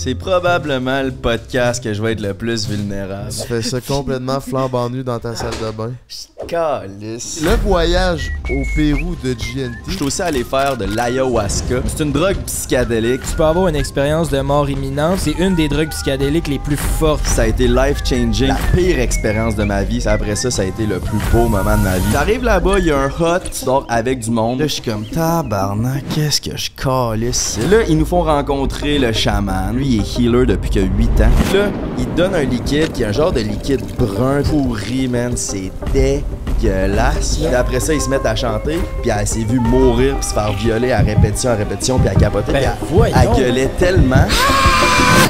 C'est probablement le podcast que je vais être le plus vulnérable. Tu fais ça complètement flambant nu dans ta salle de bain. Calice. Le voyage au Pérou de GNT. Je suis aussi allé faire de l'ayahuasca. C'est une drogue psychédélique. Tu peux avoir une expérience de mort imminente. C'est une des drogues psychédéliques les plus fortes. Ça a été life-changing. La pire expérience de ma vie. Après ça, ça a été le plus beau moment de ma vie. T'arrives là-bas, il y a un hot, tu avec du monde. Là, je suis comme tabarnak, qu'est-ce que je calisse. Là, ils nous font rencontrer le chaman est healer depuis que 8 ans. là, il donne un liquide qui est un genre de liquide brun pourri, man. C'est dégueulasse. après ça, ils se mettent à chanter. Puis elle s'est vue mourir, puis se faire violer à répétition, à répétition, puis à capoter. Ben, puis elle, gueulait tellement.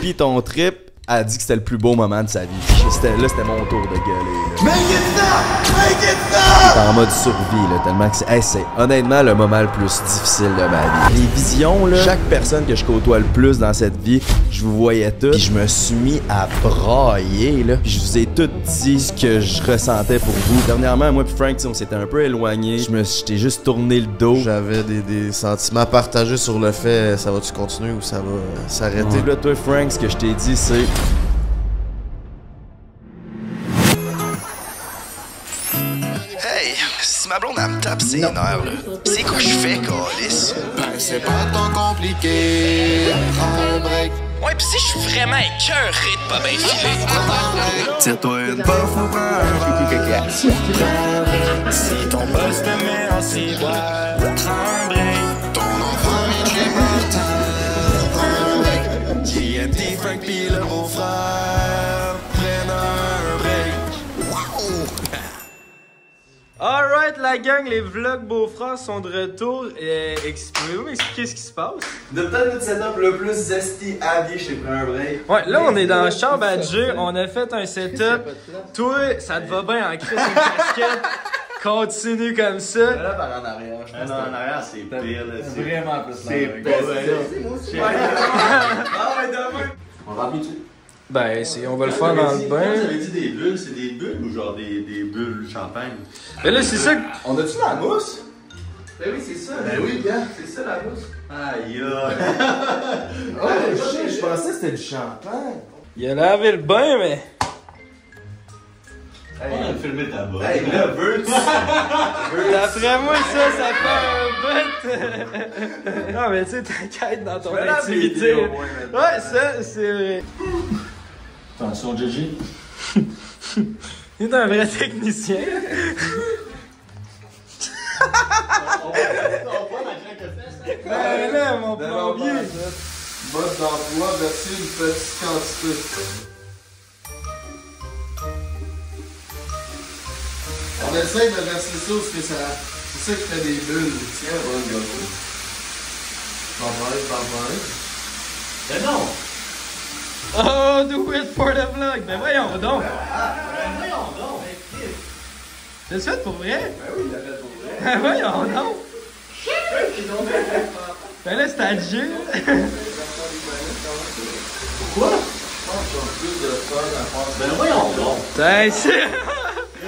Puis ton trip, a dit que c'était le plus beau moment de sa vie. là, c'était mon tour de gueuler. Make it stop! Make it stop! en mode survie, là, tellement que c'est... Hey, honnêtement le moment le plus difficile de ma vie. Les visions, là, chaque personne que je côtoie le plus dans cette vie, je vous voyais tout. je me suis mis à brailler, là. Puis je vous ai tout dit ce que je ressentais pour vous. Dernièrement, moi puis Frank, on s'était un peu éloignés. Je me j'étais juste tourné le dos. J'avais des, sentiments partagés sur le fait ça va-tu continuer ou ça va euh, s'arrêter. Là, toi, Frank, ce que je t'ai dit, c'est ma blonde, elle me tape ses nerfs, là, c'est quoi je fais, Calis? Ben, c'est pas tant compliqué. Prends un break. Ouais, pis si je suis vraiment écœuré de pas bien filer. Tire-toi une bof ou prends un break. Si ton boss te met en ciboire, prends un break. Alright, la gang, les vlogs Beaufrance sont de retour. Et pouvez-vous m'expliquer ce qui se passe? De peut-être notre setup le plus zesty à vie chez un vrai Ouais, là, on est dans la chambre à On a fait un setup. Toi, ça te va bien en crise une casquette. Continue comme ça. Là, par en arrière. Je ah en arrière, c'est pire. C'est vraiment plus C'est C'est ah, On va habituer. Ben, c'est, on va le faire dans le bain. Vous avez dit des bulles, c'est des bulles ou genre des, des bulles champagne? Ben là, c'est ça que... On a-tu la mousse? Ben oui, c'est ça. Ben oui, bien c'est ça la mousse. Aïe, Oh, je pensais que c'était du champagne. Il a lavé le bain, mais... On a filmé ta botte. Hey, là, veux-tu? D'après moi, ça, ça fait un but! non, mais tu sais, t'inquiète dans ton activité. ouais, ça, c'est son GG. Il est un vrai technicien. Ben là, mon ben, plombier! Ben, On essaie de verser ça parce que ça. C'est ça qui fait des bulles. Tiens, hein, Mais non! Oh, do it for the vlog! Ben voyons donc! C'est fait pour vrai? Ben oui, il fait pour vrai. Ben voyons donc! Ben là, c'est à jeu! Pourquoi? Ben voyons donc. Ben,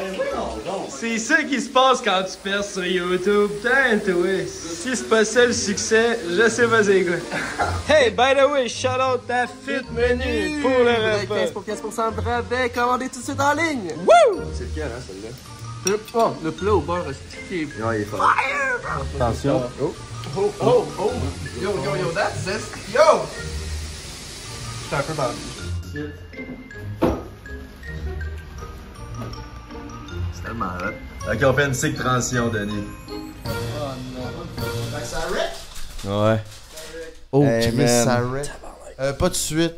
ben voyons donc! c'est... C'est ça qui se passe quand tu perds sur YouTube. Putain, toi! Si c'est pas ça le succès, je sais pas c'est quoi. Hey, by the way, shout out à Fit Menu pour le repas. 15 pour 15% de rabais, commandez tout de suite en ligne. Wouh! C'est lequel, hein, celle là Oh, le plat au beurre est stické. Ouais, il est fort. Attention. Oh. oh, oh, oh. Yo, yo, yo, that's this. Yo! J'étais un peu dans C'est tellement hot. Ok, on fait une sick transition, Denis. Oh non. Fait que ça wreck? Ouais. Oh, hey, Chris, ça euh, pas de suite.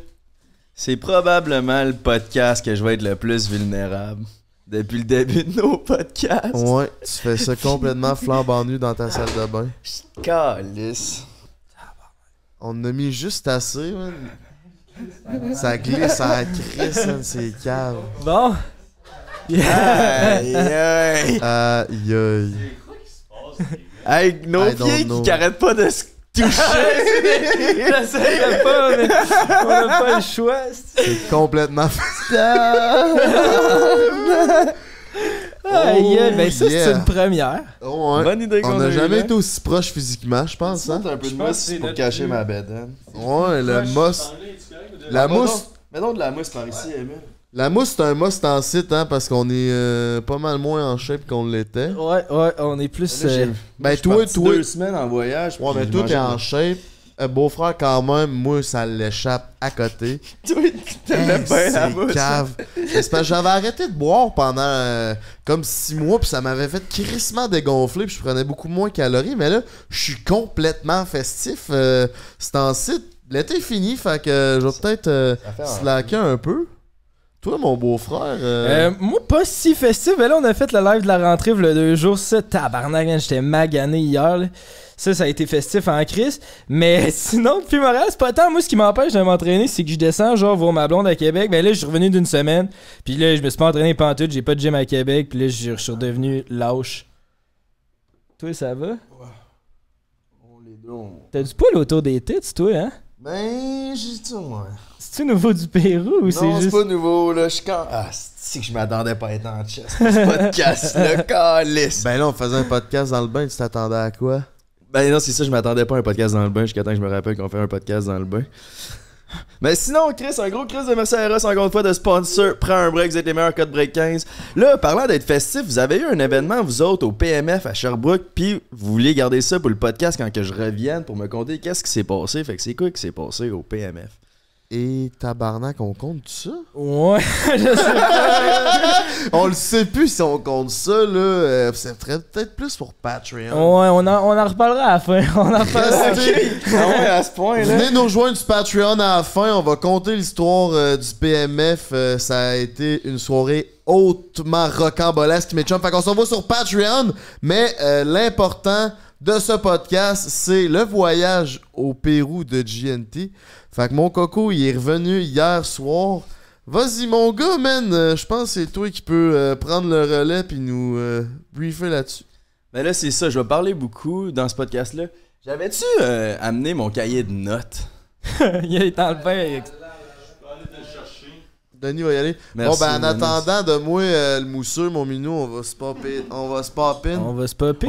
C'est probablement le podcast que je vais être le plus vulnérable depuis le début de nos podcasts. Ouais, tu fais ça complètement flambant nu dans ta salle de bain. Calisse. On a mis juste assez, Ça glisse ça crisse, c'est calme. Bon. Yeah. Aïe, aïe. Aïe, aïe. nos pieds qui n'arrêtent pas de se touché. je savais pas, mais on n'a pas le choix. C'est complètement Ah, yeah, ben ça, c'est une première. Oh, ouais. Bonne idée On n'a jamais hein. été aussi proche physiquement, je pense. Hein? un peu de mousse pour cacher ma bête. Hein. Ouais, le mousse. La mousse. Mettons de la mousse par ici, Emile. La mousse, c'est un must en site, hein, parce qu'on est euh, pas mal moins en shape qu'on l'était. Ouais, ouais, on est plus. Euh, ben, toi, toi. deux semaines en voyage. Ouais, est toi, en shape. Euh, beau-frère, quand même, moi, ça l'échappe à côté. toi, t'aimais bien la mousse. que j'avais arrêté de boire pendant comme six mois, puis ça m'avait fait crissement dégonfler, puis je prenais beaucoup moins de calories. Mais là, je suis complètement festif. c'est en site. L'été est fini, fait que je vais peut-être slacker un peu. Toi, mon beau-frère. Euh, euh... moi, pas si festif. Mais là, on a fait le live de la rentrée, le deux jours. Ça, tabarnak, j'étais magané hier. Ça, ça a été festif en crise. Mais sinon, depuis me c'est pas tant. Moi, ce qui m'empêche de m'entraîner, c'est que je descends, genre, voir ma blonde à Québec. Ben là, je suis revenu d'une semaine. Puis là, je me suis pas entraîné pantoute. J'ai pas de gym à Québec. Puis là, je suis redevenu lâche. Toi, ça va? Ouais. On les deux. T'as du poil autour des têtes, toi, hein? Ben, j'ai tout, moi cest nouveau du Pérou ou c'est juste. Non, c'est pas nouveau, là. Je suis quand. Ah, c'est que je m'attendais pas à être en chest. Ce podcast, le calice. Ben là, on faisait un podcast dans le bain. Tu t'attendais à quoi? Ben non, c'est ça, je m'attendais pas à un podcast dans le bain jusqu'à temps que je me rappelle qu'on fait un podcast dans le bain. Mais sinon, Chris, un gros Chris de merci à Ross encore une fois de sponsor. Prends un break, vous êtes les meilleurs code break 15. Là, parlant d'être festif, vous avez eu un événement, vous autres, au PMF à Sherbrooke, puis vous vouliez garder ça pour le podcast quand que je revienne pour me conter qu'est-ce qui s'est passé. Fait que c'est quoi qui s'est passé au PMF? Et tabarnak, on compte ça? Ouais, je sais on le sait plus si on compte ça, là. Euh, ça peut-être plus pour Patreon. Ouais, on en, on en reparlera à la fin. On en reparlera ah à ce point, là. Venez nous rejoindre sur Patreon à la fin. On va compter l'histoire euh, du PMF. Euh, ça a été une soirée hautement rocambolesque, mes chums. Fait qu'on se revoit sur Patreon. Mais l'important de ce podcast, c'est le voyage au Pérou de GNT. Fait que mon coco, il est revenu hier soir. Vas-y, mon gars, man. Euh, je pense que c'est toi qui peux euh, prendre le relais puis nous euh, briefer là-dessus. Mais ben là, c'est ça. Je vais parler beaucoup dans ce podcast-là. J'avais-tu amené mon cahier de notes? il est en le Denis va y aller. bon, ben, en attendant, de moi, euh, le mousseux, mon minou, on va se popper. On va se popper. On va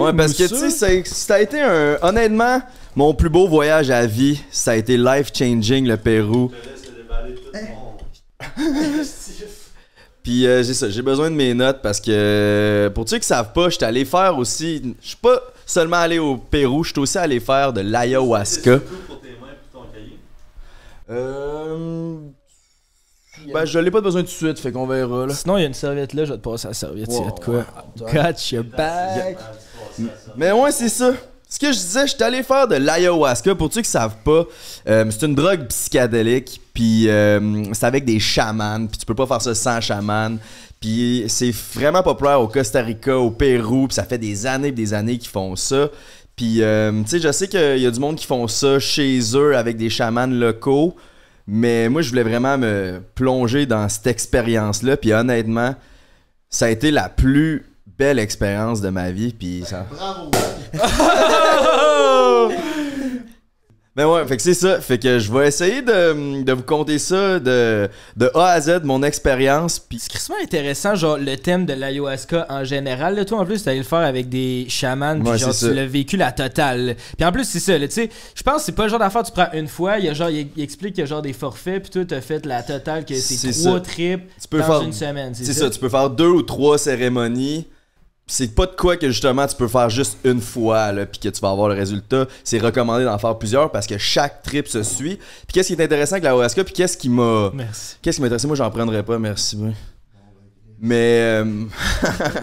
Ouais, parce que, tu sais, ça a été un. Honnêtement, mon plus beau voyage à vie, ça a été life-changing, le Pérou. Je te laisse déballer tout monde. Puis euh, j'ai ça, j'ai besoin de mes notes parce que euh, pour ceux qui savent pas, j'étais allé faire aussi. Je suis pas seulement allé au Pérou, je suis aussi allé faire de l'ayahuasca. Euh. Ben, je l'ai pas besoin tout de suite, fait qu'on verra. Là. Sinon, il y a une serviette là, je vais te passer la serviette. de quoi? Gotcha, back! Mais ouais, c'est ça. Ce que je disais, je suis allé faire de l'ayahuasca. Pour ceux qui savent pas, euh, c'est une drogue psychédélique. Puis euh, c'est avec des chamans. Puis tu peux pas faire ça sans chaman. Puis c'est vraiment populaire au Costa Rica, au Pérou. Puis ça fait des années et des années qu'ils font ça. Puis euh, tu sais, je sais qu'il y a du monde qui font ça chez eux avec des chamans locaux. Mais moi, je voulais vraiment me plonger dans cette expérience-là. Puis honnêtement, ça a été la plus belle expérience de ma vie. Puis ça... Bravo! Oh! Ben ouais, fait que c'est ça. Fait que je vais essayer de, de vous compter ça de, de A à Z, mon expérience. Puis C'est vraiment intéressant, genre le thème de l'ayahuasca en général. Là, toi, en plus, t'allais le faire avec des chamans, puis genre tu l'as vécu la totale. Puis en plus, c'est ça, tu sais, je pense que c'est pas le genre d'affaire tu prends une fois, il, y a genre, il, explique qu'il y a genre des forfaits, puis toi, t'as fait la totale que c'est trois trips dans une semaine, c'est ça, tu peux faire deux ou trois cérémonies c'est pas de quoi que justement tu peux faire juste une fois là puis que tu vas avoir le résultat c'est recommandé d'en faire plusieurs parce que chaque trip se suit puis qu'est-ce qui est intéressant avec la pis puis qu'est-ce qui m'a merci qu'est-ce qui m'a intéressé moi j'en prendrais pas merci mais euh,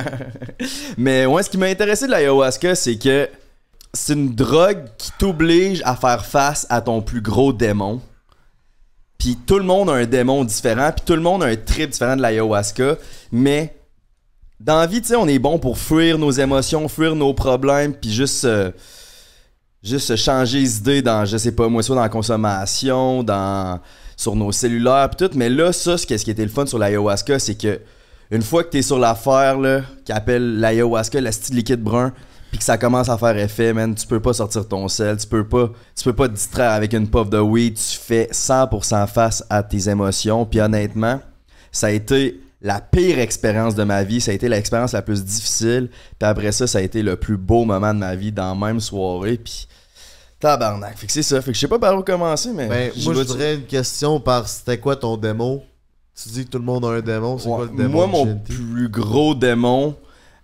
mais ouais ce qui m'a intéressé de l'ayahuasca c'est que c'est une drogue qui t'oblige à faire face à ton plus gros démon puis tout le monde a un démon différent puis tout le monde a un trip différent de l'ayahuasca mais dans la vie, tu sais, on est bon pour fuir nos émotions, fuir nos problèmes, puis juste euh, juste changer les idées dans, je sais pas moi, soit dans la consommation, dans sur nos cellulaires, pis tout. Mais là, ça, ce qui était le fun sur l'ayahuasca, c'est que une fois que t'es sur l'affaire, là, qui appelle l'ayahuasca la style liquide brun, puis que ça commence à faire effet, man, tu peux pas sortir ton sel, tu peux pas, tu peux pas te distraire avec une puff de weed, tu fais 100% face à tes émotions, puis honnêtement, ça a été la pire expérience de ma vie. Ça a été l'expérience la plus difficile. Puis après ça, ça a été le plus beau moment de ma vie dans la même soirée. Puis tabarnak. Fait que c'est ça. Fait que je sais pas par où commencer, mais. Ben, moi, je dirais une question par c'était quoi ton démon Tu dis que tout le monde a un démon. C'est quoi le démon Moi, mon plus gros démon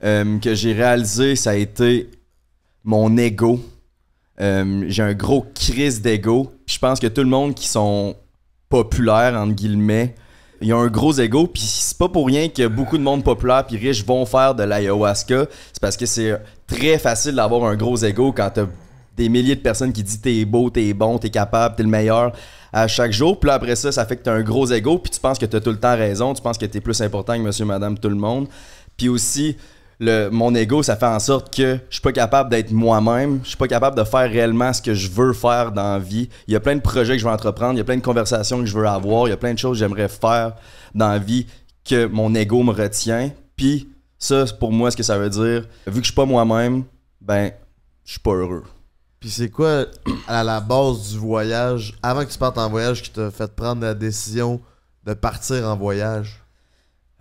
euh, que j'ai réalisé, ça a été mon ego. Euh, j'ai un gros crise d'ego. Je pense que tout le monde qui sont populaires, entre guillemets, il y a un gros ego, puis c'est pas pour rien que beaucoup de monde populaire puis riche vont faire de l'ayahuasca. C'est parce que c'est très facile d'avoir un gros ego quand t'as des milliers de personnes qui disent t'es beau, t'es bon, t'es capable, t'es le meilleur à chaque jour. Puis après ça, ça fait que t'as un gros ego, puis tu penses que t'as tout le temps raison, tu penses que t'es plus important que monsieur, madame, tout le monde. Puis aussi, le, mon ego, ça fait en sorte que je suis pas capable d'être moi-même, je suis pas capable de faire réellement ce que je veux faire dans la vie. Il y a plein de projets que je veux entreprendre, il y a plein de conversations que je veux avoir, il y a plein de choses que j'aimerais faire dans la vie que mon ego me retient. Puis ça, pour moi, ce que ça veut dire, vu que je suis pas moi-même, ben, je suis pas heureux. Puis c'est quoi, à la base du voyage, avant que tu partes en voyage, qui t'a fait prendre la décision de partir en voyage?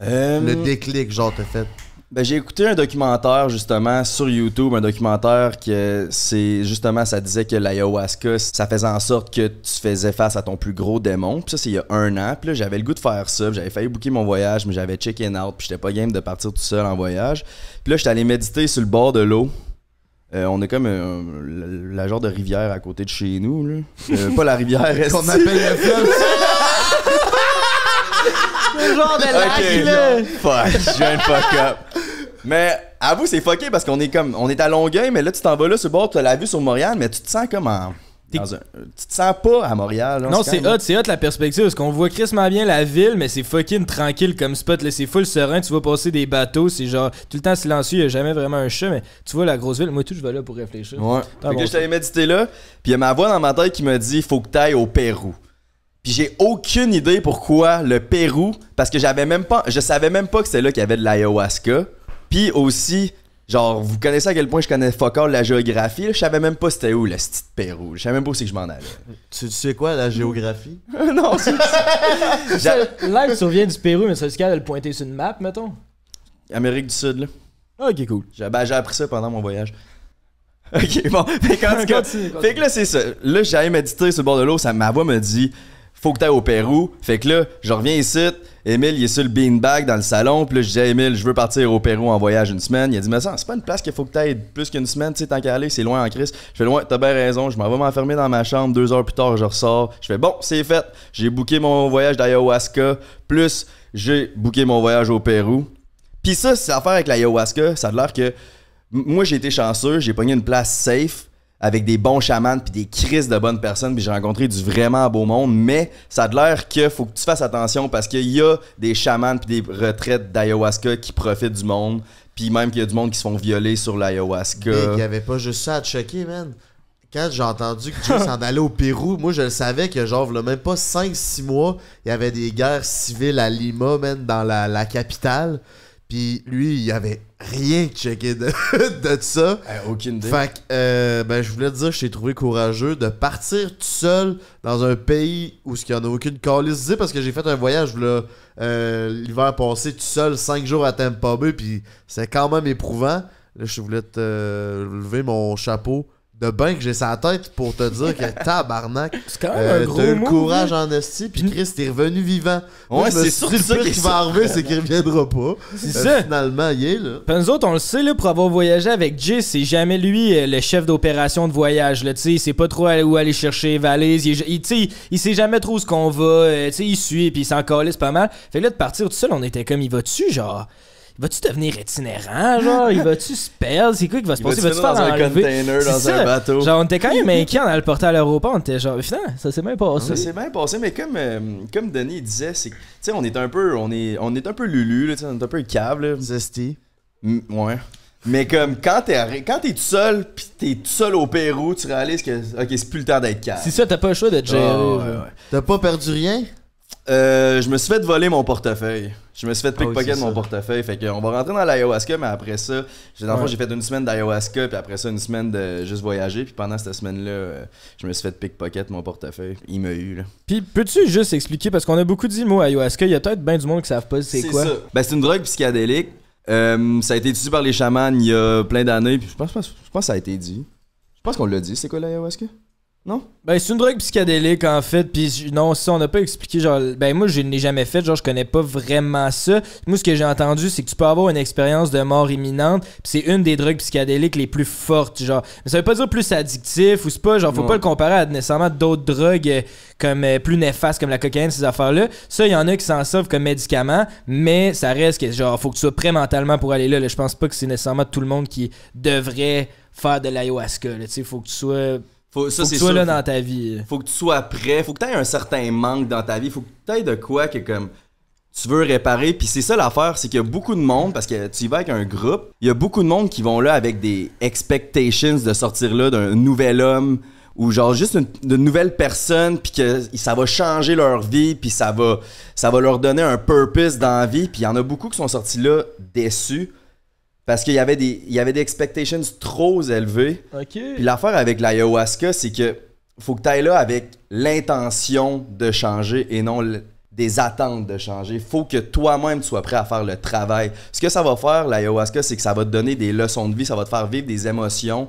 Euh, le déclic, genre, t'as fait. Ben, j'ai écouté un documentaire justement sur YouTube, un documentaire que c'est justement ça disait que l'ayahuasca, ça faisait en sorte que tu faisais face à ton plus gros démon. Puis ça c'est il y a un an. Puis là j'avais le goût de faire ça, j'avais failli booker mon voyage, mais j'avais check in out, puis j'étais pas game de partir tout seul en voyage. Puis là j'étais allé méditer sur le bord de l'eau. Euh, on est comme euh, la, genre de rivière à côté de chez nous là. Euh, pas la rivière. Qu'on appelle la le genre de là. Fuck, je viens de fuck up. Mais avoue, c'est fucké parce qu'on est comme on est à Longueuil, mais là tu t'en vas là sur bord, tu as la vue sur Montréal, mais tu te sens comme en tu te sens pas à Montréal. non, c'est hot, c'est hot la perspective, parce qu'on voit crissement bien la ville, mais c'est fucking tranquille comme spot. Là, c'est full serein, tu vas passer des bateaux, c'est genre tout le temps silencieux, il a jamais vraiment un chat, mais tu vois la grosse ville. Moi, tout, je vais là pour réfléchir. Ouais. que je t'avais médité là, puis il y a ma voix dans ma tête qui me dit faut que tu ailles au Pérou. Puis j'ai aucune idée pourquoi le Pérou, parce que j'avais même pas, je savais même pas que c'est là qu'il y avait de l'ayahuasca. Puis aussi, genre, vous connaissez à quel point je connais fuck all la géographie, je savais même pas c'était où le petit Pérou, je savais même pas où c'est que je m'en allais. Tu, sais quoi, la géographie? non, c'est Là, tu souviens du Pérou, mais ça a de le pointer sur une map, mettons. Amérique du Sud, là. Ok, cool. J'ai ben, appris ça pendant mon voyage. Ok, bon. Fait, que là, c'est ça. Là, j'allais méditer sur le bord de l'eau, ça, ma voix me dit faut que t'ailles au Pérou. Fait que là, je reviens ici. Émile, il est sur le beanbag dans le salon. Puis là, je dis à Émile, je veux partir au Pérou en voyage une semaine. Il a dit, mais ça, c'est pas une place qu'il faut que t'ailles plus qu'une semaine, tu sais, tant qu'à aller, c'est loin en crise. Je fais loin, t'as bien raison, je m'en vais m'enfermer dans ma chambre. Deux heures plus tard, je ressors. Je fais, bon, c'est fait. J'ai booké mon voyage d'ayahuasca. Plus, j'ai booké mon voyage au Pérou. Puis ça, c'est affaire avec l'ayahuasca. Ça a l'air que moi, j'ai été chanceux, j'ai pogné une place safe avec des bons chamans puis des crises de bonnes personnes puis j'ai rencontré du vraiment beau monde mais ça a l'air que faut que tu fasses attention parce qu'il y a des chamans puis des retraites d'ayahuasca qui profitent du monde puis même qu'il y a du monde qui se font violer sur l'ayahuasca il y avait pas juste ça à te choquer man quand j'ai entendu que tu' s'en aller au Pérou, moi je le savais que genre même pas 5-6 mois, il y avait des guerres civiles à Lima, man, dans la capitale. Puis lui, il avait rien checké de, de ça. aucune idée. Fait que, euh, ben, je voulais te dire, je t'ai trouvé courageux de partir tout seul dans un pays où ce qu'il n'y en a aucune calice. parce que j'ai fait un voyage là, euh, l'hiver passé tout seul, cinq jours à Tampa Bay, puis c'est quand même éprouvant. Là, je voulais te euh, lever mon chapeau de bain que j'ai sa tête pour te dire que tabarnak. C'est quand même T'as eu le courage en esti, puis Chris, t'es revenu vivant. ouais, c'est sûr que ce qui va arriver, c'est qu'il reviendra pas. Euh, finalement, il est là. Puis nous autres, on le sait, là, pour avoir voyagé avec Jay, c'est jamais lui euh, le chef d'opération de voyage. Là, t'sais, il sait pas trop où aller chercher valises, Il, il, t'sais, il sait jamais trop ce qu'on va. Euh, t'sais, il suit, puis il s'en c'est pas mal. Fait que là, de partir tout seul, on était comme, il va dessus, genre va-tu devenir itinérant, genre? Il va-tu se perdre? C'est quoi qui va se passer? Il va-tu faire dans un container, dans un bateau? Genre, on était quand même inquiets en le porter à l'aéroport. On était genre, finalement, ça s'est bien passé. Ça s'est bien passé, mais comme, euh, comme Denis disait, c'est tu sais, on est un peu, on est, on est un peu lulu, là, on est un peu câble. Zesty. ouais. Mais comme quand t'es quand t'es tout seul, pis t'es tout seul au Pérou, tu réalises que ok c'est plus le temps d'être calme. C'est ça, t'as pas le choix de ah, gérer. Oh, ouais, T'as pas perdu rien? Euh, je me suis fait voler mon portefeuille. Je me suis fait ah pickpocket mon portefeuille. Fait qu'on va rentrer dans l'ayahuasca, mais après ça, j'ai fait une semaine d'ayahuasca, puis après ça, une semaine de juste voyager. Puis pendant cette semaine-là, euh, je me suis fait pickpocket mon portefeuille. Il m'a eu, là. Puis peux-tu juste expliquer, parce qu'on a beaucoup dit moi ayahuasca, il y a peut-être bien du monde qui savent pas c'est quoi. Ça. Ben, c'est une drogue psychédélique. Euh, ça a été étudié par les chamans il y a plein d'années, puis je pense, je pense que ça a été dit. Je pense qu'on l'a dit, c'est quoi l'ayahuasca? Non? Ben, c'est une drogue psychédélique, en fait. Puis, non, ça, on n'a pas expliqué. Genre, ben, moi, je l'ai jamais fait. Genre, je connais pas vraiment ça. Moi, ce que j'ai entendu, c'est que tu peux avoir une expérience de mort imminente. Puis, c'est une des drogues psychédéliques les plus fortes. Genre, mais ça veut pas dire plus addictif ou c'est pas. Genre, faut pas le comparer à nécessairement d'autres drogues euh, comme euh, plus néfastes, comme la cocaïne, ces affaires-là. Ça, il y en a qui s'en servent comme médicament. Mais ça reste que, genre, faut que tu sois prêt mentalement pour aller là. Je pense pas que c'est nécessairement tout le monde qui devrait faire de l'ayahuasca. Il faut que tu sois faut, que tu sois là dans ta vie. Faut que tu sois prêt. Faut que tu aies un certain manque dans ta vie. Faut que tu aies de quoi que comme tu veux réparer. Puis c'est ça l'affaire, c'est qu'il y a beaucoup de monde, parce que tu y vas avec un groupe, il y a beaucoup de monde qui vont là avec des expectations de sortir là d'un nouvel homme ou genre juste une, de personne, personnes puis que ça va changer leur vie puis ça va ça va leur donner un purpose dans la vie puis il y en a beaucoup qui sont sortis là déçus parce qu'il y avait des il y avait des expectations trop élevées. Puis l'affaire avec l'ayahuasca, c'est que faut que tu ailles là avec l'intention de changer et non des attentes de changer. Faut que toi-même tu sois prêt à faire le travail. Ce que ça va faire l'ayahuasca, c'est que ça va te donner des leçons de vie, ça va te faire vivre des émotions,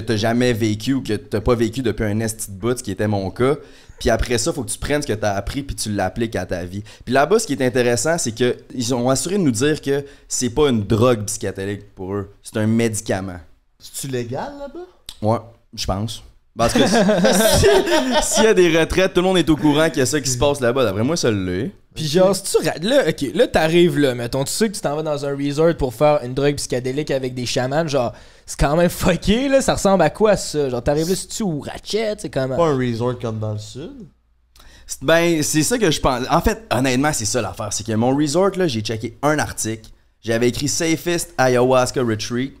que t'as jamais vécu ou que t'as pas vécu depuis un esti de bout, ce qui était mon cas. Puis après ça, faut que tu prennes ce que as appris puis tu l'appliques à ta vie. Puis là-bas, ce qui est intéressant, c'est que ils ont assuré de nous dire que c'est pas une drogue psychédélique pour eux, c'est un médicament. C'est-tu légal là-bas? Ouais, je pense. Parce que s'il y a des retraites, tout le monde est au courant qu'il y a ça qui se passe là-bas. D'après moi, ça l'est. Puis genre, si tu là, ok, là t'arrives là, mettons, tu sais que tu t'en vas dans un resort pour faire une drogue psychédélique avec des chamans, genre, c'est quand même fucké là, ça ressemble à quoi ça? Genre, t'arrives là, si tu ou c'est quand même. Pas un resort comme dans le sud? Ben, c'est ça que je pense. En fait, honnêtement, c'est ça l'affaire. C'est que mon resort, là, j'ai checké un article. J'avais écrit Safest Ayahuasca Retreat.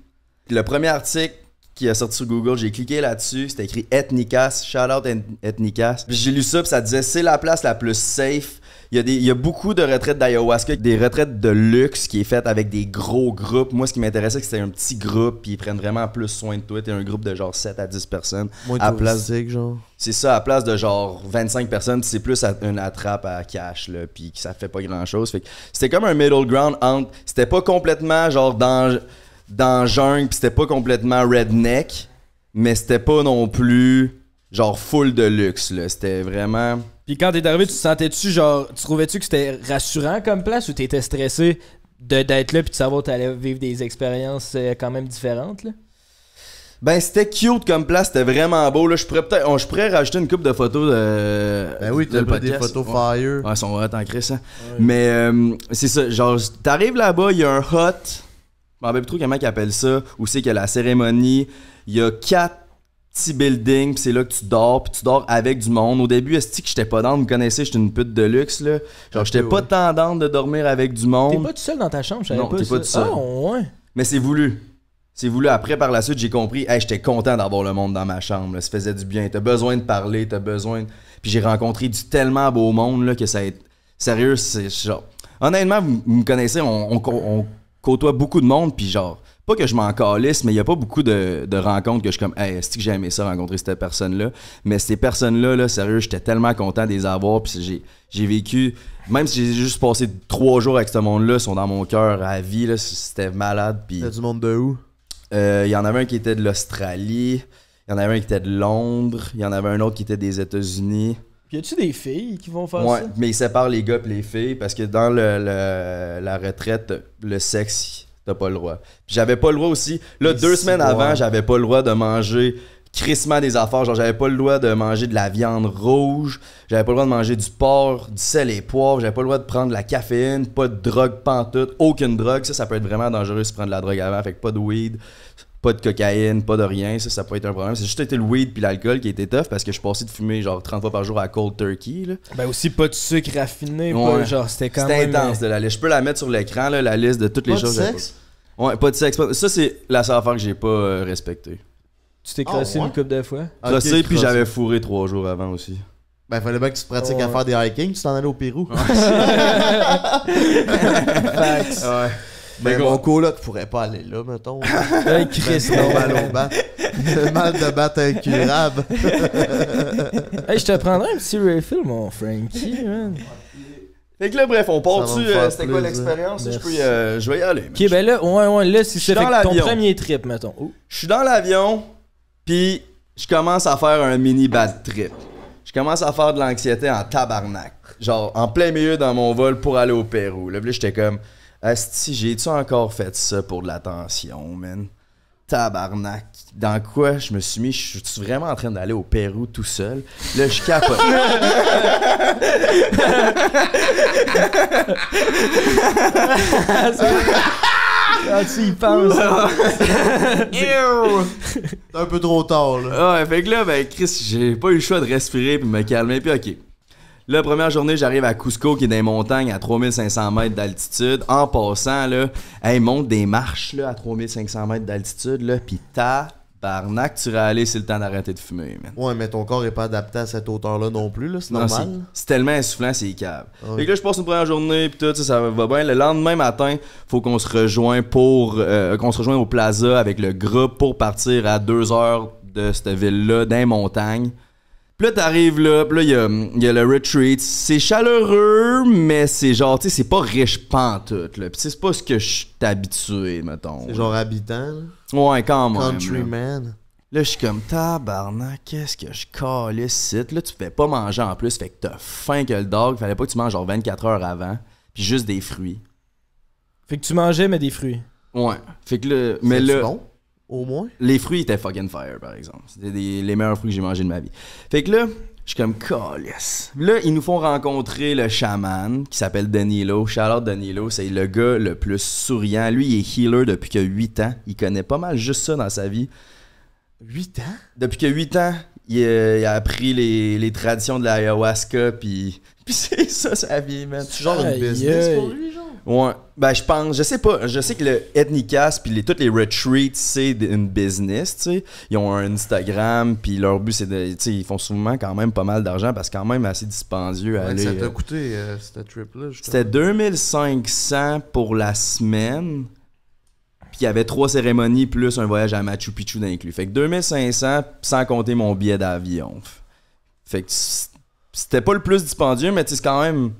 Le premier article qui a sorti sur Google, j'ai cliqué là-dessus. C'était écrit Ethnicas. Shout out Ethnicas. j'ai lu ça, puis ça disait c'est la place la plus safe il y, a beaucoup de retraites d'ayahuasca, des retraites de luxe qui est faite avec des gros groupes. Moi, ce qui m'intéressait, c'était un petit groupe, puis ils prennent vraiment plus soin de toi. T'es un groupe de genre 7 à 10 personnes. à place, genre. C'est ça, à place de genre 25 personnes, c'est plus une attrape à cash, là, puis ça fait pas grand-chose. c'était comme un middle ground entre... C'était pas complètement genre dans, dans jungle, puis c'était pas complètement redneck, mais c'était pas non plus genre full de luxe, là. C'était vraiment puis quand t'es arrivé, tu te sentais-tu genre. Tu trouvais-tu que c'était rassurant comme place ou t'étais stressé d'être là puis de savoir que t'allais vivre des expériences euh, quand même différentes, là? Ben c'était cute comme place, c'était vraiment beau là. Je pourrais peut-être, je pourrais rajouter une coupe de photos de. Ben oui, t'as pas des photos fire. Ouais, sont hot en hein. Mais euh, c'est ça, genre t'arrives là-bas, il y a un hot. Je m'en plus trop Quelqu'un qui appelle ça. Où c'est que la cérémonie. Il y a quatre petit building, puis c'est là que tu dors, puis tu dors avec du monde. Au début, est-ce que j'étais pas dans, vous me connaissez, j'étais une pute de luxe là. Genre j'étais pas tendance de dormir avec du monde. T'es pas tout seul dans ta chambre, j'avais Non, t'es pas tout seul. Ah, ouais. Mais c'est voulu. C'est voulu après par la suite, j'ai compris, hey, j'étais content d'avoir le monde dans ma chambre, là. ça faisait du bien. T'as besoin de parler, t'as besoin. Puis j'ai rencontré du tellement beau monde là que ça a été... sérieux, c'est genre honnêtement, vous, me connaissez, on, on côtoie beaucoup de monde puis genre pas que je m'en calisse, mais il n'y a pas beaucoup de, rencontres que je suis comme, hey, est que j'ai aimé ça rencontrer cette personne-là? Mais ces personnes-là, sérieux, j'étais tellement content de les avoir. Puis j'ai vécu, même si j'ai juste passé trois jours avec ce monde-là, ils sont dans mon cœur à vie. C'était malade. Puis. du monde de où? Euh, il y en avait un qui était de l'Australie, il y en avait un qui était de Londres, il y en avait un autre qui était des États-Unis. Y a-tu des filles qui vont faire ça ça? mais ils séparent les gars et les filles parce que dans la retraite, le sexe t'as pas le droit. j'avais pas le droit aussi. Là, deux semaines avant, j'avais pas le droit de manger crissement des affaires. Genre, j'avais pas le droit de manger de la viande rouge, j'avais pas le droit de manger du porc, du sel et poivre, j'avais pas le droit de prendre de la caféine, pas de drogue pantoute, aucune drogue. Ça, ça peut être vraiment dangereux si prendre de la drogue avant, fait pas de weed pas de cocaïne, pas de rien, ça, ça peut être un problème. C'est juste été le weed puis l'alcool qui était tough parce que je passais de fumer genre 30 fois par jour à cold turkey. Là. Ben aussi pas de sucre raffiné, genre c'était quand même. Euh, intense de la liste. Je peux la mettre sur l'écran, la liste de toutes pas les de Sexe? Ouais, pas de sexe. Ça, c'est la seule affaire que j'ai pas euh, respectée. Tu t'es crossé ah, une couple de fois? Ah, crossé, okay, puis j'avais fourré trois jours avant aussi. Ben, fallait bien que tu pratiques oh, à faire des hiking, tu t'en allais au Pérou. Ouais. Ouais. Mais ben, là tu pourrais pas aller là, mettons. Un ben, Chris, mal au bat. Le mal de battre incurable. hey, je te prendrais un petit refill, mon Frankie, man. Fait que là, bref, on part-tu. Euh, c'était quoi l'expérience? Je, peux, euh, je vais y aller. Ok, ben là, ouais, ouais, là, si c'est ton premier trip, mettons. Je suis dans l'avion, puis je commence à faire un mini bad trip. Je commence à faire de l'anxiété en tabarnak. Genre, en plein milieu dans mon vol pour aller au Pérou. Là, là j'étais comme. Asti, j'ai-tu encore fait ça pour de l'attention, man? Tabarnak. Dans quoi je me suis mis? Je suis vraiment en train d'aller au Pérou tout seul. Là, je capote. Quand ah, C'est un peu trop tard, là. Ouais, fait que là, ben, Chris, j'ai pas eu le choix de respirer puis me calmer. Puis, ok, la première journée, j'arrive à Cusco, qui est dans les montagnes à 3500 mètres d'altitude. En passant, là, monte des marches à 3500 mètres d'altitude, là, puis barnac, tu vas aller, c'est le temps d'arrêter de fumer, man. Ouais, mais ton corps n'est pas adapté à cette hauteur-là non plus, c'est normal. C'est tellement insufflant, c'est cave. Et ah que là, je passe une première journée, puis tout, ça, va bien. Le lendemain matin, faut qu'on se rejoigne pour, euh, qu'on se rejoigne au plaza avec le groupe pour partir à 2 heures de cette ville-là, dans les montagnes. Puis là, t'arrives là, puis là, il y a, le retreat. C'est chaleureux, mais c'est genre, tu sais, c'est pas riche pantoute, là. Puis c'est pas ce que je suis habitué, mettons. C'est genre habitant, là. Ouais, quand même. Countryman. Là. je suis comme tabarnak, qu'est-ce que je calais Là, tu fais pas manger en plus, fait que t'as faim que le dog. Fallait pas que tu manges genre 24 heures avant, puis juste des fruits. Fait que tu mangeais, mais des fruits. Ouais. Fait que le. mais là. Au moins. Les fruits étaient fucking fire, par exemple. C'était les meilleurs fruits que j'ai mangés de ma vie. Fait que là, je suis comme, yes ». Là, ils nous font rencontrer le chaman qui s'appelle Danilo. Charlotte Danilo, c'est le gars le plus souriant. Lui, il est healer depuis que 8 ans. Il connaît pas mal juste ça dans sa vie. 8 ans? Depuis que 8 ans, euh, il, a appris les, les traditions de l'ayahuasca, puis, puis c'est ça sa vie, man. C'est genre une business pour lui, genre. Ouais. Ben, je pense, je sais pas. Je sais que le Ethnicast puis les, toutes les retreats, c'est une business, tu sais. Ils ont un Instagram, puis leur but, c'est de. Tu sais, ils font souvent quand même pas mal d'argent parce que quand même assez dispendieux à ouais, Ça t'a euh, coûté, euh, cette trip-là, C'était 2500 pour la semaine. Puis il y avait trois cérémonies plus un voyage à Machu Picchu d'inclus. Fait que 2500 sans compter mon billet d'avion. Fait que c'était pas le plus dispendieux, mais c'est quand même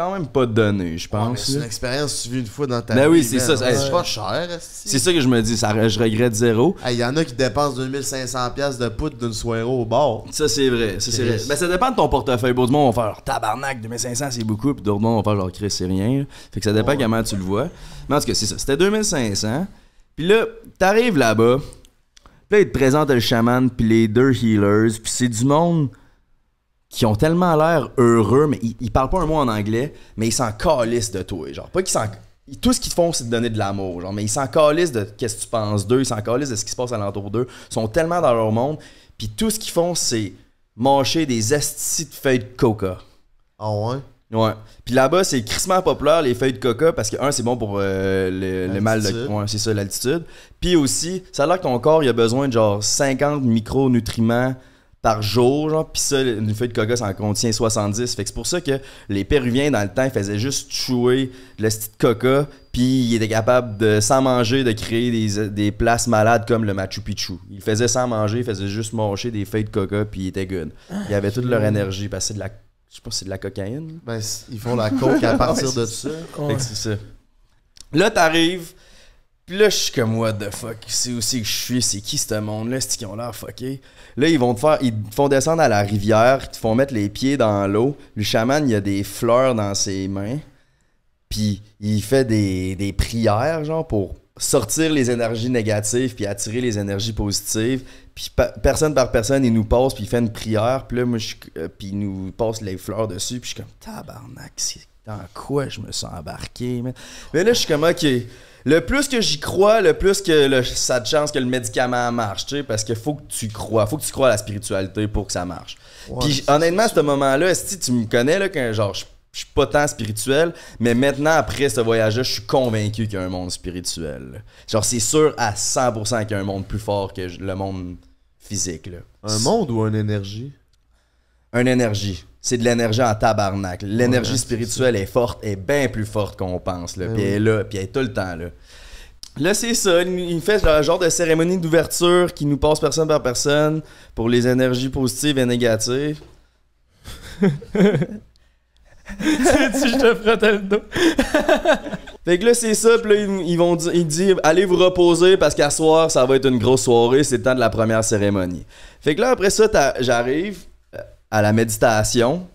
quand même pas donné, je pense. c'est une expérience que tu vis une fois dans ta ben vie. Ben oui, c'est ça. Ah, c'est pas cher. C'est ça que je me dis, ça, je regrette zéro. Il y en a qui dépensent 2500$ de poudre d'une soirée au bord. Ça, c'est vrai. Ça, c'est vrai. Mais ben, ça dépend de ton portefeuille. Beaucoup de monde vont faire oh, tabarnak, 2500$ c'est beaucoup, puis d'autres on vont faire genre c'est rien. Fait que ça dépend comment tu le vois. Mais en tout cas, c'est ça. C'était 2500$. Puis là, t'arrives là-bas. Puis là, ils te présentent le chaman, puis les deux healers, puis c'est du monde qui ont tellement l'air heureux, mais ils, parlent pas un mot en anglais, mais ils s'en calissent de toi. Genre, pas qu'ils Tout ce qu'ils font, c'est de donner de l'amour. Genre, mais ils s'en calissent de qu'est-ce que tu penses d'eux, ils s'en calissent de ce qui se passe alentour d'eux. Ils sont tellement dans leur monde. Puis tout ce qu'ils font, c'est mâcher des asticites de feuilles de coca. Ah ouais? Ouais. Puis là-bas, c'est crissement populaire les feuilles de coca parce que, un, c'est bon pour euh, le, mal de. Ouais, c'est ça, l'altitude. Puis aussi, ça a l'air que ton corps, il a besoin de genre 50 micronutriments par jour, genre, puis ça, une feuille de coca, ça en contient 70. Fait que c'est pour ça que les Péruviens, dans le temps, ils faisaient juste chouer le de coca, puis ils étaient capables, de, sans manger, de créer des, places malades comme le Machu Picchu. Ils faisaient sans manger, ils faisaient juste manger des feuilles de coca, puis ils étaient good. Ah, ils avaient toute leur énergie, parce que c'est de la... Je sais pas, c'est de la cocaïne. Ben, ils font la coke à partir de ça. Fait que c'est ça. Là, t'arrives puis là, je suis comme, what the fuck, c'est aussi que je suis, c'est qui ce monde-là, c'est qui ont l'air fucké. Là, ils vont te faire, ils font descendre à la rivière, ils te font mettre les pieds dans l'eau. Le chaman, il a des fleurs dans ses mains, puis il fait des, prières, genre, pour sortir les énergies négatives, puis attirer les énergies positives. Puis personne par personne, il nous passe, puis il fait une prière, puis là, moi, je, euh, puis il nous passe les fleurs dessus, puis je suis comme, tabarnak, c'est dans quoi je me sens embarqué, Mais là, je suis comme, ok le plus que j'y crois, le plus que ça a de chance que le médicament marche, parce qu'il faut que tu crois, faut que tu crois à la spiritualité pour que ça marche. Puis honnêtement, à ce moment-là, si tu me connais, là, genre, je, suis pas tant spirituel, mais maintenant, après ce voyage-là, je suis convaincu qu'il y a un monde spirituel. Genre, c'est sûr à 100% qu'il y a un monde plus fort que le monde physique. Un monde ou une énergie? Une énergie c'est de l'énergie en tabarnak. L'énergie spirituelle est, forte, est bien plus forte qu'on pense. Ben puis elle est là, puis elle est tout le temps là. Là, c'est ça. Il fait un genre de cérémonie d'ouverture qui nous passe personne par personne pour les énergies positives et négatives. tu je te frotte le dos. fait que là, c'est ça. Puis là, ils, vont ils disent allez vous reposer parce qu'à soir, ça va être une grosse soirée. C'est le temps de la première cérémonie. Fait que là, après ça, j'arrive à la méditation.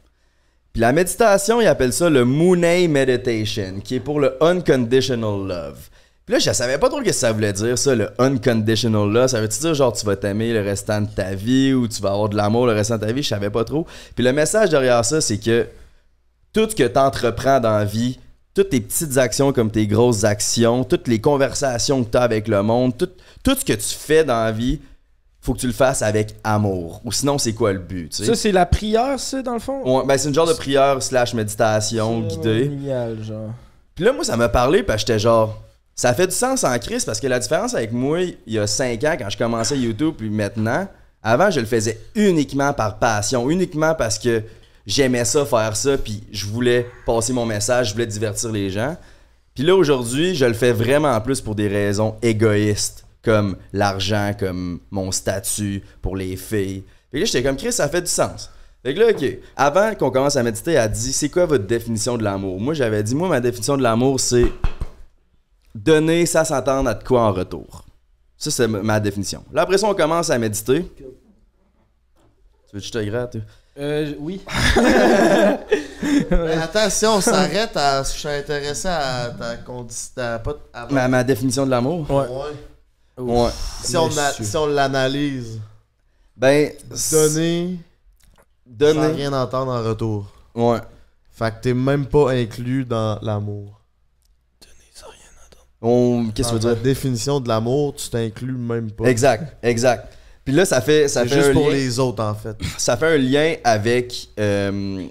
Puis la méditation, ils appelle ça le Mooney Meditation, qui est pour le Unconditional Love. Puis là, je savais pas trop ce que ça voulait dire, ça, le unconditional love. Ça veut-tu dire genre tu vas t'aimer le restant de ta vie ou tu vas avoir de l'amour le restant de ta vie? Je savais pas trop. Puis le message derrière ça, c'est que tout ce que tu entreprends dans la vie, toutes tes petites actions comme tes grosses actions, toutes les conversations que tu as avec le monde, tout, tout ce que tu fais dans la vie, faut que tu le fasses avec amour. Ou sinon, c'est quoi le but? Ça, c'est la prière, ça, dans le fond? ben, c'est une genre de prière slash méditation guidée. Génial, genre. Puis là, moi, ça m'a parlé, parce que j'étais genre, ça fait du sens en Christ parce que la différence avec moi, il y a 5 ans, quand je commençais YouTube, puis maintenant, avant, je le faisais uniquement par passion, uniquement parce que j'aimais ça, faire ça, puis je voulais passer mon message, je voulais divertir les gens. Puis là, aujourd'hui, je le fais vraiment plus pour des raisons égoïstes comme l'argent, comme mon statut pour les filles. Et que là, j'étais comme, Chris, ça fait du sens. Fait que là, OK, avant qu'on commence à méditer, elle dit, c'est quoi votre définition de l'amour? Moi, j'avais dit, moi, ma définition de l'amour, c'est donner ça s'attendre à de quoi en retour. Ça, c'est ma définition. Là, après ça, on commence à méditer. Tu veux que je te gratte? Euh, oui. Mais attends, si on s'arrête, à, je suis intéressé à ta, condition. ma, définition de l'amour. ouais. Si on, l'analyse. Ben. Donner. Donner. rien entendre en retour. Ouais. Fait que t'es même pas inclus dans l'amour. Donner sans rien entendre. On... Qu'est-ce que tu veux dire? La définition de l'amour, tu t'inclus même pas. Exact, exact. Puis là, ça fait. Ça fait juste pour les autres, en fait. Ça fait un lien avec. Euh,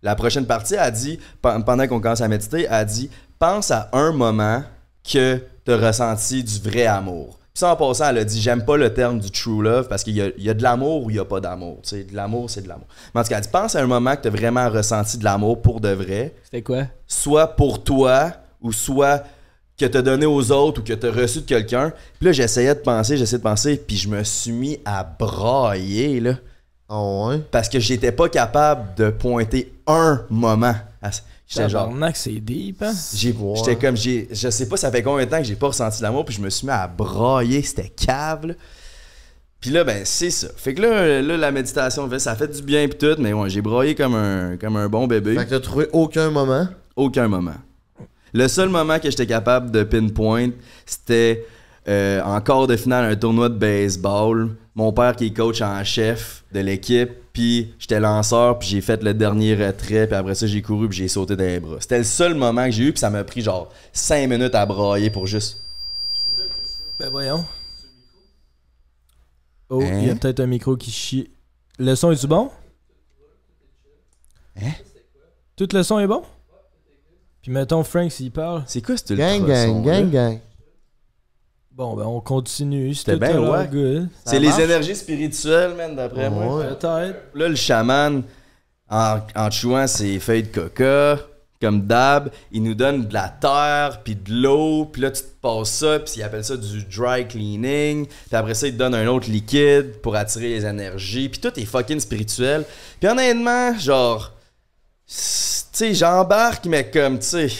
la prochaine partie, A dit, pendant qu'on commence à méditer, a dit Pense à un moment que tu as ressenti du vrai amour ça, en passant, elle a dit J'aime pas le terme du true love parce qu'il y, a de l'amour ou il y a pas d'amour. De l'amour, c'est de l'amour. Mais en tout cas, elle dit Pense à un moment que tu as vraiment ressenti de l'amour pour de vrai. C'était quoi Soit pour toi ou soit que tu as donné aux autres ou que tu as reçu de quelqu'un. Puis là, j'essayais de penser, j'essayais de penser, puis je me suis mis à brailler. Là, oh ouais. Parce que j'étais pas capable de pointer un moment. À... J'étais genre. c'est deep, hein? J'ai, j'étais comme, j'ai, je sais pas, ça fait combien de temps que j'ai pas ressenti l'amour, puis je me suis mis à brailler, c'était cave, là. Puis là, ben, c'est ça. Fait que là, la méditation, ça fait du bien, puis tout, mais ouais, j'ai broyé comme un, comme un bon bébé. Fait que t'as trouvé aucun moment? Aucun moment. Le seul moment que j'étais capable de pinpoint, c'était euh, en quart de finale, un tournoi de baseball. Mon père, qui est coach en chef de l'équipe, puis j'étais lanceur, puis j'ai fait le dernier retrait, puis après ça, j'ai couru, puis j'ai sauté dans bras. C'était le seul moment que j'ai eu, puis ça m'a pris genre 5 minutes à brailler pour juste. Ben voyons. Oh, il y a hein? peut-être un micro qui chie. Le son est-tu bon? Hein? Tout le son est bon? Puis mettons Frank s'il parle. C'est quoi ce gang, gang, gang, gang. Bon, ben on continue. C'était bien ouais. C'est les énergies spirituelles, man, d'après moi. Là, le chaman, en, en ses feuilles de coca, comme d'hab, il nous donne de la terre, puis de l'eau, puis là, tu te passes ça, puis il appelle ça du dry cleaning. Puis après ça, il te donne un autre liquide pour attirer les énergies. Puis tout est fucking spirituel. Puis honnêtement, genre, tu sais, j'embarque, mais comme, tu sais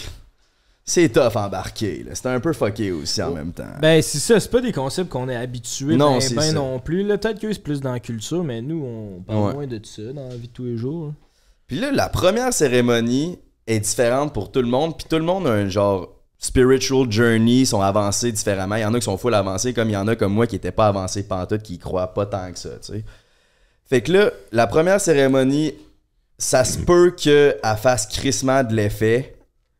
c'est tough embarqué. C'était C'est un peu fucké aussi en même temps. Ben, si ça. C'est pas des concepts qu'on est habitué non, ben, ben non plus. peut-être que c'est plus dans la culture, mais nous, on parle moins de ça dans la vie de tous les jours. Hein. Puis là, la première cérémonie est différente pour tout le monde. Puis tout le monde a un genre spiritual journey, sont avancés différemment. Il y en a qui sont full avancés, comme il y en a comme moi qui n'étais pas avancés pantoute, qui croient pas tant que ça, tu sais. Fait que là, la première cérémonie, ça se peut qu'elle fasse crissement de l'effet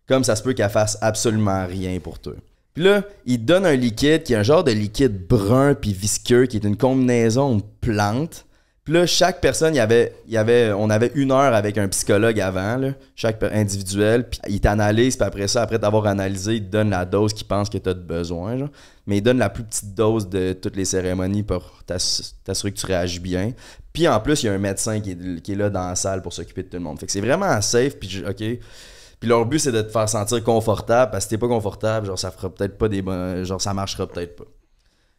comme ça se peut qu'elle fasse absolument rien pour toi. Puis là, il donne un liquide qui est un genre de liquide brun puis visqueux qui est une combinaison de plantes. Puis là, chaque personne, y avait, y avait, on avait une heure avec un psychologue avant, chaque individuel, puis il t'analyse, puis après ça, après t'avoir analysé, il te donne la dose qu'il pense que t'as as besoin. Mais il donne la plus petite dose de toutes les cérémonies pour t'assurer que tu réagis bien. Puis en plus, il y a un médecin qui est, qui est là dans la salle pour s'occuper de tout le monde. Fait que c'est vraiment safe, puis OK, puis leur but, c'est de te faire sentir confortable parce que si t'es pas confortable, genre ça fera peut-être pas des bonnes. Genre ça marchera peut-être pas.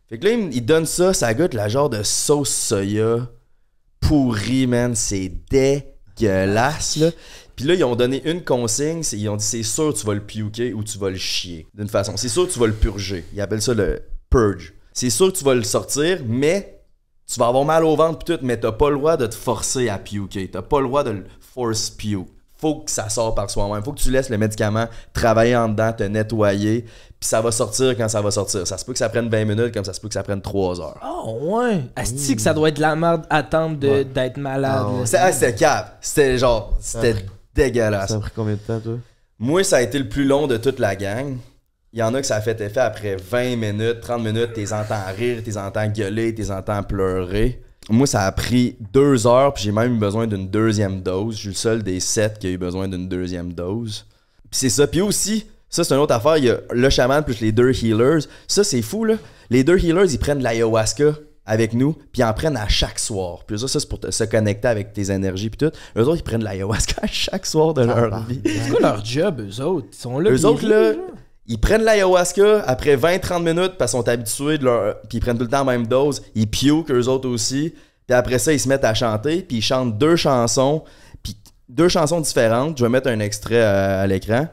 Fait que là, ils donnent ça, ça goûte la genre de sauce soya pourrie, man. C'est dégueulasse, là. Puis là, ils ont donné une consigne, ils ont dit c'est sûr tu vas le piouquer ou tu vas le chier. D'une façon, c'est sûr tu vas le purger. Ils appellent ça le purge. C'est sûr tu vas le sortir, mais tu vas avoir mal au ventre pis tout, mais t'as pas le droit de te forcer à puker. T'as pas le droit de le force puke faut que ça sorte par soi-même. faut que tu laisses le médicament travailler en dedans, te nettoyer, puis ça va sortir quand ça va sortir. Ça se peut que ça prenne 20 minutes, comme ça se peut que ça prenne 3 heures. Oh ouais! Est-ce que ça doit être de la merde attendre d'être malade. Ah, c'était ah, C'était C'était genre, c'était dégueulasse. Ça a pris combien de temps, toi? Moi, ça a été le plus long de toute la gang. Il y en a que ça a fait effet après 20 minutes, 30 minutes, t'es entends rire, t'es entends gueuler, t'es entends pleurer moi, ça a pris deux heures, puis j'ai même eu besoin d'une deuxième dose. Je suis le seul des sept qui a eu besoin d'une deuxième dose. Puis c'est ça. Puis aussi, ça, c'est une autre affaire. Il y a le chaman plus les deux healers. Ça, c'est fou, là. Les deux healers, ils prennent de l'ayahuasca avec nous, puis ils en prennent à chaque soir. Puis ça, c'est pour se connecter avec tes énergies, puis tout. Eux autres, ils prennent de l'ayahuasca à chaque soir de leur vie. C'est quoi leur job, eux autres? Ils sont là. autres, là, ils prennent l'ayahuasca après 20-30 minutes parce qu'ils sont habitués de leur. Puis ils prennent tout le temps la même dose. Ils que eux autres aussi. Puis après ça, ils se mettent à chanter. Puis ils chantent deux chansons. Puis deux chansons différentes. Je vais mettre un extrait euh, à, l'écran.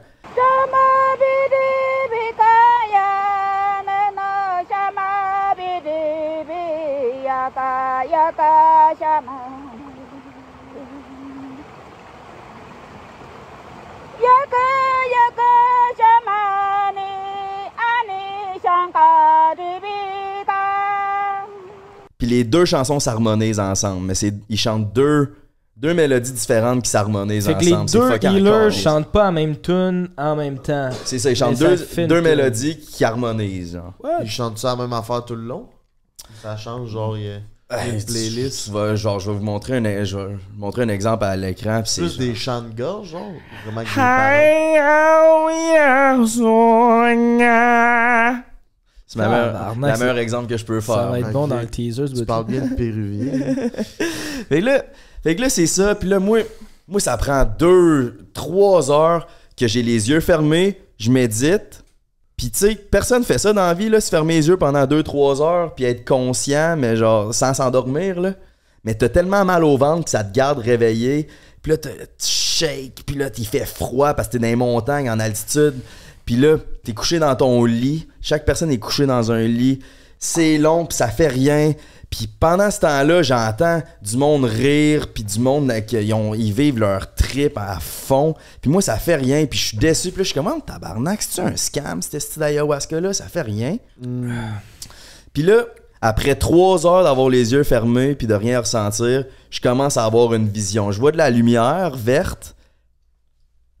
Puis les deux chansons s'harmonisent ensemble, mais c'est ils chantent deux deux mélodies différentes qui s'harmonisent ensemble. les deux healers chantent pas la même tune en même temps. C'est ça, ils chantent deux, deux mélodies qui harmonisent. Ils chantent ça la même affaire tout le long. Ça change genre genre, je vais vous montrer un, e, je montrer un exemple à l'écran. Plus des chants de gorge, genre. c'est le meilleur exemple que je peux faire. Ça va être bon dans le teaser. Tu parles bien de Péruvien. fait que là, c'est ça. Puis là, moi, moi, ça prend deux, trois heures que j'ai les yeux fermés, je médite, Pis tu sais, personne fait ça dans la vie, là, se fermer les yeux pendant 2-3 heures, puis être conscient, mais genre sans s'endormir, là. Mais t'as tellement mal au ventre que ça te garde réveillé. Puis là, tu shakes, puis là, t'y fait froid parce que t'es dans les montagnes, en altitude. Puis là, t'es couché dans ton lit. Chaque personne est couchée dans un lit. C'est long, puis ça fait rien. Puis pendant ce temps-là, j'entends du monde rire, puis du monde euh, qui ils vivent leur trip à fond. Puis moi, ça fait rien, puis je suis déçu. Puis là, je suis comme, oh, tabarnak, c'est-tu un scam, ce style d'ayahuasca-là? Ça fait rien. Hmm. Puis là, après trois heures d'avoir les yeux fermés puis de rien ressentir, je commence à avoir une vision. Je vois de la lumière verte.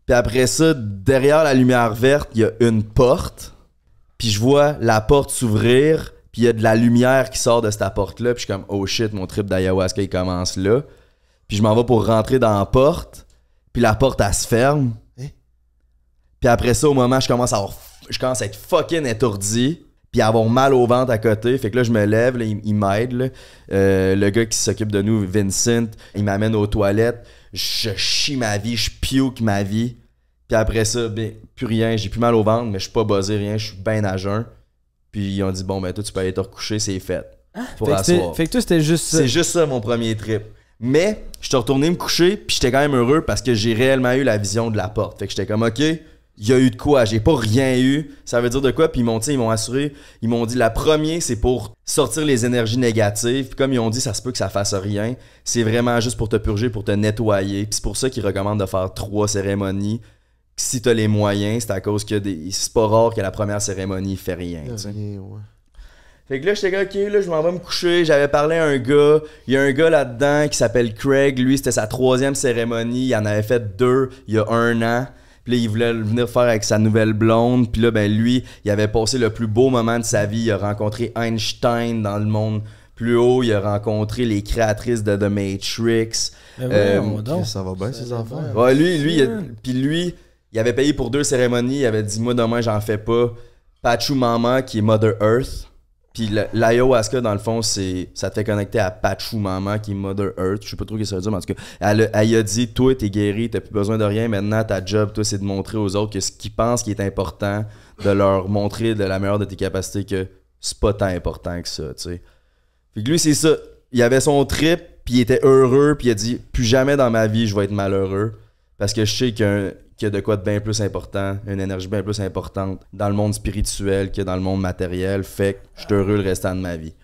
Puis après ça, derrière la lumière verte, il y a une porte. Puis je vois la porte s'ouvrir il y a de la lumière qui sort de cette porte-là. Puis je suis comme, oh shit, mon trip d'ayahuasca, il commence là. Puis je m'en vais pour rentrer dans la porte. Puis la porte, elle se ferme. Hein? Puis après ça, au moment, je commence à, je commence à être fucking étourdi. Puis avoir mal au ventre à côté. Fait que là, je me lève, il, m'aide. Euh, le gars qui s'occupe de nous, Vincent, il m'amène aux toilettes. Je chie ma vie, je puke ma vie. Puis après ça, ben, plus rien. J'ai plus mal au ventre, mais je suis pas buzzé, rien. Je suis bien à puis ils ont dit, bon, ben toi, tu peux aller te recoucher, c'est fait. Ah, pour fait, que fait que toi, c'était juste ça. C'est juste ça, mon premier trip. Mais je suis retourné me coucher, puis j'étais quand même heureux parce que j'ai réellement eu la vision de la porte. Fait que j'étais comme, OK, il y a eu de quoi, j'ai pas rien eu. Ça veut dire de quoi? Puis ils m'ont, ils m'ont assuré, ils m'ont dit, la première, c'est pour sortir les énergies négatives. Puis comme ils ont dit, ça se peut que ça fasse rien. C'est vraiment juste pour te purger, pour te nettoyer. Puis c'est pour ça qu'ils recommandent de faire trois cérémonies si t'as les moyens, c'est à cause que des... c'est pas rare que la première cérémonie fait rien. tu ouais. Fait que là, j'étais ok, là, je m'en vais me coucher. J'avais parlé à un gars. Il y a un gars là-dedans qui s'appelle Craig. Lui, c'était sa troisième cérémonie. Il en avait fait deux il y a un an. Puis là, il voulait venir faire avec sa nouvelle blonde. Puis là, ben lui, il avait passé le plus beau moment de sa vie. Il a rencontré Einstein dans le monde plus haut. Il a rencontré les créatrices de The Matrix. Ben oui, euh, ça va bien, ces enfants. Ouais, lui, lui, puis lui, il avait payé pour deux cérémonies. Il avait dit, moi, demain, j'en fais pas. Pachu maman, qui est Mother Earth. Puis l'ayahuasca, dans le fond, c'est ça te fait connecter à Pachu maman, qui est Mother Earth. Je sais pas trop ce que ça veut dire, mais en tout cas, elle, a dit Toi, t'es guéri, t'as plus besoin de rien. Maintenant, ta job, toi, c'est de montrer aux autres que ce qu'ils pensent qui est important, de leur montrer de la meilleure de tes capacités que c'est pas tant important que ça, tu sais. Fait que lui, c'est ça. Il avait son trip, puis il était heureux, puis il a dit Plus jamais dans ma vie, je vais être malheureux. Parce que je sais qu'il y, a de quoi de bien plus important, une énergie bien plus importante dans le monde spirituel que dans le monde matériel. Fait que je suis heureux le restant de ma vie.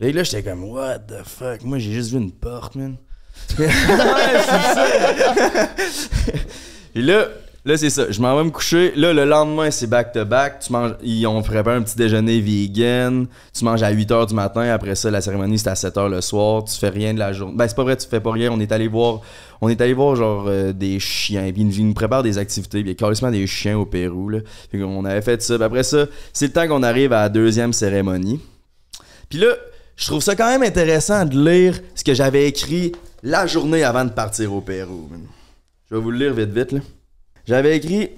Et là, j'étais comme, what the fuck? Moi, j'ai juste vu une porte, man. ouais, c'est ça! Et là, Là, c'est ça. Je m'en vais me coucher. Là, le lendemain, c'est back-to-back. Tu manges, ils ont préparé un petit déjeuner vegan. Tu manges à 8 h du matin. Après ça, la cérémonie, c'est à 7 h le soir. Tu fais rien de la journée. Ben, c'est pas vrai, tu fais pas rien. On est allé voir, on est allé voir genre euh, des chiens. ils nous, préparent des activités. Puis il y a carrément des chiens au Pérou. Là. on avait fait ça. après ça, c'est le temps qu'on arrive à la deuxième cérémonie. Puis là, je trouve ça quand même intéressant de lire ce que j'avais écrit la journée avant de partir au Pérou. Je vais vous le lire vite, vite. Là. J'avais écrit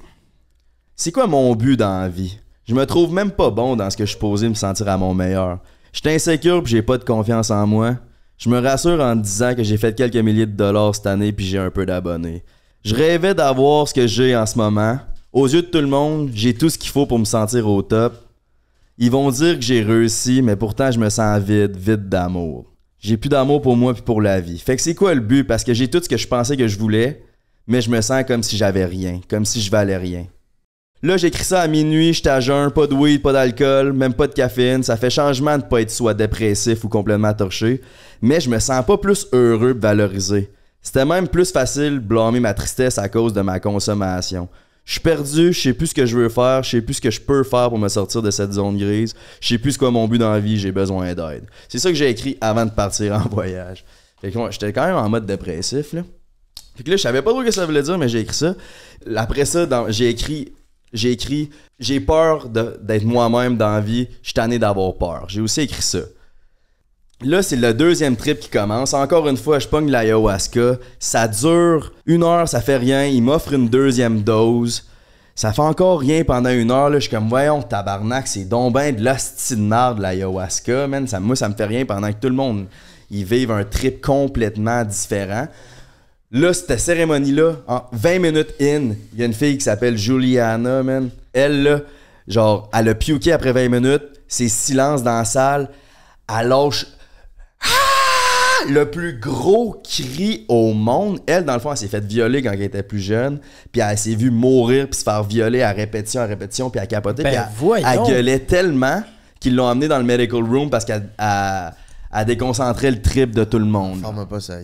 C'est quoi mon but dans la vie Je me trouve même pas bon dans ce que je suis posé me sentir à mon meilleur. Je suis insécure puis j'ai pas de confiance en moi. Je me rassure en disant que j'ai fait quelques milliers de dollars cette année puis j'ai un peu d'abonnés. Je rêvais d'avoir ce que j'ai en ce moment. Aux yeux de tout le monde, j'ai tout ce qu'il faut pour me sentir au top. Ils vont dire que j'ai réussi, mais pourtant je me sens vide, vide d'amour. J'ai plus d'amour pour moi puis pour la vie. Fait que c'est quoi le but? Parce que j'ai tout ce que je pensais que je voulais, mais je me sens comme si j'avais rien, comme si je valais rien. Là, j'écris ça à minuit, j'étais à jeun, pas de weed, pas d'alcool, même pas de caféine. Ça fait changement de pas être soit dépressif ou complètement torché, mais je me sens pas plus heureux valorisé. C'était même plus facile blâmer ma tristesse à cause de ma consommation. Je suis perdu, je sais plus ce que je veux faire, je sais plus ce que je peux faire pour me sortir de cette zone grise, je sais plus ce que mon but dans la vie, j'ai besoin d'aide. C'est ça que j'ai écrit avant de partir en voyage. J'étais quand même en mode dépressif, là. Fait que là, je savais pas trop que ça voulait dire, mais j'ai écrit ça. Après ça, j'ai écrit j'ai écrit J'ai peur d'être moi-même dans la vie, je suis tanné d'avoir peur. J'ai aussi écrit ça. Là, c'est le deuxième trip qui commence. Encore une fois, je pogne l'ayahuasca. Ça dure une heure, ça fait rien. Il m'offre une deuxième dose. Ça fait encore rien pendant une heure. Je suis comme, voyons, tabarnak, c'est donc de de l'ostinard de l'ayahuasca. Man, ça, moi, ça me fait rien pendant que tout le monde, ils vivent un trip complètement différent. Là, cette cérémonie-là, 20 minutes in, il y a une fille qui s'appelle Juliana, man. Elle, là, genre, elle a piouqué après 20 minutes, c'est silence dans la salle, elle lâche ah! le plus gros cri au monde. Elle, dans le fond, elle s'est faite violer quand elle était plus jeune, puis elle s'est vue mourir, puis se faire violer à répétition, à répétition, puis à capoter, puis ben, elle, gueulait tellement qu'ils l'ont amenée dans le medical room parce qu'elle a déconcentré le trip de tout le monde. pas ça,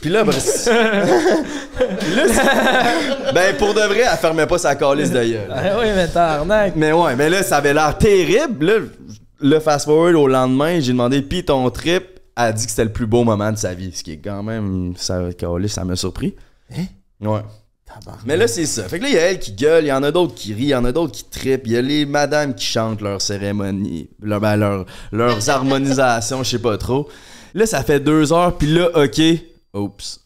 puis là, ben, ben, pour de vrai, elle fermait pas sa calice d'ailleurs ah oui, mais t'as Mais ouais, mais là, ça avait l'air terrible. le fast forward au lendemain, j'ai demandé, pis ton trip, elle a dit que c'était le plus beau moment de sa vie. Ce qui est quand même, Sa calice, ça m'a surpris. Hein? Ouais. Mais là, c'est ça. Fait que là, il y a elle qui gueule, il y en a d'autres qui rient, il y en a d'autres qui tripent, il y a les madames qui chantent leur cérémonie, leur, ben, leur, leurs harmonisations, je sais pas trop. Là, ça fait deux heures, puis là, OK, oups.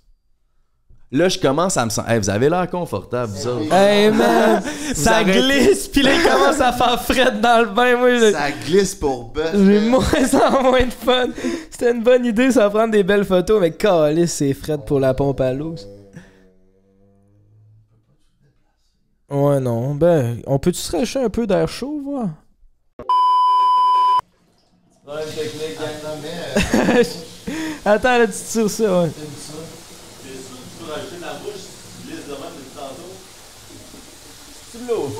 Là, je commence à me sentir. Hey, vous avez l'air confortable, vous Hey, man! ça glisse, puis là, il commence à faire fret dans le bain. Moi, Ça glisse pour bœuf. J'ai moins en moins de fun. C'était une bonne idée, ça prendre des belles photos, mais calisse, c'est Fred pour la pompe à l'eau. Ouais, non. Ben, on peut-tu se un peu d'air chaud, voir? Non, technique, gang. Non, mais. Attends, là, tu tires ça, ouais. C'est ça. tu peux rajouter de la si tu glisses de même depuis tantôt. C'est de l'eau.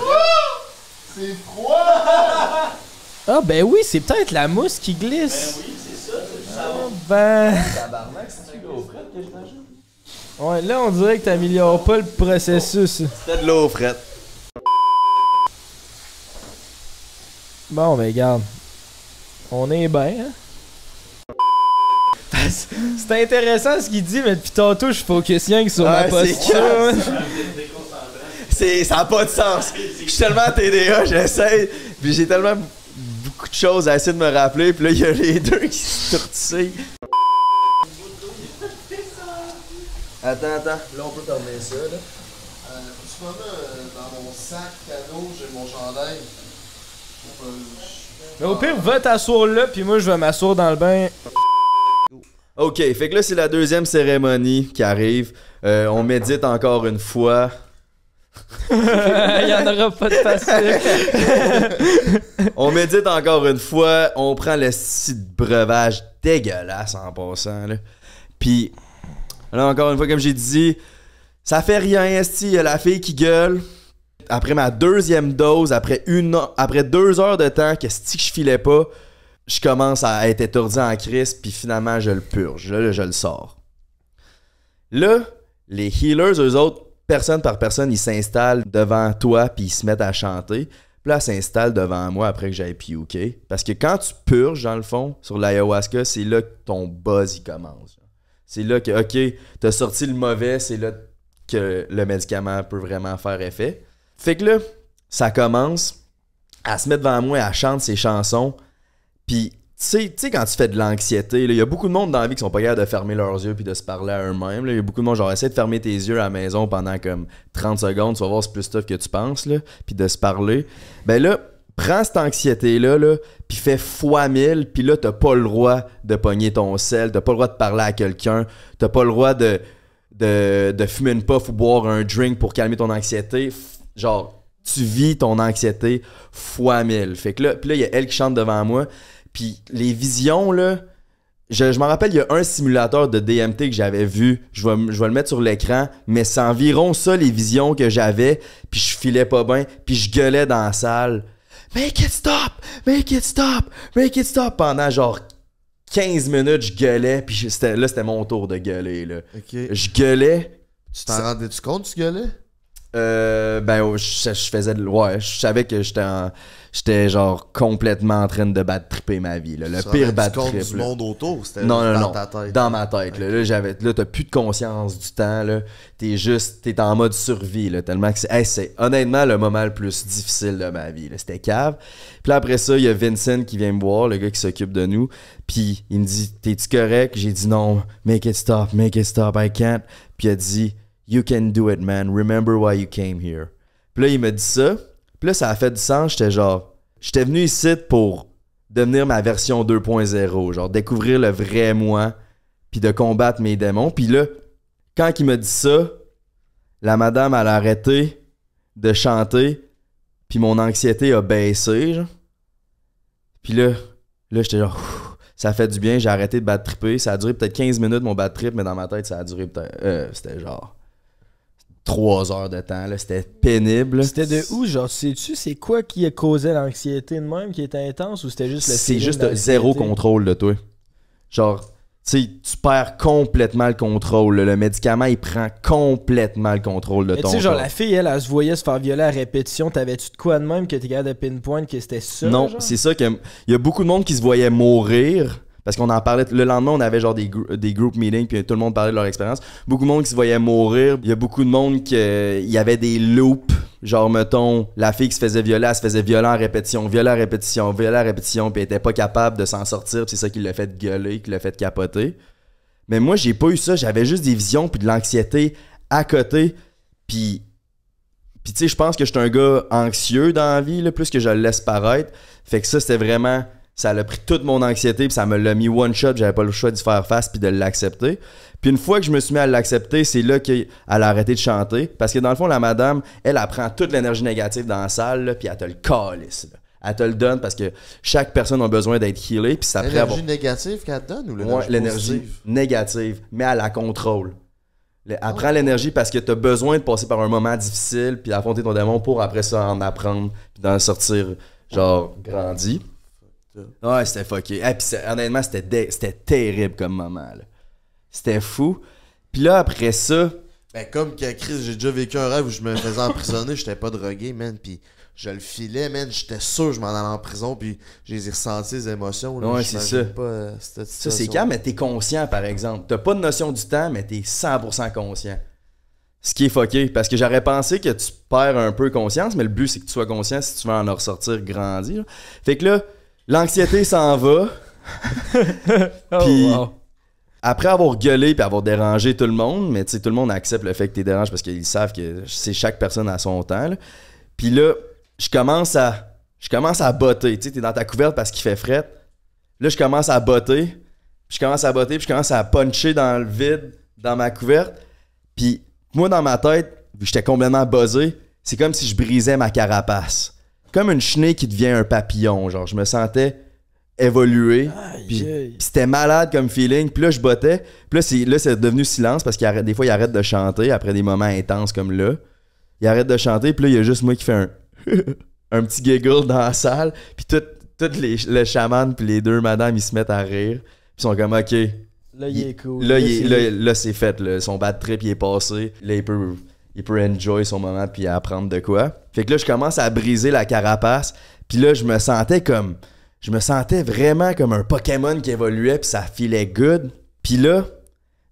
C'est froid! Ah, ben oui, c'est peut-être la mousse qui glisse. Ben oui, c'est ça, c'est du savon. Ah, ben. Ah, tabarnak, c'est du l'eau frette que je t'ajoute. Ouais, là, on dirait que t'améliores pas le processus. C'était de l'eau frette. Bon, ben, garde. On est bien, hein? C'est intéressant ce qu'il dit, mais depuis tantôt, je focus rien que sur ma posture. C'est, ça n'a pas de sens. Je suis tellement TDA, j'essaie, puis j'ai tellement beaucoup de choses à essayer de me rappeler, puis là, il y a les deux qui se tortillent. Attends, attends. Là, on peut terminer ça, là. Euh, moment, euh, dans mon sac cadeau, j'ai mon chandail. Je mais au pire, va t'asseoir là, puis moi, je vais m'asseoir dans le bain. OK, fait que là, c'est la deuxième cérémonie qui arrive. Euh, on médite encore une fois. Il y en aura pas de passé. on médite encore une fois. On prend le site breuvage dégueulasse en passant. Là. Puis, là, encore une fois, comme j'ai dit, ça fait rien, Esti. Il y a la fille qui gueule après ma deuxième dose, après, une, après deux heures de temps que si je filais pas, je commence à être étourdi en crise, puis finalement, je le purge. Là, je le sors. Là, les healers, eux autres, personne par personne, ils s'installent devant toi, puis ils se mettent à chanter. Puis là, s'installent devant moi après que pu ok Parce que quand tu purges, dans le fond, sur l'ayahuasca, c'est là que ton buzz, il commence. C'est là que, OK, t'as sorti le mauvais, c'est là que le médicament peut vraiment faire effet. Fait que là, ça commence à se mettre devant moi, à chanter ses chansons. Puis, tu sais, quand tu fais de l'anxiété, il y a beaucoup de monde dans la vie qui sont pas capables de fermer leurs yeux puis de se parler à eux-mêmes. Il y a beaucoup de monde, genre, essaie de fermer tes yeux à la maison pendant comme 30 secondes, tu vas voir, c'est plus stuff que tu penses, là, puis de se parler. Ben là, prends cette anxiété-là, là, puis fais fois mille, puis là, t'as pas le droit de pogner ton sel, t'as pas le droit de parler à quelqu'un, t'as pas le droit de, de, de fumer une puff ou boire un drink pour calmer ton anxiété genre, tu vis ton anxiété fois mille. Fait que là, puis là, il y a elle qui chante devant moi. Puis les visions, là, je, me rappelle, il y a un simulateur de DMT que j'avais vu. Je vais, je vais, le mettre sur l'écran, mais c'est environ ça les visions que j'avais. Puis je filais pas bien, puis je gueulais dans la salle. Make it stop! Make it stop! Make it stop! Pendant genre 15 minutes, je gueulais, puis là, c'était mon tour de gueuler. Là. Je gueulais. Tu t'en rendais-tu compte, tu gueulais? Euh, ben, oh, je, faisais de. Ouais, je savais que j'étais en, J'étais genre complètement en train de battre triper ma vie. Là. Le pire battre trip. du le monde autour, c'était non, non, dans non. ta tête. Dans ma tête. Là, j'avais, t'as plus de conscience du temps. Là. T'es juste. T'es en mode survie. Là, tellement que c'est, honnêtement le moment le plus difficile de ma vie. Là. C'était cave. Puis là, après ça, il y a Vincent qui vient me voir, le gars qui s'occupe de nous. Puis il me dit T'es-tu correct J'ai dit non. Make it stop, make it stop, I can't. Puis il a dit You can do it, man. Remember why you came here. Puis là, il me dit ça. Puis là, ça a fait du sens. J'étais genre, j'étais venu ici pour devenir ma version 2.0, genre découvrir le vrai moi, puis de combattre mes démons. Puis là, quand il me dit ça, la madame, a arrêté de chanter, puis mon anxiété a baissé, genre. Puis là, là, j'étais genre, ça fait du bien, j'ai arrêté de battre tripper Ça a duré peut-être 15 minutes mon battre trip, mais dans ma tête, ça a duré peut-être. Euh, c'était genre trois heures de temps. C'était pénible. C'était de où, genre, sais-tu, c'est quoi qui a causé l'anxiété de même, qui était intense, ou c'était juste le C'est juste zéro contrôle de toi. Genre, tu tu perds complètement le contrôle. Le médicament, il prend complètement le contrôle de Mais Tu sais, genre, la fille, elle, elle, se voyait se faire violer à répétition. T'avais-tu de quoi de même que t'es capable de pinpoint que c'était ça? Non, c'est ça que. Il y a beaucoup de monde qui se voyait mourir parce qu'on en parlait le lendemain, on avait genre des, des group meetings, puis tout le monde parlait de leur expérience. Beaucoup de monde qui se voyait mourir. Il y a beaucoup de monde qui il y avait des loops. Genre, mettons, la fille qui se faisait violer, elle se faisait violer en répétition, violer en répétition, violer en répétition, puis elle était pas capable de s'en sortir, c'est ça qui l'a fait gueuler, qui l'a fait capoter. Mais moi, j'ai pas eu ça, j'avais juste des visions, puis de l'anxiété à côté, puis puis tu sais, je pense que je un gars anxieux dans la vie, là, plus que je le laisse paraître. Fait que ça, c'était vraiment ça l'a pris toute mon anxiété, puis ça me l'a mis one shot, j'avais pas le choix d'y faire face puis de l'accepter. Puis une fois que je me suis mis à l'accepter, c'est là qu'elle a arrêté de chanter. Parce que dans le fond, la madame, elle, apprend toute l'énergie négative dans la salle, puis elle te le calisse. Elle te le donne parce que chaque personne a besoin d'être healée. Puis ça L'énergie négative qu'elle te donne ou l'énergie L'énergie négative, mais elle la contrôle. Elle oh. prend l'énergie parce que tu as besoin de passer par un moment difficile, puis affronter ton démon pour après ça en apprendre, puis d'en sortir, genre, grandi. Ouais, c'était fucké. et puis honnêtement, c'était, c'était terrible comme moment. C'était fou. Puis là, après ça. Ben, comme qu'à Chris, j'ai déjà vécu un rêve où je me faisais emprisonner, j'étais pas drogué, man. Puis je le filais, man. J'étais sûr je m'en allais en prison, puis j'ai ressenti les émotions. ouais, c'est ça. Euh, ça, c'est quand, mais t'es conscient, par exemple. T'as pas de notion du temps, mais t'es 100% conscient. Ce qui est fucké, parce que j'aurais pensé que tu perds un peu conscience, mais le but, c'est que tu sois conscient si tu veux en ressortir grandi. Fait que là, L'anxiété s'en va. Oh, puis après avoir gueulé et avoir dérangé tout le monde, mais tu tout le monde accepte le fait que t'es déranges parce qu'ils savent que c'est chaque personne à son temps. Puis là, je commence à je commence à botter. Tu sais, t'es dans ta couverte parce qu'il fait fret. Là, je commence à botter. je commence à botter, puis je commence à puncher dans le vide, dans ma couverte. Puis moi, dans ma tête, j'étais complètement buzzé. C'est comme si je brisais ma carapace comme une chenille qui devient un papillon. Genre, je me sentais évoluer. Puis c'était malade comme feeling. Puis là, je bottais. Puis là, c'est devenu silence parce qu'il des fois, il arrête de chanter après des moments intenses comme là. Il arrête de chanter. Puis là, il y a juste moi qui fais un, un petit giggle dans la salle. Puis tout, les, le chaman puis les deux madames, ils se mettent à rire. Puis ils sont comme, OK. Là, il est cool. Là, là c'est fait. Son bad trip, est passé. Là, il peut enjoy son moment puis apprendre de quoi. Fait que là, je commence à briser la carapace. Puis là, je me sentais comme. Je me sentais vraiment comme un Pokémon qui évoluait puis ça filait good. Puis là,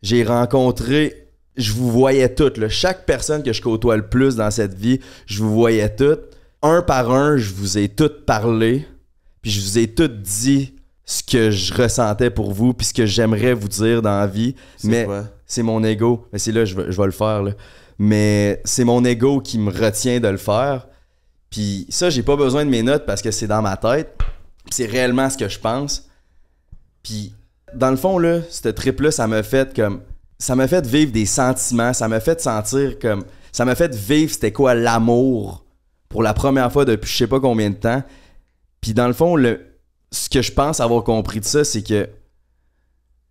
j'ai rencontré. Je vous voyais toutes. Chaque personne que je côtoie le plus dans cette vie, je vous voyais toutes. Un par un, je vous ai toutes parlé. Puis je vous ai toutes dit ce que je ressentais pour vous puis ce que j'aimerais vous dire dans la vie. Mais c'est mon ego. Mais c'est là, je vais, je vais le faire mais c'est mon ego qui me retient de le faire. Puis ça, j'ai pas besoin de mes notes parce que c'est dans ma tête. C'est réellement ce que je pense. Puis dans le fond, là, cette trip-là, ça m'a fait comme. Ça m'a fait vivre des sentiments. Ça m'a fait sentir comme. Ça m'a fait vivre c'était quoi l'amour pour la première fois depuis je sais pas combien de temps. Puis dans le fond, le, ce que je pense avoir compris de ça, c'est que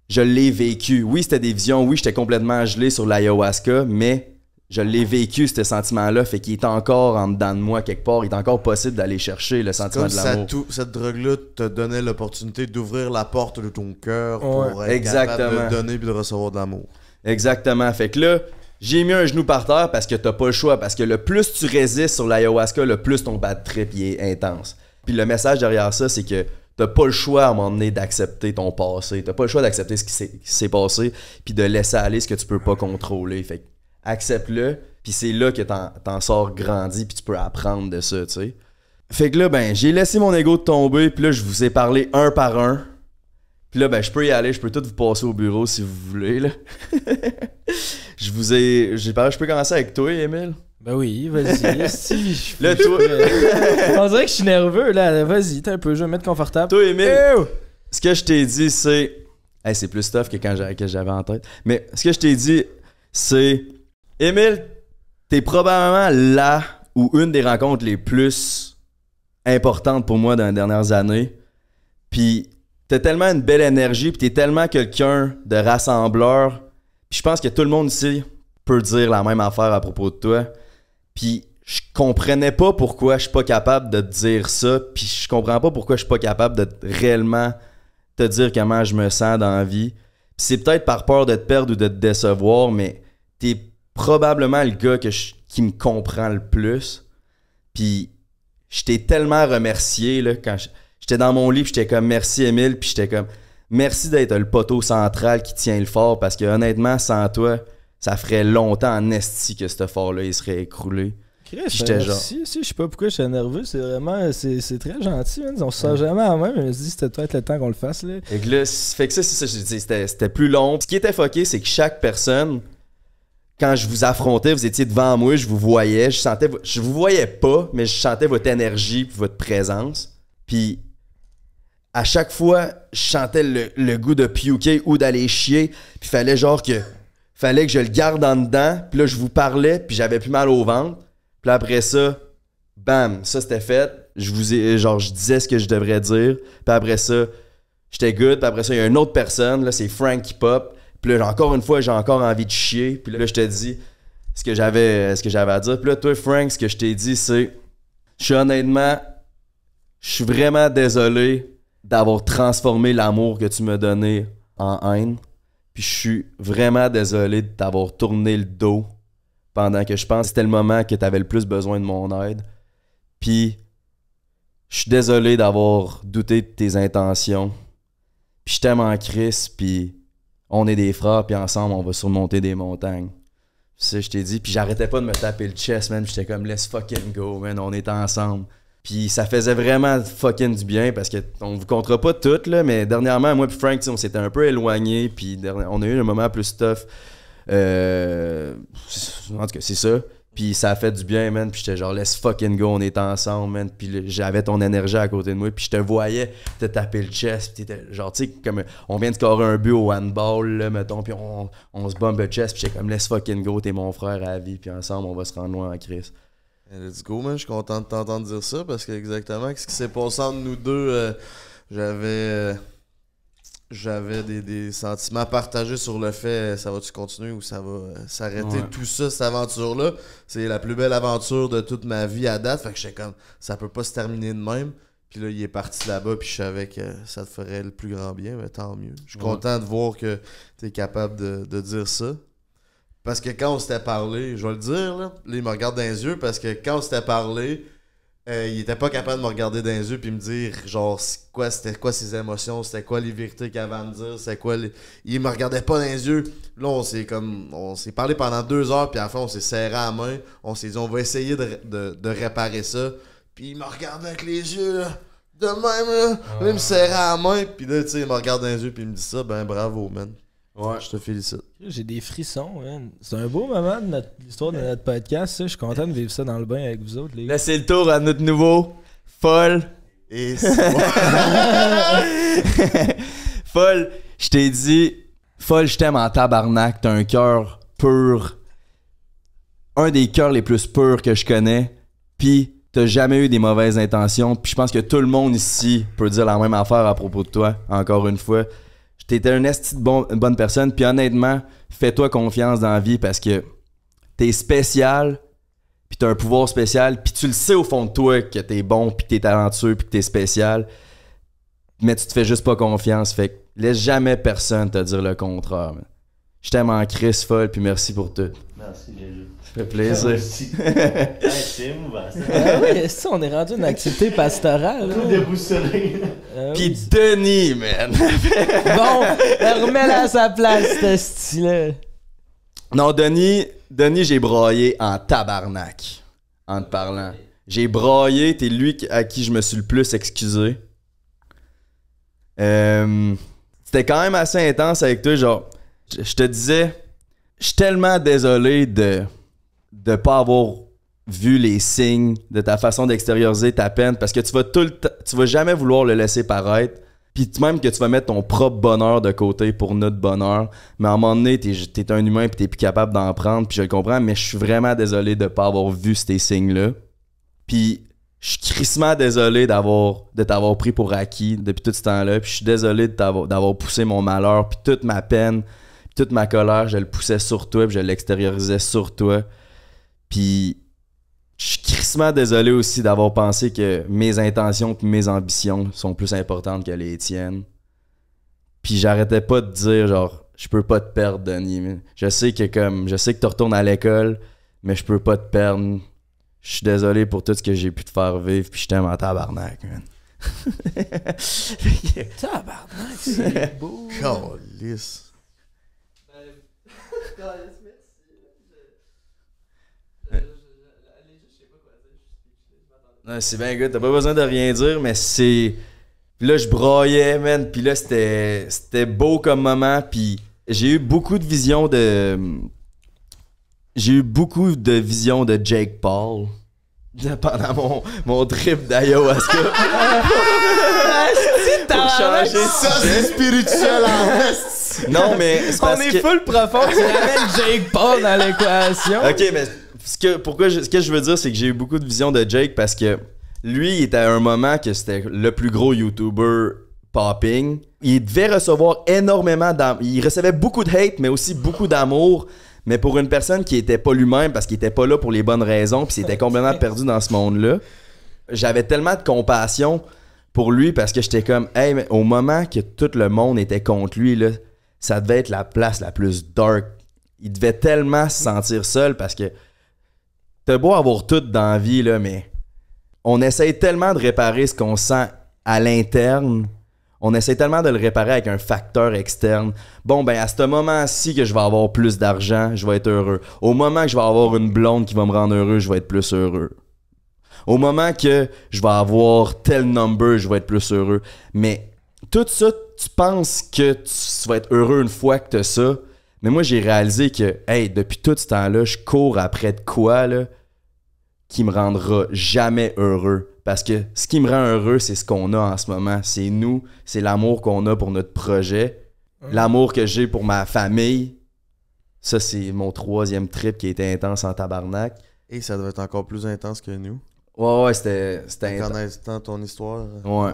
je l'ai vécu. Oui, c'était des visions. Oui, j'étais complètement gelé sur l'ayahuasca, mais je l'ai vécu, ce sentiment-là, fait qu'il est encore en dedans de moi quelque part. Il est encore possible d'aller chercher le sentiment de l'amour. cette drogue-là te donnait l'opportunité d'ouvrir la porte de ton cœur pour être capable de donner puis de recevoir de l'amour. Exactement. Fait que là, j'ai mis un genou par terre parce que t'as pas le choix. Parce que le plus tu résistes sur l'ayahuasca, le plus ton bad trip est intense. Puis le message derrière ça, c'est que t'as pas le choix à un moment donné d'accepter ton passé. T'as pas le choix d'accepter ce qui s'est passé puis de laisser aller ce que tu peux pas contrôler. Fait accepte-le, puis c'est là que t'en sors grandi, puis tu peux apprendre de ça, tu sais. Fait que là, ben, j'ai laissé mon ego tomber, puis là, je vous ai parlé un par un. Puis là, ben, je peux y aller, je peux tout vous passer au bureau si vous voulez, là. je vous ai. J'ai parlé, je peux commencer avec toi, Emile. Ben oui, vas-y. là, toi. Euh, on dirait que je suis nerveux, là. Vas-y, t'es un peu, je vais me mettre confortable. Toi, Emile. Ce que je t'ai dit, c'est. c'est plus tough que quand j'avais en tête. Mais ce que je t'ai dit, c'est Émile, t'es probablement là ou une des rencontres les plus importantes pour moi dans les dernières années. Puis t'as tellement une belle énergie, puis t'es tellement quelqu'un de rassembleur. Puis je pense que tout le monde ici peut dire la même affaire à propos de toi. Puis je comprenais pas pourquoi je suis pas capable de te dire ça, puis je comprends pas pourquoi je suis pas capable de réellement te dire comment je me sens dans la vie. c'est peut-être par peur de te perdre ou de te décevoir, mais t'es probablement le gars que qui me comprend le plus. Puis je t'ai tellement remercié là, quand j'étais dans mon lit, j'étais comme merci Emile puis j'étais comme merci d'être le poteau central qui tient le fort parce que honnêtement, sans toi, ça ferait longtemps en esti que ce fort-là il serait écroulé. Si, je sais pas pourquoi je nerveux. C'est vraiment. C'est très gentil, ils hein, On se sent jamais à moi, mais je me c'était peut-être le temps qu'on le fasse, là. fait que ça, c'est c'était plus long. Ce qui était foqué, c'est que chaque personne quand je vous affrontais, vous étiez devant moi, je vous voyais, je sentais, je vous voyais pas, mais je sentais votre énergie votre présence. Puis à chaque fois, je sentais le, goût de piouquer ou d'aller chier. Puis fallait genre que, fallait que je le garde en dedans. Puis là, je vous parlais, puis j'avais plus mal au ventre. Puis après ça, bam, ça c'était fait. Je vous ai, genre, je disais ce que je devrais dire. Puis après ça, j'étais good. Puis après ça, il y a une autre personne, là, c'est Frank qui pop. Pis là, encore une fois, j'ai encore envie de chier. Puis là, je te dis ce que j'avais ce que j'avais à dire. Puis là, toi, Frank, ce que je t'ai dit, c'est je suis honnêtement, je suis vraiment désolé d'avoir transformé l'amour que tu me donnais en haine. Puis je suis vraiment désolé de t'avoir tourné le dos pendant que je pense que c'était le moment que tu avais le plus besoin de mon aide. Puis je suis désolé d'avoir douté de tes intentions. Puis je t'aime en crise, puis on est des frappes puis ensemble, on va surmonter des montagnes. Ça, je t'ai dit. Puis j'arrêtais pas de me taper le chest, man. J'étais comme, let's fucking go, man. On est ensemble. Puis ça faisait vraiment fucking du bien parce que on vous comptera pas toutes, là, mais dernièrement, moi et Frank, on s'était un peu éloigné Puis on a eu un moment plus tough. Euh, en tout cas, c'est ça. Puis ça a fait du bien, man. Puis j'étais genre, let's fucking go, on est ensemble, man. Puis j'avais ton énergie à côté de moi. Puis je te voyais te taper le chest. Puis t'étais genre, tu sais, comme on vient de scorer un but au handball, là, mettons. Puis on, se bombe le chest. Puis j'étais comme, let's fucking go, t'es mon frère à vie. Puis ensemble, on va se rendre loin en crise. Eh, let's go, man. Je suis content de t'entendre dire ça parce que exactement, ce qui s'est passé entre nous deux, euh, j'avais. Euh, j'avais des, des, sentiments partagés sur le fait euh, ça va-tu continuer ou ça va euh, s'arrêter tout ça, cette aventure-là. C'est la plus belle aventure de toute ma vie à date. Fait que j'étais comme ça peut pas se terminer de même. Puis là, il est parti là-bas, puis je savais que ça te ferait le plus grand bien, mais ben, tant mieux. Je suis content de voir que tu es capable de, de, dire ça. Parce que quand on s'était parlé, je vais le dire, là, là, il me regarde dans les yeux, parce que quand on s'était parlé, euh, il était pas capable de me regarder dans les yeux puis me dire genre quoi c'était quoi ses émotions, c'était quoi les vérités qu'il avait à me dire, c'était quoi les... il me regardait pas dans les yeux. Là on s'est comme on s'est parlé pendant deux heures puis à la fin on s'est serré à la main, on s'est dit on va essayer de, de, réparer ça. Puis il me regardait avec les yeux de même là, ah. il me serrait à la main puis là tu sais il me regarde dans les yeux puis il me dit ça ben bravo man. Ouais. Je te félicite. J'ai des frissons, man. C'est un beau moment de notre, l'histoire de notre podcast. Je suis content de vivre ça dans le bain avec vous autres, les gars. Laissez le tour à notre nouveau Foll Et je t'ai dit, folle, je t'aime en tabarnak. T'as un cœur pur. Un des cœurs les plus purs que je connais. Puis t'as jamais eu des mauvaises intentions. Puis je pense que tout le monde ici peut dire la même affaire à propos de toi, encore une fois t'étais un une bonne personne, puis honnêtement, fais-toi confiance dans la vie parce que t'es spécial, puis t'as un pouvoir spécial, puis tu le sais au fond de toi que t'es bon, puis t'es talentueux, puis t'es spécial, mais tu te fais juste pas confiance. Fait que laisse jamais personne te dire le contraire. Je t'aime en Chris folle, puis merci pour tout. Merci, Jésus. Ça fait plaisir. C'est oui, ah ça, on est rendu une activité pastorale. Tout déboussolé. Ah Puis Denis, man. bon, ben, remets-la à sa place, ce style Non, Denis, Denis j'ai broyé en tabarnak en te parlant. J'ai broyé, t'es lui à qui je me suis le plus excusé. Euh, c'était quand même assez intense avec toi, genre, je te disais, je suis tellement désolé de de pas avoir vu les signes de ta façon d'extérioriser ta peine parce que tu vas tout le tu vas jamais vouloir le laisser paraître puis même que tu vas mettre ton propre bonheur de côté pour notre bonheur mais à un moment donné t'es es un humain puis t'es plus capable d'en prendre puis je le comprends mais je suis vraiment désolé de pas avoir vu ces signes là puis je suis crissement désolé d'avoir de t'avoir pris pour acquis depuis tout ce temps-là puis je suis désolé d'avoir poussé mon malheur puis toute ma peine toute ma colère je le poussais sur toi puis je l'extériorisais sur toi puis je suis crissement désolé aussi d'avoir pensé que mes intentions et mes ambitions sont plus importantes que les tiennes. Puis j'arrêtais pas de dire genre je peux pas te perdre Denis. Je sais que comme je sais que tu retournes à l'école, mais je peux pas te perdre. Je suis désolé pour tout ce que j'ai pu te faire vivre puis je t'aime en tabarnak, man. tabarnak, c'est beau. c'est bien good, t'as pas besoin de rien dire, mais c'est. Puis là, je broyais, man. Puis là, c'était, c'était beau comme moment. Puis j'ai eu beaucoup de visions de. J'ai eu beaucoup de visions de Jake Paul pendant mon, mon trip d'ayahuasca. pour changer ça, c'est spirituel en Non, mais parce On est full profond, tu ramènes Jake Paul dans l'équation. OK, mais ce que, je, veux dire, c'est que j'ai eu beaucoup de vision de Jake parce que lui, il était à un moment que c'était le plus gros YouTuber popping. Il devait recevoir énormément d'amour. Il recevait beaucoup de hate, mais aussi beaucoup d'amour. Mais pour une personne qui était pas lui-même parce qu'il était pas là pour les bonnes raisons, puis était complètement perdu dans ce monde-là, j'avais tellement de compassion pour lui parce que j'étais comme, hey, mais au moment que tout le monde était contre lui, ça devait être la place la plus dark. Il devait tellement se sentir seul parce que t'as beau avoir tout dans la vie, là, mais on essaye tellement de réparer ce qu'on sent à l'interne. On essaie tellement de le réparer avec un facteur externe. Bon, ben à ce moment-ci que je vais avoir plus d'argent, je vais être heureux. Au moment que je vais avoir une blonde qui va me rendre heureux, je vais être plus heureux. Au moment que je vais avoir tel number, je vais être plus heureux. Mais tout ça, tu penses que tu vas être heureux une fois que tu as ça, mais moi, j'ai réalisé que, hey, depuis tout ce temps-là, je cours après de quoi, là, qui me rendra jamais heureux. Parce que ce qui me rend heureux, c'est ce qu'on a en ce moment. C'est nous, c'est l'amour qu'on a pour notre projet, l'amour que j'ai pour ma famille. Ça, c'est mon troisième trip qui a été intense en tabarnak. Et ça devait être encore plus intense que nous. Ouais, ouais, c'était intense. En ton histoire. ouais.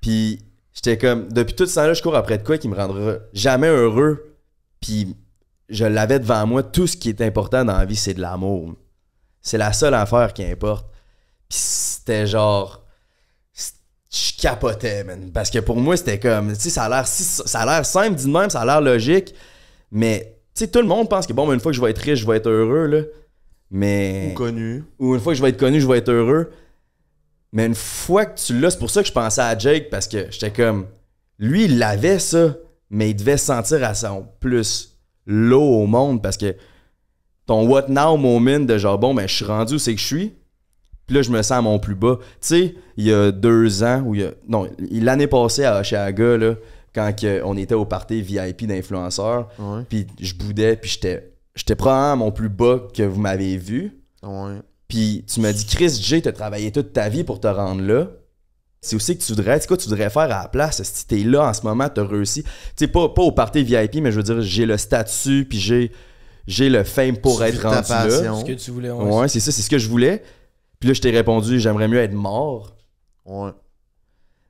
Puis, j'étais comme, depuis tout ce temps-là, je cours après de quoi qui me rendra jamais heureux puis je l'avais devant moi, tout ce qui est important dans la vie, c'est de l'amour. C'est la seule affaire qui importe. Puis c'était genre je capotais, man. Parce que pour moi, c'était comme, tu sais, ça a l'air simple, dit de même, ça a l'air logique. Mais, tu sais, tout le monde pense que, bon, une fois que je vais être riche, je vais être heureux, là. Mais. Ou connu. Ou une fois que je vais être connu, je vais être heureux. Mais une fois que tu l'as, c'est pour ça que je pensais à Jake, parce que j'étais comme, lui, il l'avait, ça mais il devait sentir à son plus l'eau au monde parce que ton what now moment de genre bon, ben, je suis rendu où c'est que je suis, puis là je me sens à mon plus bas. Tu sais, il y a deux ans, ou il y a, non, l'année passée à Oshiaga, là, quand on était au party VIP d'influenceurs, puis je boudais, puis j'étais, j'étais probablement à mon plus bas que vous m'avez vu. Puis tu m'as dit, Chris J, t'as travaillé toute ta vie pour te rendre là. C'est aussi que tu voudrais, tu tu voudrais faire à la place. Si t'es là en ce moment, t'as réussi. Tu sais, pas, pas au party VIP, mais je veux dire, j'ai le statut, puis j'ai, j'ai le fame pour être rendu là. C'est ce que tu voulais. Ouais, c'est ça, c'est ce que je voulais. Puis là, je t'ai répondu, j'aimerais mieux être mort. Ouais.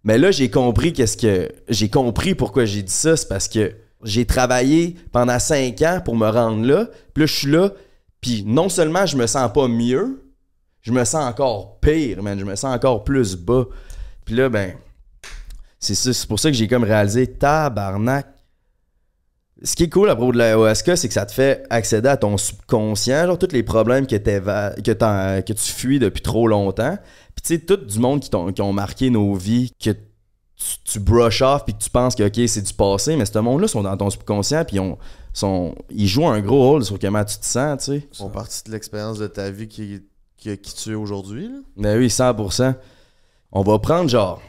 Mais là, j'ai compris qu'est-ce que. J'ai compris pourquoi j'ai dit ça. C'est parce que j'ai travaillé pendant cinq ans pour me rendre là. Puis là, je suis là. Puis non seulement je me sens pas mieux, je me sens encore pire, man. Je me sens encore plus bas. Puis là, ben, c'est pour ça que j'ai comme réalisé tabarnak. Ce qui est cool à propos de la c'est que ça te fait accéder à ton subconscient, genre tous les problèmes que, que tu fuis depuis trop longtemps. Puis tu sais, tout du monde qui, ont, marqué nos vies, que tu, brush off puis que tu penses que OK, c'est du passé, mais ce monde-là sont dans ton subconscient puis ils jouent un gros rôle sur comment tu te sens, tu sais. Ils font partie de l'expérience de ta vie qui, qui, qui tu es aujourd'hui. Ben oui, 100%. On va prendre genre.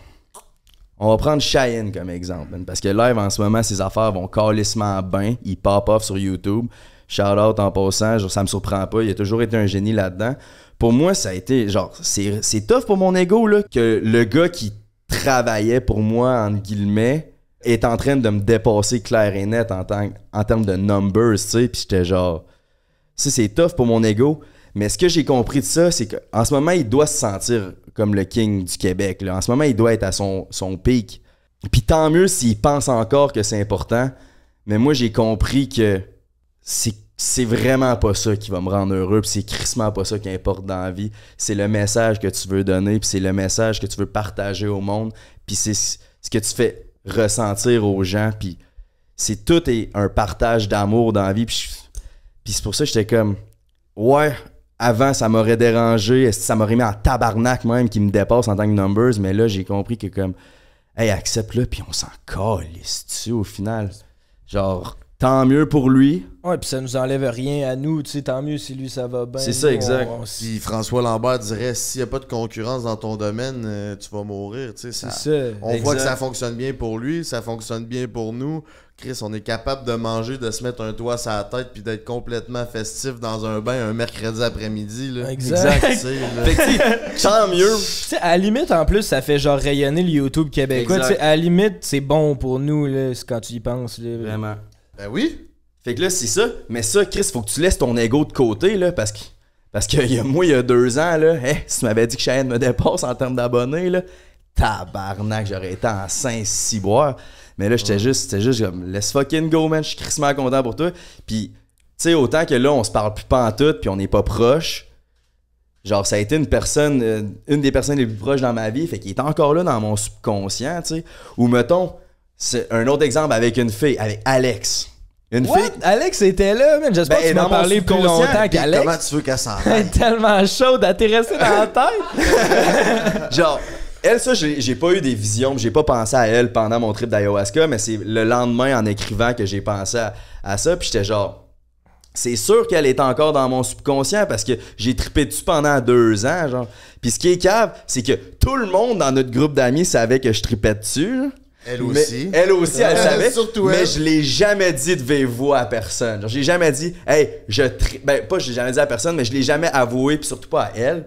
On va prendre Cheyenne comme exemple, parce que live en ce moment, ses affaires vont calissement bien. Il pop off sur YouTube. Shout out en passant, genre, ça me surprend pas. Il a toujours été un génie là-dedans. Pour moi, ça a été genre, c'est tough pour mon ego là, que le gars qui travaillait pour moi, entre guillemets, est en train de me dépasser clair et net en, tant, en termes de numbers, tu sais. Puis j'étais genre, si c'est tough pour mon ego. Mais ce que j'ai compris de ça, c'est qu'en ce moment, il doit se sentir comme le king du Québec. Là. En ce moment, il doit être à son, son pic. Puis tant mieux s'il pense encore que c'est important. Mais moi, j'ai compris que c'est vraiment pas ça qui va me rendre heureux. Puis c'est crissement pas ça qui importe dans la vie. C'est le message que tu veux donner. Puis c'est le message que tu veux partager au monde. Puis c'est ce que tu fais ressentir aux gens. Puis c'est tout est un partage d'amour dans la vie. Puis, puis c'est pour ça que j'étais comme, ouais, avant, ça m'aurait dérangé, ça m'aurait mis en tabarnak même qui me dépasse en tant que numbers, mais là, j'ai compris que comme, hey, accepte-le, puis on s'en calisse-tu au final. Genre, tant mieux pour lui. Ouais, puis ça nous enlève rien à nous, tu sais, tant mieux si lui ça va bien. C'est ça, exact. Si François Lambert dirait s'il n'y a pas de concurrence dans ton domaine, euh, tu vas mourir, tu sais. C'est ça. On voit que ça fonctionne bien pour lui, ça fonctionne bien pour nous. Chris, on est capable de manger, de se mettre un toit sur la tête, puis d'être complètement festif dans un bain un mercredi après-midi. Là. Exact. tant mieux. sais, à la limite, en plus, ça fait genre rayonner le YouTube québécois. À la limite, c'est bon pour nous là, quand tu y penses. Là. Vraiment. Ben oui. Fait que là, c'est ça. Mais ça, Chris, faut que tu laisses ton ego de côté, là, parce que. Parce que moi, il y a deux ans, là, hein, si tu m'avais dit que Cheyenne me dépasse en termes d'abonnés, là, tabarnak, j'aurais été en saint 6 mais là, j'étais juste, c'était juste comme, Let's fucking go, man, je suis crissement content pour toi. Puis, tu sais, autant que là, on se parle plus en tout, puis on n'est pas proche. Genre, ça a été une personne, euh, une des personnes les plus proches dans ma vie, fait qu'il est encore là dans mon subconscient, tu sais. Ou mettons, c'est un autre exemple avec une fille, avec Alex. Une fille. Alex était là, man. J'espère ben, que tu m'as parlé plus longtemps qu'Alex. Comment tu veux qu'elle Elle est tellement chaude, à dans la tête. genre, elle, ça, j'ai pas eu des visions, j'ai pas pensé à elle pendant mon trip d'ayahuasca, mais c'est le lendemain en écrivant que j'ai pensé à, ça, puis j'étais genre, c'est sûr qu'elle est encore dans mon subconscient parce que j'ai tripé dessus pendant deux ans, genre. Puis ce qui est cave, c'est que tout le monde dans notre groupe d'amis savait que je tripais dessus. Elle aussi. elle aussi, elle, savait. Mais je l'ai jamais dit de vous à personne. J'ai jamais dit, hey, je trip Ben, pas je l'ai jamais dit à personne, mais je l'ai jamais avoué, puis surtout pas à elle.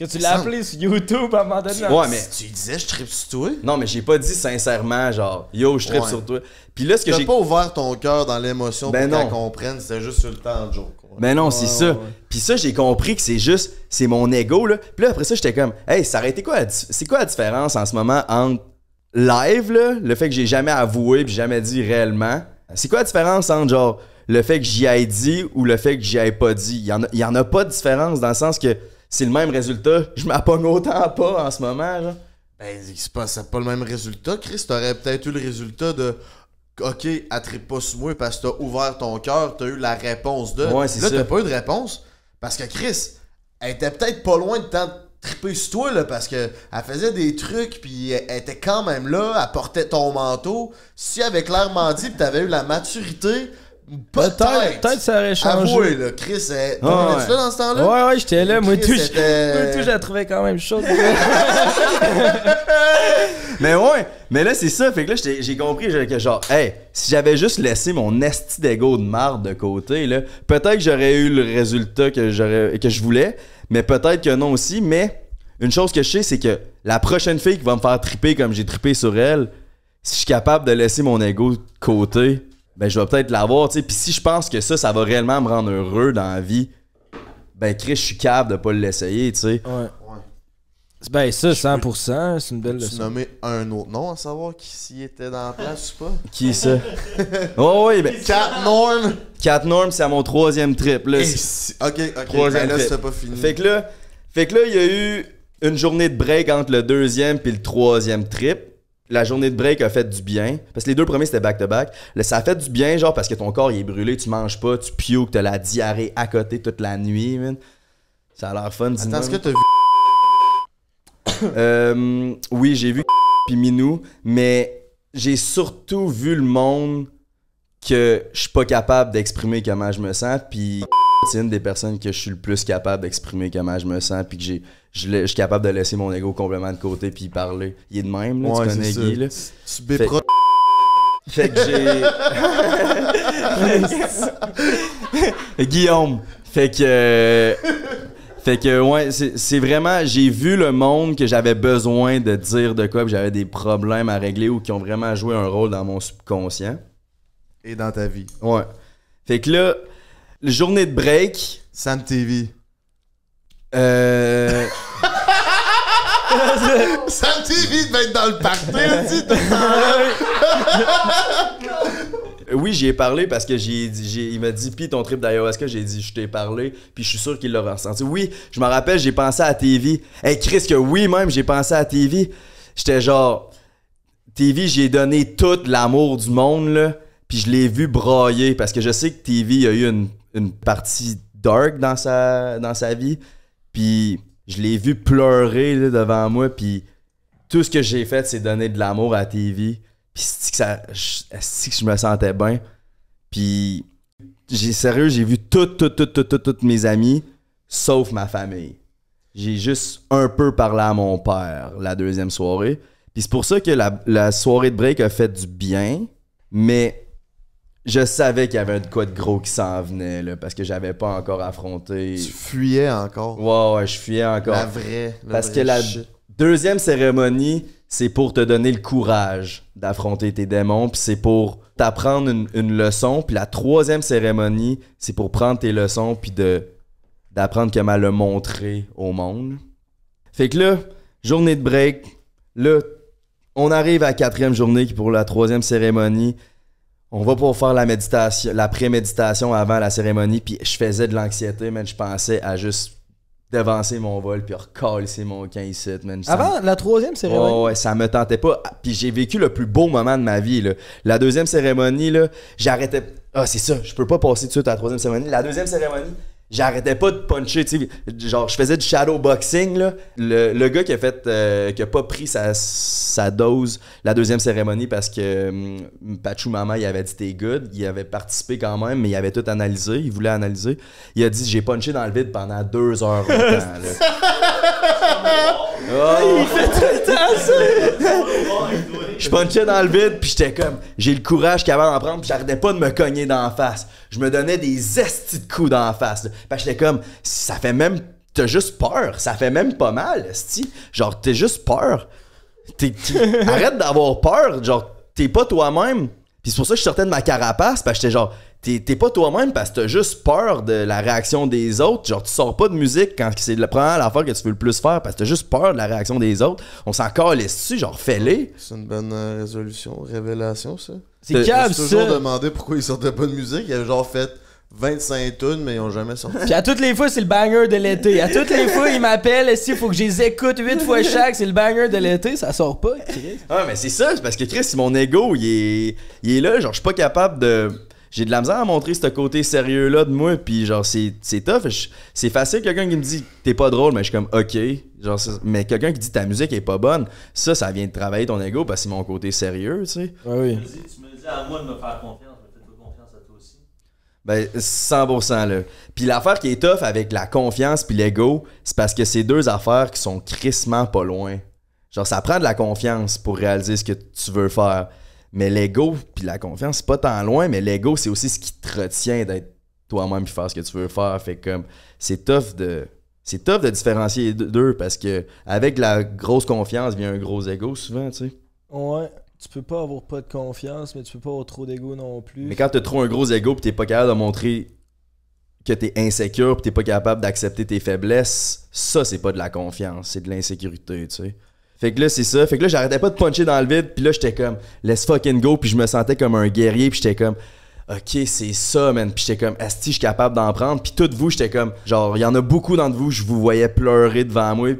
Que tu l'as appelé sur YouTube à un moment donné. Ouais, mais. Tu disais, je tripe sur toi. Non, mais j'ai pas dit sincèrement, genre, yo, je tripe sur toi. Puis là, ce que j'ai. pas ouvert ton cœur dans l'émotion ben pour qu'elle comprenne, c'était juste sur le temps de joke. Ben non, c'est ça. Puis ça, j'ai compris que c'est juste, c'est mon ego, là. Puis après ça, j'étais comme, hey, ça a été quoi C'est quoi la différence en ce moment entre live, là, le fait que j'ai jamais avoué puis jamais dit réellement? C'est quoi la différence entre, genre, le fait que j'y ai dit ou le fait que j'y ai pas dit? Il y, en a pas de différence dans le sens que c'est le même résultat, je m'appogne autant pas en ce moment. Là. Ben, c'est pas le même résultat, Chris. T'aurais peut-être eu le résultat de OK, attrape pas sur moi parce que t'as ouvert ton cœur, t'as eu la réponse de. là, t'as pas eu de réponse. Parce que Chris, elle était peut-être pas loin de t'en triper sur toi là, parce que elle faisait des trucs puis elle était quand même là, elle portait ton manteau. Si avec l'air dit tu t'avais eu la maturité Peut-être. Peut-être ça aurait changé. Avouez, là, Chris, est... Eh, là dans ce temps-là? Ouais, ouais, j'étais là. Moi, tout, je la trouvais quand même chaud. mais ouais, mais là, c'est ça. Fait que là, j'ai compris que genre, hey, si j'avais juste laissé mon esti d'ego de marde de côté, peut-être que j'aurais eu le résultat que, j'aurais, que je voulais, mais peut-être que non aussi. Mais une chose que je sais, c'est que la prochaine fille qui va me faire triper comme j'ai trippé sur elle, si je suis capable de laisser mon ego de côté ben je vais peut-être l'avoir, tu sais. Puis si je pense que ça, ça va réellement me rendre heureux dans la vie, ben Chris, je suis capable de pas l'essayer, tu sais. Ouais. Ben ça, 100%, c'est une belle leçon. Tu nommer un autre nom à savoir qui s'y était dans la place ou pas? Qui ça? oh oui, ben... Cat Norm! Cat Norm, c'est à mon troisième trip, là. Ok, ok, ben troisième ben là, c'est pas fini. Fait que là, fait que là, il y a eu une journée de break entre le deuxième puis le troisième trip la journée de break a fait du bien. Parce que les deux premiers, c'était back-to-back. Ça a fait du bien, genre, parce que ton corps, il est brûlé, tu manges pas, tu que t'as la diarrhée à côté toute la nuit, Ça a l'air fun, dis-moi. est-ce que t'as vu... Euh, oui, j'ai vu puis Minou, mais j'ai surtout vu le monde que je suis pas capable d'exprimer comment je me sens, puis c'est une des personnes que je suis le plus capable d'exprimer comment je me sens, puis que j'ai, je, suis capable de laisser mon ego complètement de côté puis parler. Il est de même, là, tu connais Guy, là. Tu fait... fait que j'ai... Guillaume. Fait que... Euh, fait que, ouais, c'est vraiment... J'ai vu le monde que j'avais besoin de dire de quoi, que j'avais des problèmes à régler ou qui ont vraiment joué un rôle dans mon subconscient. Et dans ta vie. Ouais. Fait que là journée de break. Sam TV. Euh. Sam TV va être dans le party, Oui, j'y ai parlé parce que j'ai dit, il m'a dit, pis ton trip d'ayahuasca, j'ai dit, je t'ai parlé, puis je suis sûr qu'il l'aurait ressenti. Oui, je me rappelle, j'ai pensé à TV. Hey, Chris, que oui, même, j'ai pensé à TV. J'étais genre, TV, j'ai donné tout l'amour du monde, là, puis je l'ai vu broyer parce que je sais que TV a eu une une partie dark dans sa, dans sa vie. Puis je l'ai vu pleurer devant moi. Puis tout ce que j'ai fait, c'est donner de l'amour à TV. Puis c'est que, je, que je me sentais bien. Puis j'ai sérieux, j'ai vu toutes, toutes, toutes, toutes, toutes mes amis, sauf ma famille. J'ai juste un peu parlé à mon père la deuxième soirée. Puis c'est pour ça que la, la soirée de break a fait du bien, mais je savais qu'il y avait un de quoi de gros qui s'en venait, parce que j'avais pas encore affronté. Tu fuyais encore. Ouais, ouais, je fuyais encore. La vraie. parce que la deuxième cérémonie, c'est pour te donner le courage d'affronter tes démons, puis c'est pour t'apprendre une, leçon. Puis la troisième cérémonie, c'est pour prendre tes leçons, puis de d'apprendre comment le montrer au monde. Fait que là, journée de break, là, on arrive à la quatrième journée qui pour la troisième cérémonie on va pour faire la méditation, la avant la cérémonie, puis je faisais de l'anxiété, mais je pensais à juste devancer mon vol puis c'est mon 15 man. Avant la troisième cérémonie? Ouais, ouais, ça me tentait pas. Ah, puis j'ai vécu le plus beau moment de ma vie. La deuxième cérémonie, là, j'arrêtais... Ah, c'est ça, je peux pas passer tout de suite à la troisième cérémonie. La deuxième cérémonie, j'arrêtais pas de puncher. tu sais, Genre, je faisais du shadow boxing. Là. Le, le, gars qui a fait euh, qui a pas pris sa, sa, dose la deuxième cérémonie parce que hum, pachou Maman il avait dit t'es good. Il avait participé quand même, mais il avait tout analysé. Il voulait analyser. Il a dit j'ai punché dans le vide pendant deux heures. oh. Il fait tout le temps Je punchais dans le vide, puis j'étais comme, j'ai le courage qu'avant d'en prendre, puis j'arrêtais pas de me cogner dans la face. Je me donnais des estis de coups dans la face. Là. j'étais comme, ça fait même. T'as juste peur. Ça fait même pas mal, esti. Genre, t'es juste peur. Arrête d'avoir peur. Genre, t'es pas toi-même. Puis c'est pour ça que je sortais de ma carapace, parce j'étais genre, t'es pas toi-même parce que t'as juste peur de la réaction des autres. Genre, tu sors pas de musique quand c'est la première l'affaire que tu veux le plus faire parce que t'as juste peur de la réaction des autres. On s'en calisse dessus, genre, fais-les. Ah, c'est une bonne euh, résolution, révélation, ça. C'est calme, ça. toujours demandé pourquoi ils sortaient pas de musique. Ils avaient genre fait 25 tunes mais ils ont jamais sorti. Puis à toutes les fois, c'est le banger de l'été. À toutes les fois, ils m'appellent, il faut que je les écoute 8 fois chaque, c'est le banger de l'été, ça sort pas, Chris. Ah, mais c'est ça, parce que Chris, mon ego, il est, il est là, genre, je suis pas capable de j'ai de la misère à montrer ce côté sérieux-là de moi, puis genre, c'est, c'est tough. C'est facile, quelqu'un qui me dit t'es pas drôle, mais je suis comme ok. mais quelqu'un qui dit ta musique est pas bonne, ça, ça vient de travailler ton ego parce que c'est mon côté sérieux, tu sais. Ah oui. Tu me, dis, à moi de me faire confiance, fais confiance à toi aussi. Ben, 100% là. Puis l'affaire qui est tough avec la confiance puis l'ego, c'est parce que c'est deux affaires qui sont crissement pas loin. Genre, ça prend de la confiance pour réaliser ce que tu veux faire. Mais l'ego, puis la confiance, c'est pas tant loin, mais l'ego, c'est aussi ce qui te retient d'être toi-même et faire ce que tu veux faire. Fait comme, c'est tough de. C'est tough de différencier les deux parce que avec la grosse confiance vient un gros ego souvent, tu sais. Ouais tu peux pas avoir pas de confiance, mais tu peux pas avoir trop d'ego non plus. Mais quand t'as trop un gros ego pis t'es pas capable de montrer que t'es insécure pis t'es pas capable d'accepter tes faiblesses, ça c'est pas de la confiance, c'est de l'insécurité, tu sais. Fait que là, c'est ça. Fait que là, j'arrêtais pas de puncher dans le vide. Puis là, j'étais comme, let's fucking go. Puis je me sentais comme un guerrier. Puis j'étais comme, ok, c'est ça, man. Puis j'étais comme, que je suis capable d'en prendre. Puis toutes vous, j'étais comme, genre, il y en a beaucoup d'entre vous, je vous voyais pleurer devant moi.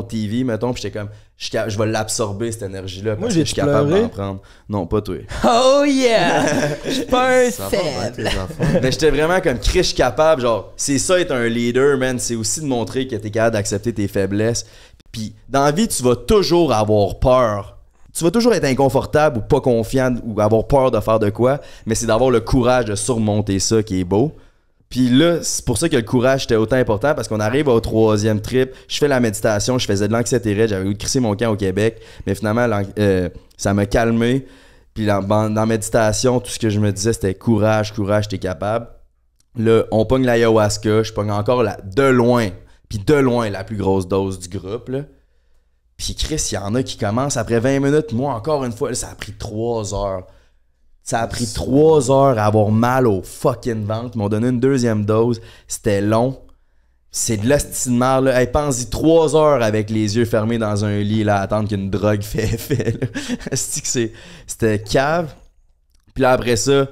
TV, mettons, puis j'étais comme, je, vais l'absorber, cette énergie-là, Moi, je suis capable d'en prendre. Non, pas toi. Oh yeah! Je suis pas un Mais j'étais vraiment comme, criche capable, genre, c'est ça être un leader, man, c'est aussi de montrer que t'es capable d'accepter tes faiblesses. Puis, dans la vie, tu vas toujours avoir peur tu vas toujours être inconfortable ou pas confiant ou avoir peur de faire de quoi, mais c'est d'avoir le courage de surmonter ça qui est beau. Puis là, c'est pour ça que le courage était autant important parce qu'on arrive au troisième trip. Je fais la méditation, je faisais de l'anxiété j'avais eu de crisser mon camp au Québec. Mais finalement, euh, ça m'a calmé. Puis ben, dans, la méditation, tout ce que je me disais, c'était courage, courage, t'es capable. Là, on pogne l'ayahuasca, je pogne encore la, de loin, puis de loin la plus grosse dose du groupe. Puis Chris, il y en a qui commencent après 20 minutes. Moi, encore une fois, ça a pris 3 heures. Ça a pris trois heures à avoir mal au fucking ventre. Ils m'ont donné une deuxième dose. C'était long. C'est de l'ostinement, là. Elle pense-y trois heures avec les yeux fermés dans un lit, là, à attendre qu'une drogue fait effet, c'était cave. Puis là, après ça,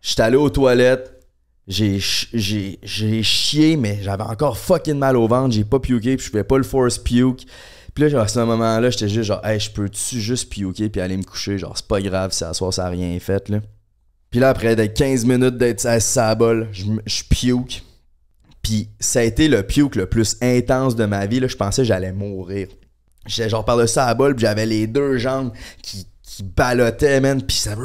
j'étais allé aux toilettes. J'ai, chié, mais j'avais encore fucking mal au ventre. J'ai pas puké, je pouvais pas le force puke. Puis là, genre, à ce moment-là, j'étais juste genre, hey, je peux-tu juste pioquer puis aller me coucher? Genre, c'est pas grave si à soir, ça a rien fait, là. Puis là, après 15 minutes d'être à bol, je, piouque. puke. Puis ça a été le puke le plus intense de ma vie, là. Je pensais que j'allais mourir. J'étais genre par le ça bol, puis j'avais les deux jambes qui, qui ballottaient, man. Puis ça.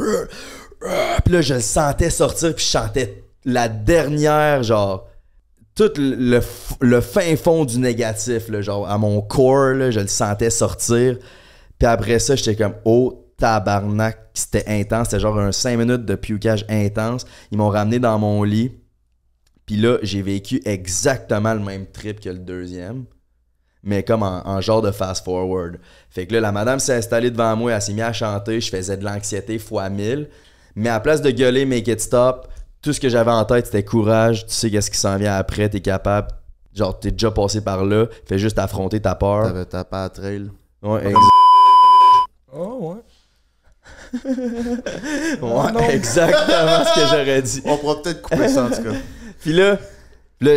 Puis là, je le sentais sortir, puis je chantais la dernière, genre tout le, fin fond du négatif, genre à mon corps, je le sentais sortir. Puis après ça, j'étais comme oh tabarnak, c'était intense, c'était genre un 5 minutes de pioucage intense. Ils m'ont ramené dans mon lit. Puis là, j'ai vécu exactement le même trip que le deuxième, mais comme en, genre de fast forward. Fait que là, la madame s'est installée devant moi, elle s'est mise à chanter, je faisais de l'anxiété fois 1000. Mais à place de gueuler Make It Stop, tout ce que j'avais en tête, c'était courage, tu sais qu'est-ce qui s'en vient après, t'es capable, genre t'es déjà passé par là, fais juste affronter ta peur. T'avais ta à trail. Ouais, exact. Oh ouais. Ah, ouais, exactement ce que j'aurais dit. On pourra peut-être couper ça en tout cas. Puis là,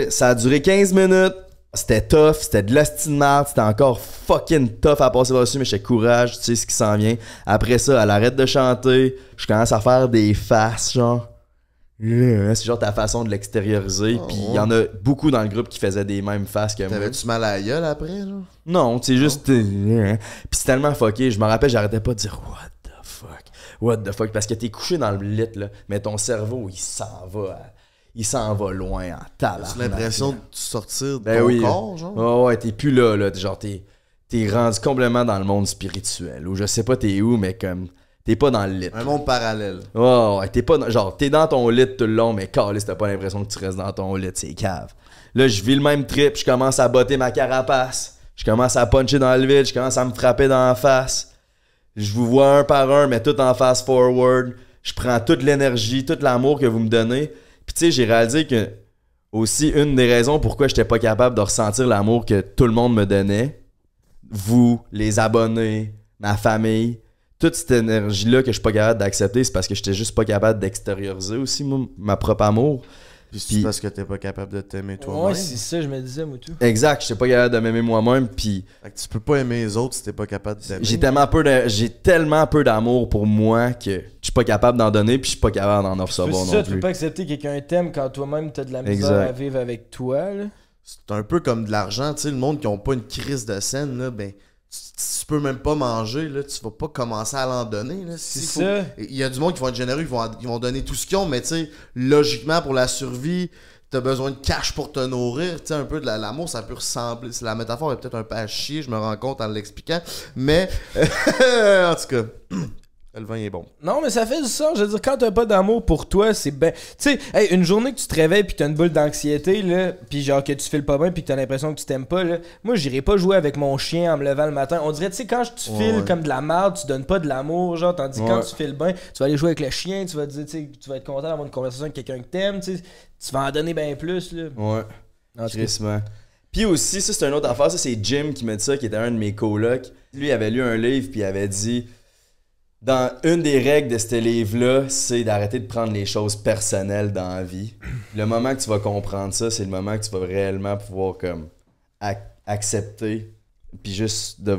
ça a duré 15 minutes. C'était tough, c'était de l'ostinate. c'était encore fucking tough à passer par-dessus, mais j'étais courage, tu sais ce qui s'en vient. Après ça, elle arrête de chanter, je commence à faire des faces, genre. C'est genre ta façon de l'extérioriser. Oh, puis oh. il y en a beaucoup dans le groupe qui faisaient des mêmes faces que moi. tavais du mal à la gueule après, genre? Non, c'est juste. Euh, hein. Puis c'est tellement fucké. Je me rappelle, j'arrêtais pas de dire What the fuck? What the fuck? Parce que t'es couché dans le lit, là, mais ton cerveau, il s'en va. Il s'en va loin en talent. J'ai l'impression de sortir de ben ton corps, genre. Oh, ouais, t'es plus là, là. Genre, t'es, t'es rendu complètement dans le monde spirituel. Ou je sais pas t'es où, mais comme T'es pas dans le lit. Un monde parallèle. Oh, t'es pas dans, genre, t'es dans ton lit tout le long, mais tu t'as pas l'impression que tu restes dans ton lit, c'est cave. Là, je vis le même trip, je commence à botter ma carapace. Je commence à puncher dans le vide, je commence à me frapper dans la face. Je vous vois un par un, mais tout en face forward. Je prends toute l'énergie, tout l'amour que vous me donnez. Puis tu sais, j'ai réalisé que aussi une des raisons pourquoi j'étais pas capable de ressentir l'amour que tout le monde me donnait, vous, les abonnés, ma famille, toute cette énergie-là que je suis pas capable d'accepter, c'est parce que j'étais juste pas capable d'extérioriser aussi ma propre amour. Puis, parce que t'es pas capable de t'aimer toi-même. Ouais, c'est ça, je me disais, tout. Exact, j'étais pas capable de m'aimer moi-même, puis... Fait tu peux pas aimer les autres si t'es pas capable de t'aimer. J'ai tellement peu j'ai tellement peu d'amour pour moi que je suis pas capable d'en donner, puis je suis pas capable d'en recevoir non ça, Tu peux pas accepter quelqu'un t'aime quand toi-même t'as de la misère à vivre avec toi, C'est un peu comme de l'argent, tu sais, le monde qui ont pas une crise de scène, là, ben tu peux même pas manger, là, tu vas pas commencer à l'en donner. Là. Si Il y a du monde qui vont être généreux, ils vont, vont donner tout ce qu'ils ont, mais tu sais, logiquement, pour la survie, t'as besoin de cash pour te nourrir. Tu sais, un peu de l'amour, ça peut ressembler. La métaphore est peut-être un peu à chier, je me rends compte en l'expliquant, mais en tout cas. Le vin est bon. Non, mais ça fait du sens. Je veux dire, quand t'as pas d'amour pour toi, c'est ben. Tu sais, une journée que tu te réveilles puis t'as une boule d'anxiété, là, puis genre que tu files pas bien puis que t'as l'impression que tu t'aimes pas, là. Moi, j'irai pas jouer avec mon chien en me levant le matin. On dirait, tu sais, quand tu files comme de la merde, tu donnes pas de l'amour, genre, tandis que quand tu files bien, tu vas aller jouer avec le chien, tu vas dire, tu vas être content d'avoir une conversation avec quelqu'un que t'aimes, tu vas en donner bien plus, là. Ouais. En Puis aussi, c'est une autre affaire, ça, c'est Jim qui m'a dit ça, qui était un de mes colocs. Lui, avait lu un livre puis il avait dit dans une des règles de ce livre-là, c'est d'arrêter de prendre les choses personnelles dans la vie. Le moment que tu vas comprendre ça, c'est le moment que tu vas réellement pouvoir comme accepter puis juste de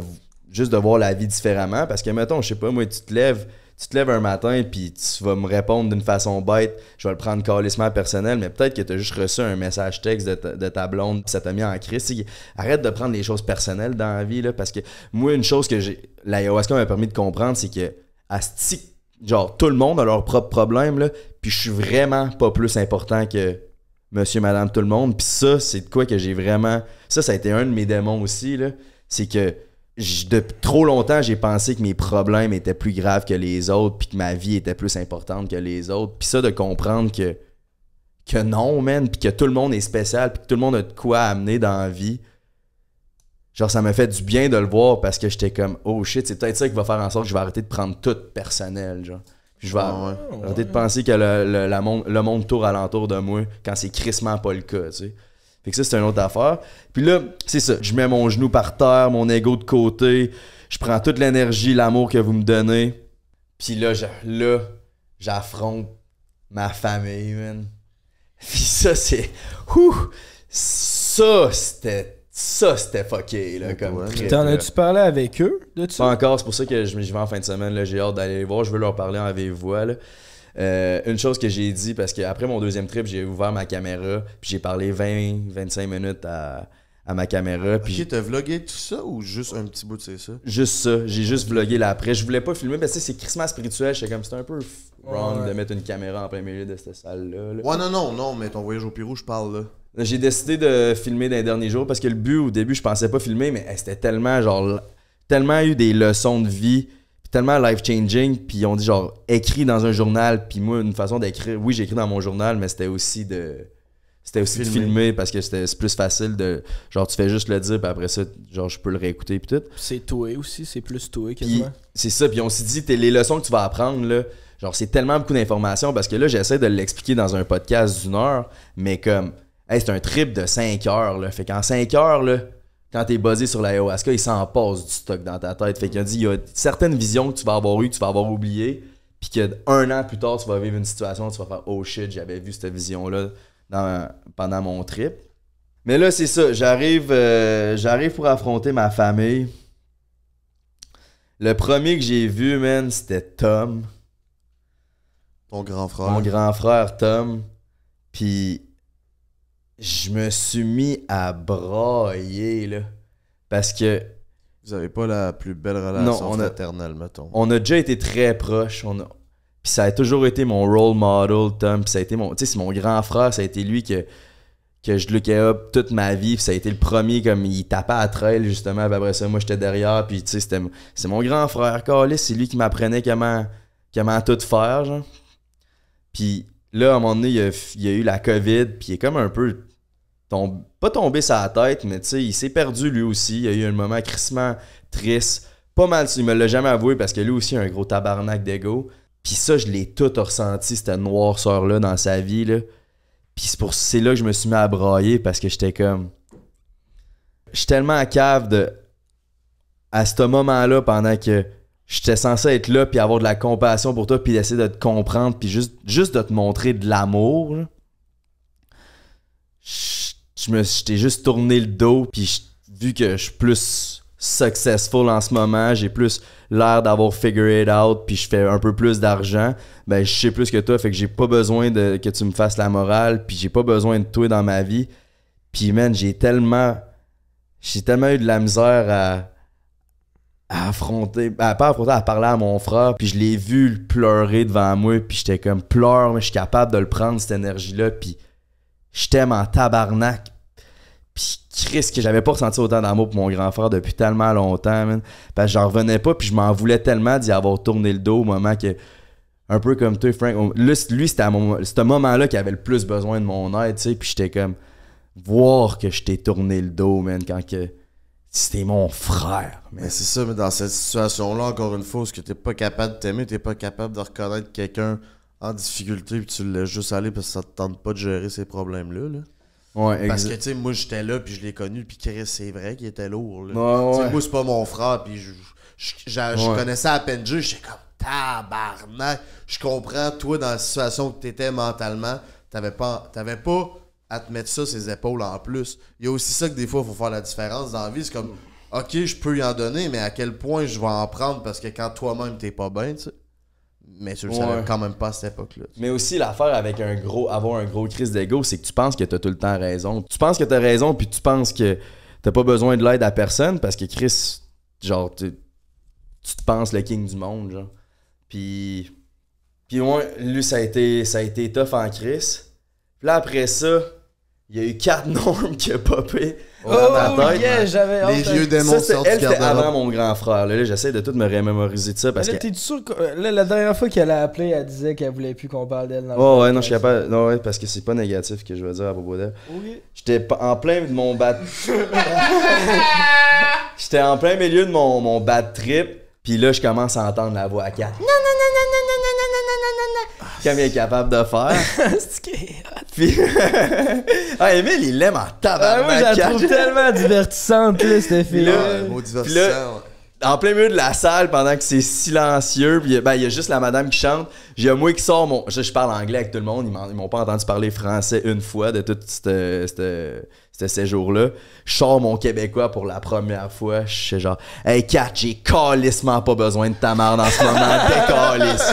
juste de voir la vie différemment parce que mettons, je sais pas moi, tu te lèves tu te lèves un matin puis tu vas me répondre d'une façon bête, je vais le prendre calissement personnel, mais peut-être que tu as juste reçu un message texte de ta, blonde et blonde, ça t'a mis en crise. Arrête de prendre les choses personnelles dans la vie là, parce que moi une chose que j'ai l'ayahuasca m'a permis de comprendre, c'est que stick, genre tout le monde a leurs propres problèmes, là, puis je suis vraiment pas plus important que monsieur, madame, tout le monde. Puis ça, c'est de quoi que j'ai vraiment. Ça, ça a été un de mes démons aussi, là. C'est que depuis trop longtemps, j'ai pensé que mes problèmes étaient plus graves que les autres, puis que ma vie était plus importante que les autres. Puis ça, de comprendre que, que non, man, puis que tout le monde est spécial, puis que tout le monde a de quoi amener dans la vie, genre ça me fait du bien de le voir parce que j'étais comme oh shit c'est peut-être ça qui va faire en sorte que je vais arrêter de prendre tout personnel genre je vais ah arrêter de penser que le, le, monde, le monde tourne alentour de moi quand c'est crissement pas le cas tu sais fait que ça c'est une autre affaire puis là c'est ça je mets mon genou par terre mon ego de côté je prends toute l'énergie l'amour que vous me donnez puis là je, là j'affronte ma famille man puis ça c'est ça c'était ça, c'était fucké, là, comme T'en as-tu parlé avec eux, de ça? encore, c'est pour ça que je vais en fin de semaine, là, j'ai hâte d'aller les voir, je veux leur parler en vive voix, là. Euh, une chose que j'ai dit, parce qu'après mon deuxième trip, j'ai ouvert ma caméra, puis j'ai parlé 20-25 minutes à, ma caméra. Puis t'as vlogué tout ça ou juste un petit bout de ça? Juste ça, j'ai juste vlogué là après. Je voulais pas filmer, parce que c'est Christmas spirituel, c'est comme, c'était un peu wrong de mettre une caméra en plein milieu de cette salle-là. Là. Ouais, non, non, non, mais ton voyage au Pérou, je parle là. J'ai décidé de filmer dans les derniers jours parce que le but, au début, je pensais pas filmer, mais c'était tellement, genre, tellement eu des leçons de vie, tellement life-changing, puis on dit, genre, écrit dans un journal, puis moi, une façon d'écrire, oui, j'écris dans mon journal, mais c'était aussi de c'était aussi de filmer, parce que c'était plus facile de genre tu fais juste le dire puis après ça genre je peux le réécouter puis tout c'est toi aussi c'est plus toi quasiment c'est ça puis on s'est dit t'es les leçons que tu vas apprendre là genre c'est tellement beaucoup d'informations parce que là j'essaie de l'expliquer dans un podcast d'une heure mais comme c'est un trip de 5 heures. Là. Fait qu'en 5 heures, là, quand t'es basé sur la l'ayahuasca, il s'en passe du stock dans ta tête. Fait qu'il dit, il y a certaines visions que tu vas avoir eues, tu vas avoir oubliées, puis qu'un an plus tard, tu vas vivre une situation, où tu vas faire « Oh shit, j'avais vu cette vision-là pendant mon trip. » Mais là, c'est ça, j'arrive euh, j'arrive pour affronter ma famille. Le premier que j'ai vu, man, c'était Tom. Ton grand frère. Mon grand frère, Tom. Puis je me suis mis à brailler, là. Parce que. Vous avez pas la plus belle relation fraternelle, a, mettons. On a déjà été très proches. On puis ça a toujours été mon role model, Tom. Puis ça a été mon. Tu sais, c'est mon grand frère, ça a été lui que, que je lookais up toute ma vie. Puis ça a été le premier, comme il tapait à trail, justement. Puis après ça, moi, j'étais derrière. Puis tu sais, c'est mon grand frère, Carlis. C'est lui qui m'apprenait comment, comment tout faire, genre. Puis là, à un moment donné, il y a, a eu la COVID. Puis il est comme un peu pas tombé sa tête, mais tu sais, il s'est perdu lui aussi. Il a eu un moment crissement triste. Pas mal, il me l'a jamais avoué parce que lui aussi a un gros tabarnak d'ego. Puis ça, je l'ai tout ressenti, cette noirceur-là dans sa vie. Là. Puis c'est, pour, là que je me suis mis à brailler parce que j'étais comme. Je suis tellement à cave de. À ce moment-là, pendant que j'étais censé être là, puis avoir de la compassion pour toi, puis d'essayer de te comprendre, puis juste, juste de te montrer de l'amour je me j'étais juste tourné le dos puis vu que je suis plus successful en ce moment, j'ai plus l'air d'avoir figure it out puis je fais un peu plus d'argent, ben je sais plus que toi fait que j'ai pas besoin que tu me fasses la morale puis j'ai pas besoin de toi dans ma vie. Puis man, j'ai tellement j'ai tellement eu de la misère à affronter, à pas affronter, à parler à mon frère, puis je l'ai vu pleurer devant moi, puis j'étais comme pleure, mais je suis capable de le prendre cette énergie là, puis je t'aime en tabarnak. Puis Christ que j'avais pas ressenti autant d'amour pour mon grand frère depuis tellement longtemps, man. Parce j'en revenais pas, puis je m'en voulais tellement d'y avoir tourné le dos au moment que. Un peu comme toi, Frank. Lui, c'était à ce moment-là qui avait le plus besoin de mon aide, tu sais. Puis j'étais comme. Voir que je t'ai tourné le dos, man, quand que. C'était mon frère. Man. Mais c'est ça, mais dans cette situation-là, encore une fois, ce que t'es pas capable de t'aimer, t'es pas capable de reconnaître quelqu'un en difficulté puis tu le laisses juste aller parce que ça te tente pas de gérer ces problèmes-là. Là. parce que, tu sais, moi, j'étais là, puis je l'ai connu, puis Chris, c'est vrai qu'il était lourd. Moi, c'est pas mon frère, puis je, je, connaissais à peine juste j'étais comme tabarnak. Je comprends, toi, dans la situation que t'étais mentalement, t'avais pas, pas à te mettre ça ses épaules en plus. Il y a aussi ça que des fois, il faut faire la différence dans la vie. C'est comme, OK, je peux y en donner, mais à quel point je vais en prendre parce que quand toi-même, t'es pas bien, tu sais mais je le savais quand même pas à cette époque-là. Mais aussi, l'affaire avec un gros, avoir un gros crise d'ego, c'est que tu penses que t'as tout le temps raison. Tu penses que t'as raison, puis tu penses que t'as pas besoin de l'aide à personne parce que Chris, genre, tu te penses le king du monde, genre. Puis, puis moins lui, ça a été, ça a tough en Chris. Puis là, après ça, il y a eu quatre normes qui ont popé oh, j'avais tête. Yeah, j'avais les vieux démons sortent Elle, c'était avant mon grand frère. Là, j'essaie de tout me remémoriser de ça. Parce là, que... sûr que. la dernière fois qu'elle a appelé, elle disait qu'elle voulait plus qu'on parle d'elle. Oh, ouais, non, je suis capable. Non, ouais, parce que c'est pas négatif que je veux dire à propos d'elle. J'étais en plein de mon J'étais en plein milieu de mon, mon bad trip puis là, je commence à entendre la voix à 4. Non, non, non, non, non, non, non, non, non, non, non, Comme il est capable de faire. Puis. ah, Emile, il l'aime en tabac. moi, je la trouve tellement divertissante, là, cette fille. Là, Puis en plein milieu de la salle pendant que c'est silencieux puis ben, il y a juste la madame qui chante j'ai un moi qui sort mon je, parle anglais avec tout le monde ils m'ont pas entendu parler français une fois de tout ce séjour là je sors mon québécois pour la première fois je suis genre hey Kat j'ai calissement pas besoin de ta mère dans ce moment décalisse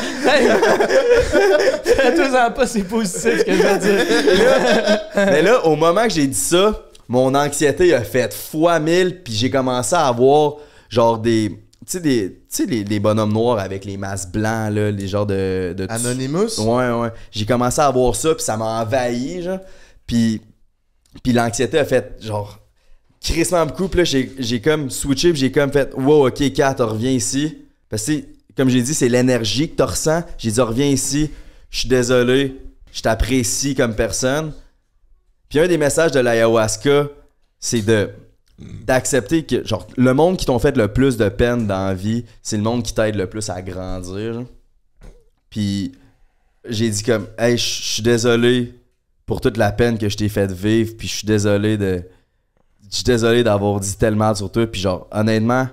fais pas c'est positif ce que je veux dire mais là au moment que j'ai dit ça mon anxiété a fait fois mille puis j'ai commencé à avoir genre des tu sais, des, Tu sais, les, bonhommes noirs avec les masses blancs, là, les genres de, Anonymous? Ouais, ouais. J'ai commencé à voir ça, puis ça m'a envahi, genre. Puis, puis l'anxiété a fait, genre, crissement beaucoup. Puis là, j'ai comme switché, j'ai comme fait, wow, OK, Kat, reviens ici. Parce que, comme j'ai dit, c'est l'énergie que tu ressens. J'ai dit, reviens ici, je suis désolé, je t'apprécie comme personne. Puis un des messages de l'ayahuasca, c'est de d'accepter que genre le monde qui t'ont fait le plus de peine dans la vie, c'est le monde qui t'aide le plus à grandir. Puis j'ai dit comme "Hey, je suis désolé pour toute la peine que je t'ai fait vivre, puis je suis désolé de désolé d'avoir dit tellement sur toi, puis genre honnêtement,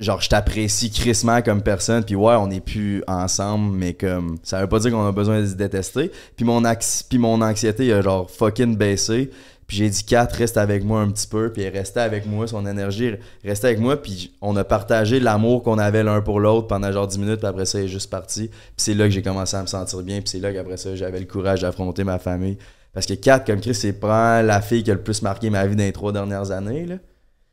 genre je t'apprécie crissement comme personne, puis ouais, on est plus ensemble, mais comme ça veut pas dire qu'on a besoin de se détester. Puis mon puis mon anxiété a genre fucking baissé. Puis j'ai dit, 4, reste avec moi un petit peu. Puis elle restait avec moi, son énergie restait avec moi. Puis on a partagé l'amour qu'on avait l'un pour l'autre pendant genre 10 minutes. Puis après ça, elle est juste parti Puis c'est là que j'ai commencé à me sentir bien. Puis c'est là qu'après ça, j'avais le courage d'affronter ma famille. Parce que 4, comme Chris, c'est pas la fille qui a le plus marqué ma vie dans les trois dernières années.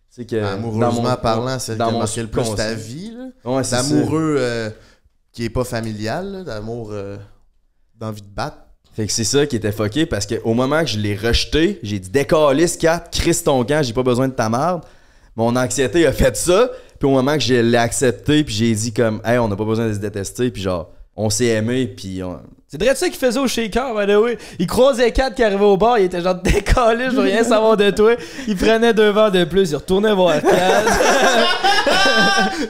C'est que Amoureusement parlant, c'est qui a marqué le plus ta vie. Là. c'est amoureux euh, qui est pas familial, d'amour euh, d'envie de battre. Fait que c'est ça qui était fucké parce qu'au moment que je l'ai rejeté, j'ai dit décalisse 4, Chris ton camp, j'ai pas besoin de ta merde. Mon anxiété a fait ça. Puis au moment que je l'ai accepté, puis j'ai dit comme hey, on a pas besoin de se détester, puis genre on s'est aimé, puis on... C'est vrai ça qu'il faisait au shaker, by the way. Il croisait 4 qui arrivait au bord il était genre décalé, je veux rien savoir de toi. Il prenait deux verres de plus, il retournait voir 4.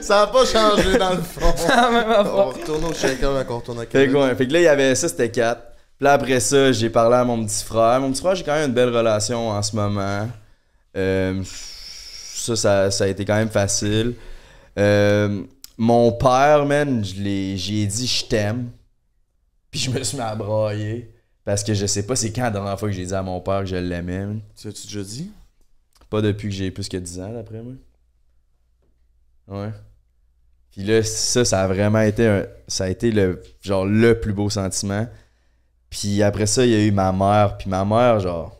ça a pas changé dans le fond. on retourne au shaker on retourne à 4. Fait, fait que là, il y avait ça, c'était 4. Là, après ça, j'ai parlé à mon petit frère. Mon petit frère, j'ai quand même une belle relation en ce moment. Euh, ça, ça, a été quand même facile. Euh, mon père, man, j'ai dit je t'aime. Puis je me suis mis à Parce que je sais pas c'est quand la dernière fois que j'ai dit à mon père que je l'aimais. Tu as-tu déjà dit? Pas depuis que j'ai plus que 10 ans, d'après moi. Ouais. Puis là, ça, ça a vraiment été ça a été le genre le plus beau sentiment. Puis après ça, il y a eu ma mère. Puis ma mère, genre,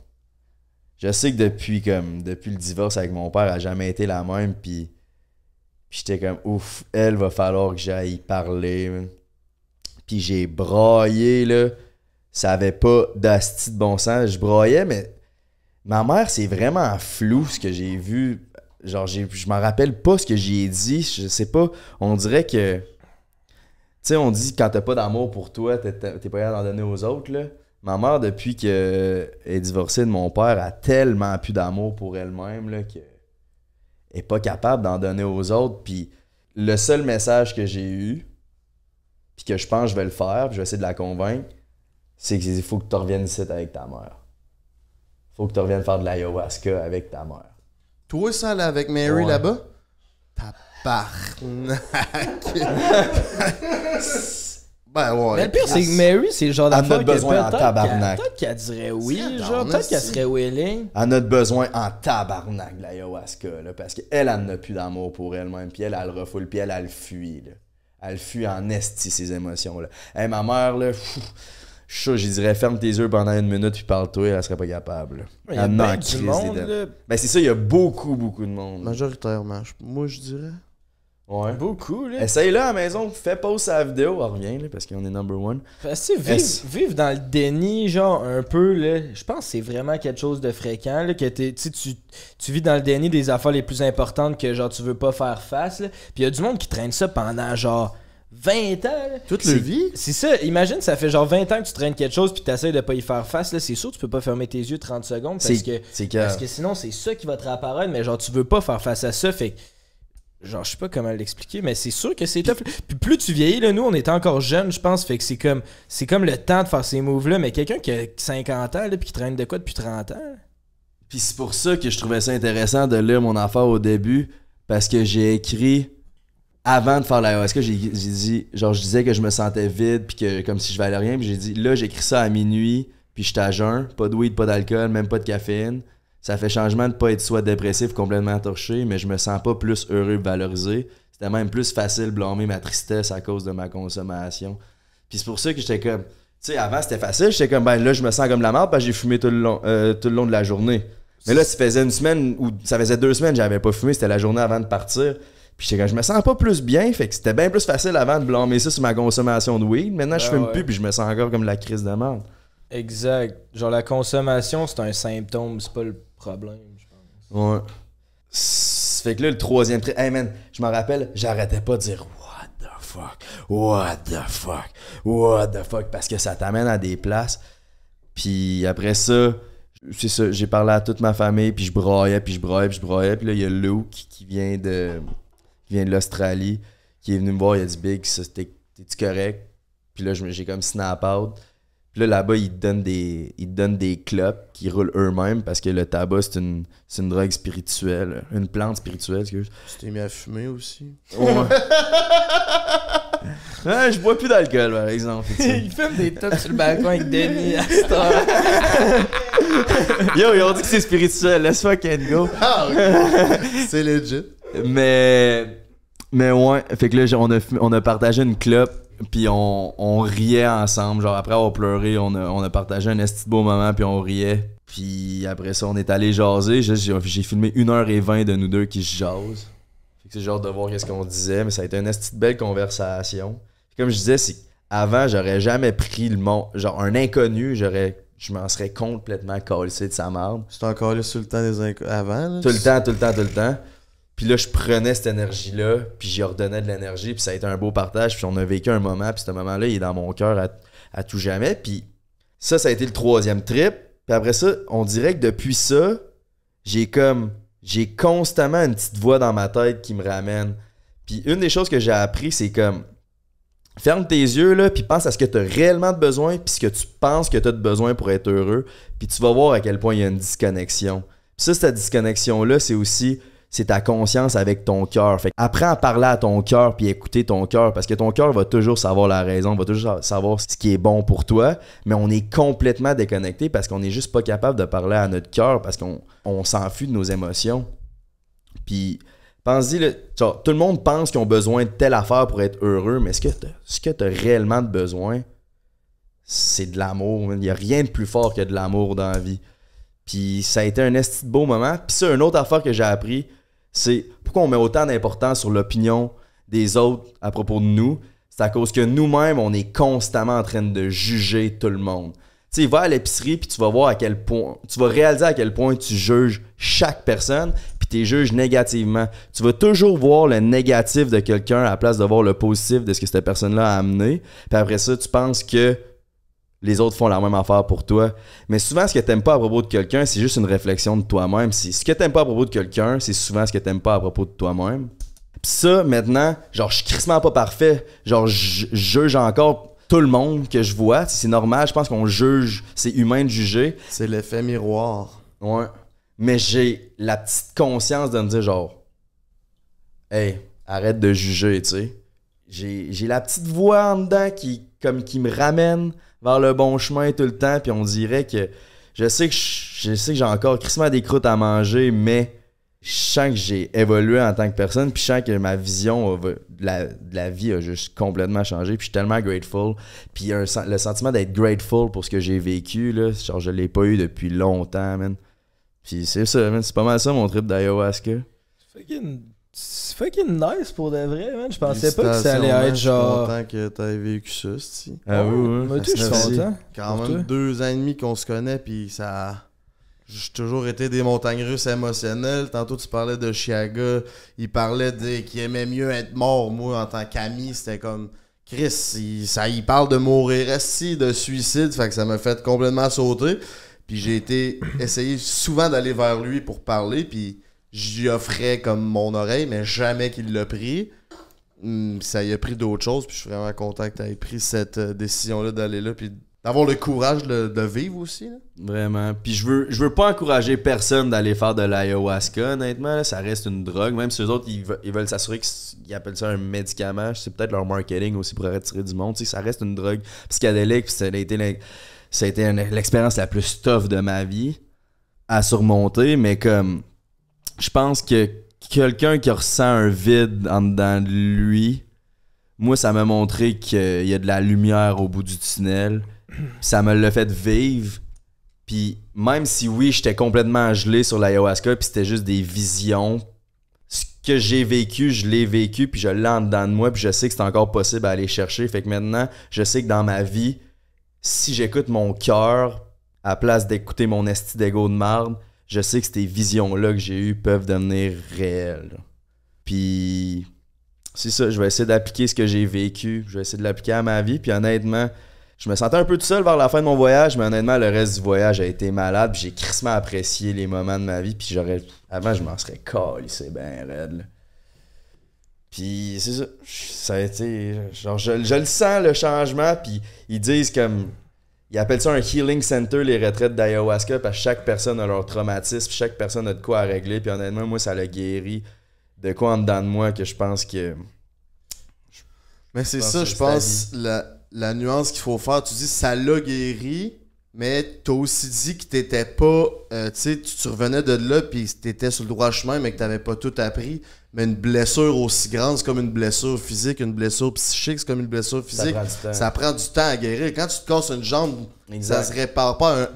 je sais que depuis comme depuis le divorce avec mon père, elle a jamais été la même. Puis, j'étais comme, ouf, elle va falloir que j'aille parler. Puis j'ai broyé là. Ça n'avait pas d'asti de bon sens. Je broyais mais ma mère, c'est vraiment flou ce que j'ai vu. Genre, je m'en rappelle pas ce que j'ai dit. Je sais pas. On dirait que tu sais, on dit quand t'as pas d'amour pour toi, t'es pas capable d'en donner aux autres. Ma mère, depuis qu'elle est divorcée de mon père, a tellement plus d'amour pour elle-même qu'elle est pas capable d'en donner aux autres. Puis le seul message que j'ai eu, puis que je pense que je vais le faire, puis je vais essayer de la convaincre, c'est qu'il faut que tu reviennes ici avec ta mère. faut que tu reviennes faire de l'ayahuasca avec ta mère. Toi, ça, là, avec Mary là-bas? Tabarnak. Ben ouais. Mais le pire, c'est que Mary, c'est le genre À notre besoin en tabarnak. Peut-être qu'elle dirait oui, genre, peut-être qu'elle serait willing. Elle a besoin en tabarnak de l'ayahuasca, là, parce qu'elle, elle n'a plus d'amour pour elle-même, puis elle, elle le refoule, puis elle, elle fuit, Elle fuit en esti, ses émotions, là. Hey, ma mère, là, je, je dirais ferme tes yeux pendant une minute puis parle-toi, elle serait pas capable. Il y a du monde, mais ben, c'est ça, il y a beaucoup, beaucoup de monde. Majoritairement, moi je dirais. Ouais. Beaucoup, là. essaye là à la maison, fais pause la vidéo, on revient, là, parce qu'on est number one. vivre, dans le déni, genre, un peu, là, je pense que c'est vraiment quelque chose de fréquent, là, que tu, tu vis dans le déni des affaires les plus importantes que, genre, tu veux pas faire face, Puis il y a du monde qui traîne ça pendant, genre 20 ans. Toute la vie. C'est ça. Imagine, ça fait genre 20 ans que tu traînes quelque chose puis tu essaies de pas y faire face. C'est sûr, tu peux pas fermer tes yeux 30 secondes parce que, parce que sinon, c'est ça qui va te réapparaître. Mais genre, tu veux pas faire face à ça. Fait que, genre, je sais pas comment l'expliquer, mais c'est sûr que c'est top. Puis plus tu vieillis, là, nous, on était encore jeunes, je pense. Fait que c'est comme, c'est comme le temps de faire ces moves-là. Mais quelqu'un qui a 50 ans là, puis qui traîne de quoi depuis 30 ans. Puis c'est pour ça que je trouvais ça intéressant de lire mon affaire au début parce que j'ai écrit avant de faire l'ayahuasca, j'ai dit, genre, je disais que je me sentais vide, puis que comme si je valais rien, puis j'ai dit, là, j'écris ça à minuit, puis je à jeun, pas de weed, pas d'alcool, même pas de caféine. Ça fait changement de pas être soit dépressif, complètement torché, mais je me sens pas plus heureux, valorisé. C'était même plus facile de blâmer ma tristesse à cause de ma consommation. Puis c'est pour ça que j'étais comme, tu sais, avant c'était facile, j'étais comme, ben là, je me sens comme la mort parce que j'ai fumé tout le long, euh, tout le long de la journée. Mais là, ça faisait une semaine ou ça faisait deux semaines, j'avais pas fumé, c'était la journée avant de partir. Puis je me sens pas plus bien, fait que c'était bien plus facile avant de blâmer ça sur ma consommation de weed. Maintenant, je ah fume plus, puis je me sens encore comme la crise de merde. Exact. Genre, la consommation, c'est un symptôme, c'est pas le problème, je pense. Ouais. Fait que là, le troisième truc, hey man, je m'en rappelle, j'arrêtais pas de dire what the fuck, what the fuck, what the fuck, parce que ça t'amène à des places. Puis après ça, c'est ça, j'ai parlé à toute ma famille, puis je broyais, puis je broyais, puis je broyais, puis là, il y a Luke qui vient de vient de l'Australie, qui est venu me voir, il a dit Big, t'es-tu correct? Puis là, j'ai comme snap out. Puis là, là-bas, ils te donnent des, ils te donnent des clopes qui roulent eux-mêmes parce que le tabac, c'est une, une drogue spirituelle. Une plante spirituelle, excuse. Tu t'es mis à fumer aussi. Ouais. je bois plus d'alcool, par exemple. ils fument des tops sur le balcon avec Denis à Yo, ils ont dit que c'est spirituel. Let's fucking go. Ah c'est legit. Mais mais ouais, fait que là, on a, on a partagé une clope, puis on, riait ensemble. Genre, après avoir pleuré, on a, on a partagé un esti beau moment, puis on riait. Puis après ça, on est allé jaser. J'ai filmé 1 et 20 de nous deux qui jasent. Fait que c'est genre de voir qu'est-ce qu'on disait, mais ça a été une esti belle conversation. Comme je disais, c'est avant, j'aurais jamais pris le mot Genre, un inconnu, j'aurais je m'en serais complètement calissé de sa marde. J'étais encore là sur le temps des avant. Là, tout le temps, tout le temps, tout le temps. Puis là, je prenais cette énergie-là, puis j'y redonnais de l'énergie, puis ça a été un beau partage, puis on a vécu un moment, puis ce moment-là, il est dans mon cœur à, tout jamais. Puis ça, ça a été le troisième trip. Puis après ça, on dirait que depuis ça, j'ai comme. J'ai constamment une petite voix dans ma tête qui me ramène. Puis une des choses que j'ai appris, c'est comme. Ferme tes yeux, là, puis pense à ce que tu as réellement de besoin, puis ce que tu penses que tu as de besoin pour être heureux. Puis tu vas voir à quel point il y a une disconnexion. Puis ça, cette disconnexion-là, c'est aussi c'est ta conscience avec ton cœur. Fait apprends à parler à ton cœur puis écouter ton cœur parce que ton cœur va toujours savoir la raison, va toujours savoir ce qui est bon pour toi, mais on est complètement déconnecté parce qu'on n'est juste pas capable de parler à notre cœur parce qu'on on, s'enfuit de nos émotions. Puis pense-y, tout le monde pense qu'ils ont besoin de telle affaire pour être heureux, mais ce que tu as, réellement de besoin, c'est de l'amour. Il n'y a rien de plus fort que de l'amour dans la vie. Puis ça a été un beau moment. Puis c'est une autre affaire que j'ai appris, c'est pourquoi on met autant d'importance sur l'opinion des autres à propos de nous. C'est à cause que nous-mêmes, on est constamment en train de juger tout le monde. Tu sais, va à l'épicerie, puis tu vas voir à quel point, tu vas réaliser à quel point tu juges chaque personne, puis tu les juges négativement. Tu vas toujours voir le négatif de quelqu'un à la place de voir le positif de ce que cette personne-là a amené. Puis après ça, tu penses que les autres font la même affaire pour toi. Mais souvent, ce que t'aimes pas à propos de quelqu'un, c'est juste une réflexion de toi-même. Ce que t'aimes pas à propos de quelqu'un, c'est souvent ce que t'aimes pas à propos de toi-même. Pis ça, maintenant, genre, je suis crissement pas parfait. Genre, je juge encore tout le monde que je vois. C'est normal, je pense qu'on juge, c'est humain de juger. C'est l'effet miroir. Ouais. Mais j'ai la petite conscience de me dire, genre, hey, arrête de juger, tu sais. J'ai la petite voix en dedans qui, comme, qui me ramène vers le bon chemin tout le temps. Puis on dirait que je sais que je sais que j'ai encore crissement des croûtes à manger, mais je sens que j'ai évolué en tant que personne, puis je sens que ma vision de la, vie a juste complètement changé, puis je suis tellement grateful. Puis le sentiment d'être grateful pour ce que j'ai vécu, là, genre je l'ai pas eu depuis longtemps, man. Puis c'est ça, c'est pas mal ça mon trip d'ayahuasca. Fucking c'est fucking nice pour de vrai, man. Je pensais pas que ça allait être genre. Je suis content que t'aies vécu ça, si. Ah oui, oui. Moi, je suis Quand même deux ans et demi qu'on se connaît, puis ça. J'ai toujours été des montagnes russes émotionnelles. Tantôt, tu parlais de Chiaga. Il parlait de qu'il aimait mieux être mort. Moi, en tant qu'ami, c'était comme. Chris, ça, il parle de mourir assis, de suicide. Fait que ça m'a fait complètement sauter. Puis j'ai été. essayé souvent d'aller vers lui pour parler. Puis j'y offrais comme mon oreille, mais jamais qu'il l'a pris. Hmm, ça y a pris d'autres choses, puis je suis vraiment content que tu pris cette euh, décision-là d'aller là, puis d'avoir le courage de, vivre aussi. Vraiment. Puis je veux, je veux pas encourager personne d'aller faire de l'ayahuasca, honnêtement. Ça reste une drogue. Même si eux autres, ils, veulent s'assurer qu'ils appellent ça un médicament. C'est peut-être leur marketing aussi pour retirer du monde. ça reste une drogue psychédélique. Puis ça a été, l'expérience la plus tough de ma vie à surmonter. Mais comme je pense que quelqu'un qui ressent un vide en dedans de lui, moi, ça m'a montré qu'il y a de la lumière au bout du tunnel. Ça me l'a fait vivre. Puis même si oui, j'étais complètement gelé sur l'ayahuasca, puis c'était juste des visions, ce que j'ai vécu, je l'ai vécu, puis je l'ai en dedans de moi, puis je sais que c'est encore possible à aller chercher. Fait que maintenant, je sais que dans ma vie, si j'écoute mon cœur à place d'écouter mon esti d'ego de marde, je sais que ces visions-là que j'ai eues peuvent devenir réelles. Puis, c'est ça, je vais essayer d'appliquer ce que j'ai vécu, je vais essayer de l'appliquer à ma vie. Puis honnêtement, je me sentais un peu tout seul vers la fin de mon voyage, mais honnêtement, le reste du voyage a été malade. J'ai crissement apprécié les moments de ma vie. Puis j'aurais. Avant, je m'en serais collé, c'est bien raide. Puis c'est ça, ça a été. Genre, je le sens le changement. Puis ils disent comme ils appellent ça un healing center, les retraites d'ayahuasca, parce que chaque personne a leur traumatisme, chaque personne a de quoi à régler. Puis honnêtement, moi, ça l'a guéri de quoi en dedans de moi que je pense que. Mais c'est ça, je pense, la, la nuance qu'il faut faire. Tu dis, ça l'a guéri. Mais t'as aussi dit que t'étais pas. Euh, tu sais, tu revenais de là, puis t'étais sur le droit chemin, mais que t'avais pas tout appris. Mais une blessure aussi grande, c'est comme une blessure physique, une blessure psychique, c'est comme une blessure physique. Ça prend, du temps, à guérir. Quand tu te casses une jambe, ça se répare pas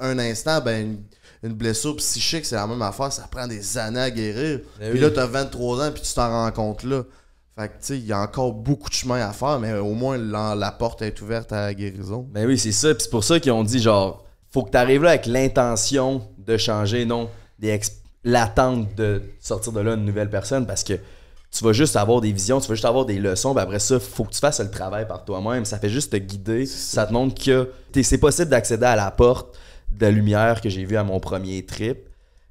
un, instant, ben une, blessure psychique, c'est la même affaire, ça prend des années à guérir. Et ben puis là, t'as 23 ans, puis tu t'en rends compte là il y a encore beaucoup de chemin à faire, mais au moins, la, porte est ouverte à la guérison. Ben oui, c'est ça. Puis c'est pour ça qu'ils ont dit, genre, faut que tu arrives là avec l'intention de changer, non l'attente de sortir de là une nouvelle personne parce que tu vas juste avoir des visions, tu vas juste avoir des leçons, après ça, faut que tu fasses le travail par toi-même. Ça fait juste te guider. Ça te montre que c'est possible d'accéder à la porte de lumière que j'ai vue à mon premier trip,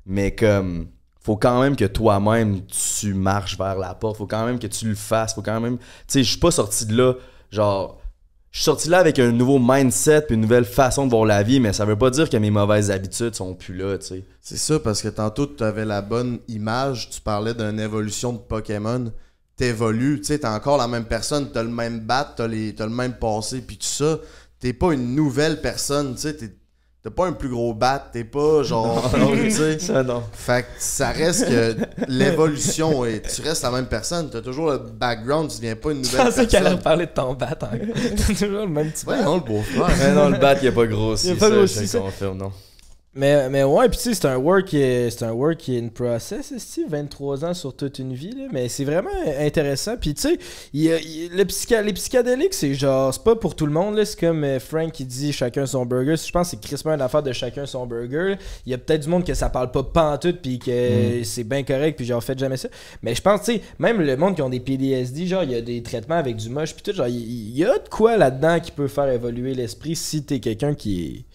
mais comme faut quand même que toi-même, tu marches vers la porte. Faut quand même que tu le fasses. Faut quand même. Tu sais, je suis pas sorti de là, genre. Je suis sorti là avec un nouveau mindset puis une nouvelle façon de voir la vie, mais ça veut pas dire que mes mauvaises habitudes sont plus là, tu sais. C'est ça, parce que tantôt, tu avais la bonne image. Tu parlais d'une évolution de Pokémon t'évolues, tu sais, t'es encore la même personne, t'as le même bat, t'as, les, le même passé, puis tout ça. T'es pas une nouvelle personne, tu sais, pas un plus gros bat, t'es pas genre. Ça, non. Fait que ça reste que l'évolution et tu restes la même personne. T'as toujours le background, tu deviens pas une nouvelle personne. Je pensais qu'elle allait parler de ton bat. T'as toujours le même type. Ouais, non, le beau frère. non, le bat, il a pas grossi. Il a pas Ça, je confirme, non. Mais, mais ouais, puis tu sais, c'est un work, c'est un work in process, tu 23 ans sur toute une vie, là, mais c'est vraiment intéressant. Puis tu sais, les psychédéliques, c'est genre, c'est pas pour tout le monde, là, c'est comme euh, Frank qui dit chacun son burger. Je pense que c'est crispement une affaire de chacun son burger. Il y a peut-être du monde que ça parle pas pantoute, puis que mm. c'est bien correct, puis genre, faites jamais ça. Mais je pense, tu sais, même le monde qui ont des PDSD, genre, il y a des traitements avec du moche, puis tout, genre, il y, a de quoi là-dedans qui peut faire évoluer l'esprit si t'es quelqu'un qui est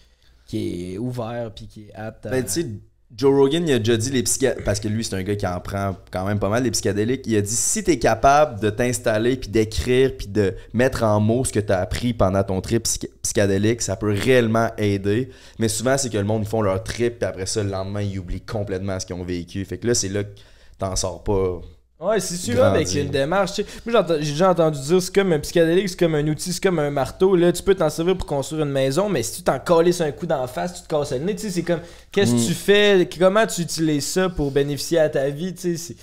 qui est ouvert puis qui est apte à... Ben, tu sais, Joe Rogan, il a déjà dit les psychédéliques, parce que lui, c'est un gars qui en prend quand même pas mal, les psychédéliques. Il a dit si t'es capable de t'installer, puis d'écrire, puis de mettre en mots ce que t'as appris pendant ton trip psychédélique, ça peut réellement aider. Mais souvent, c'est que le monde, ils font leur trip, puis après ça, le lendemain, ils oublient complètement ce qu'ils ont vécu. Fait que là, c'est là que t'en sors pas Ouais, c'est tu là avec une démarche. Tu sais. Moi, j'ai déjà entendu dire c'est comme un psychédélique, c'est comme un outil, c'est comme un marteau. Là, tu peux t'en servir pour construire une maison, mais si tu t'en colles un coup d'en face, tu te casses le nez. Tu sais, c'est comme qu'est-ce que mm. tu fais, comment tu utilises ça pour bénéficier à ta vie. Tu sais,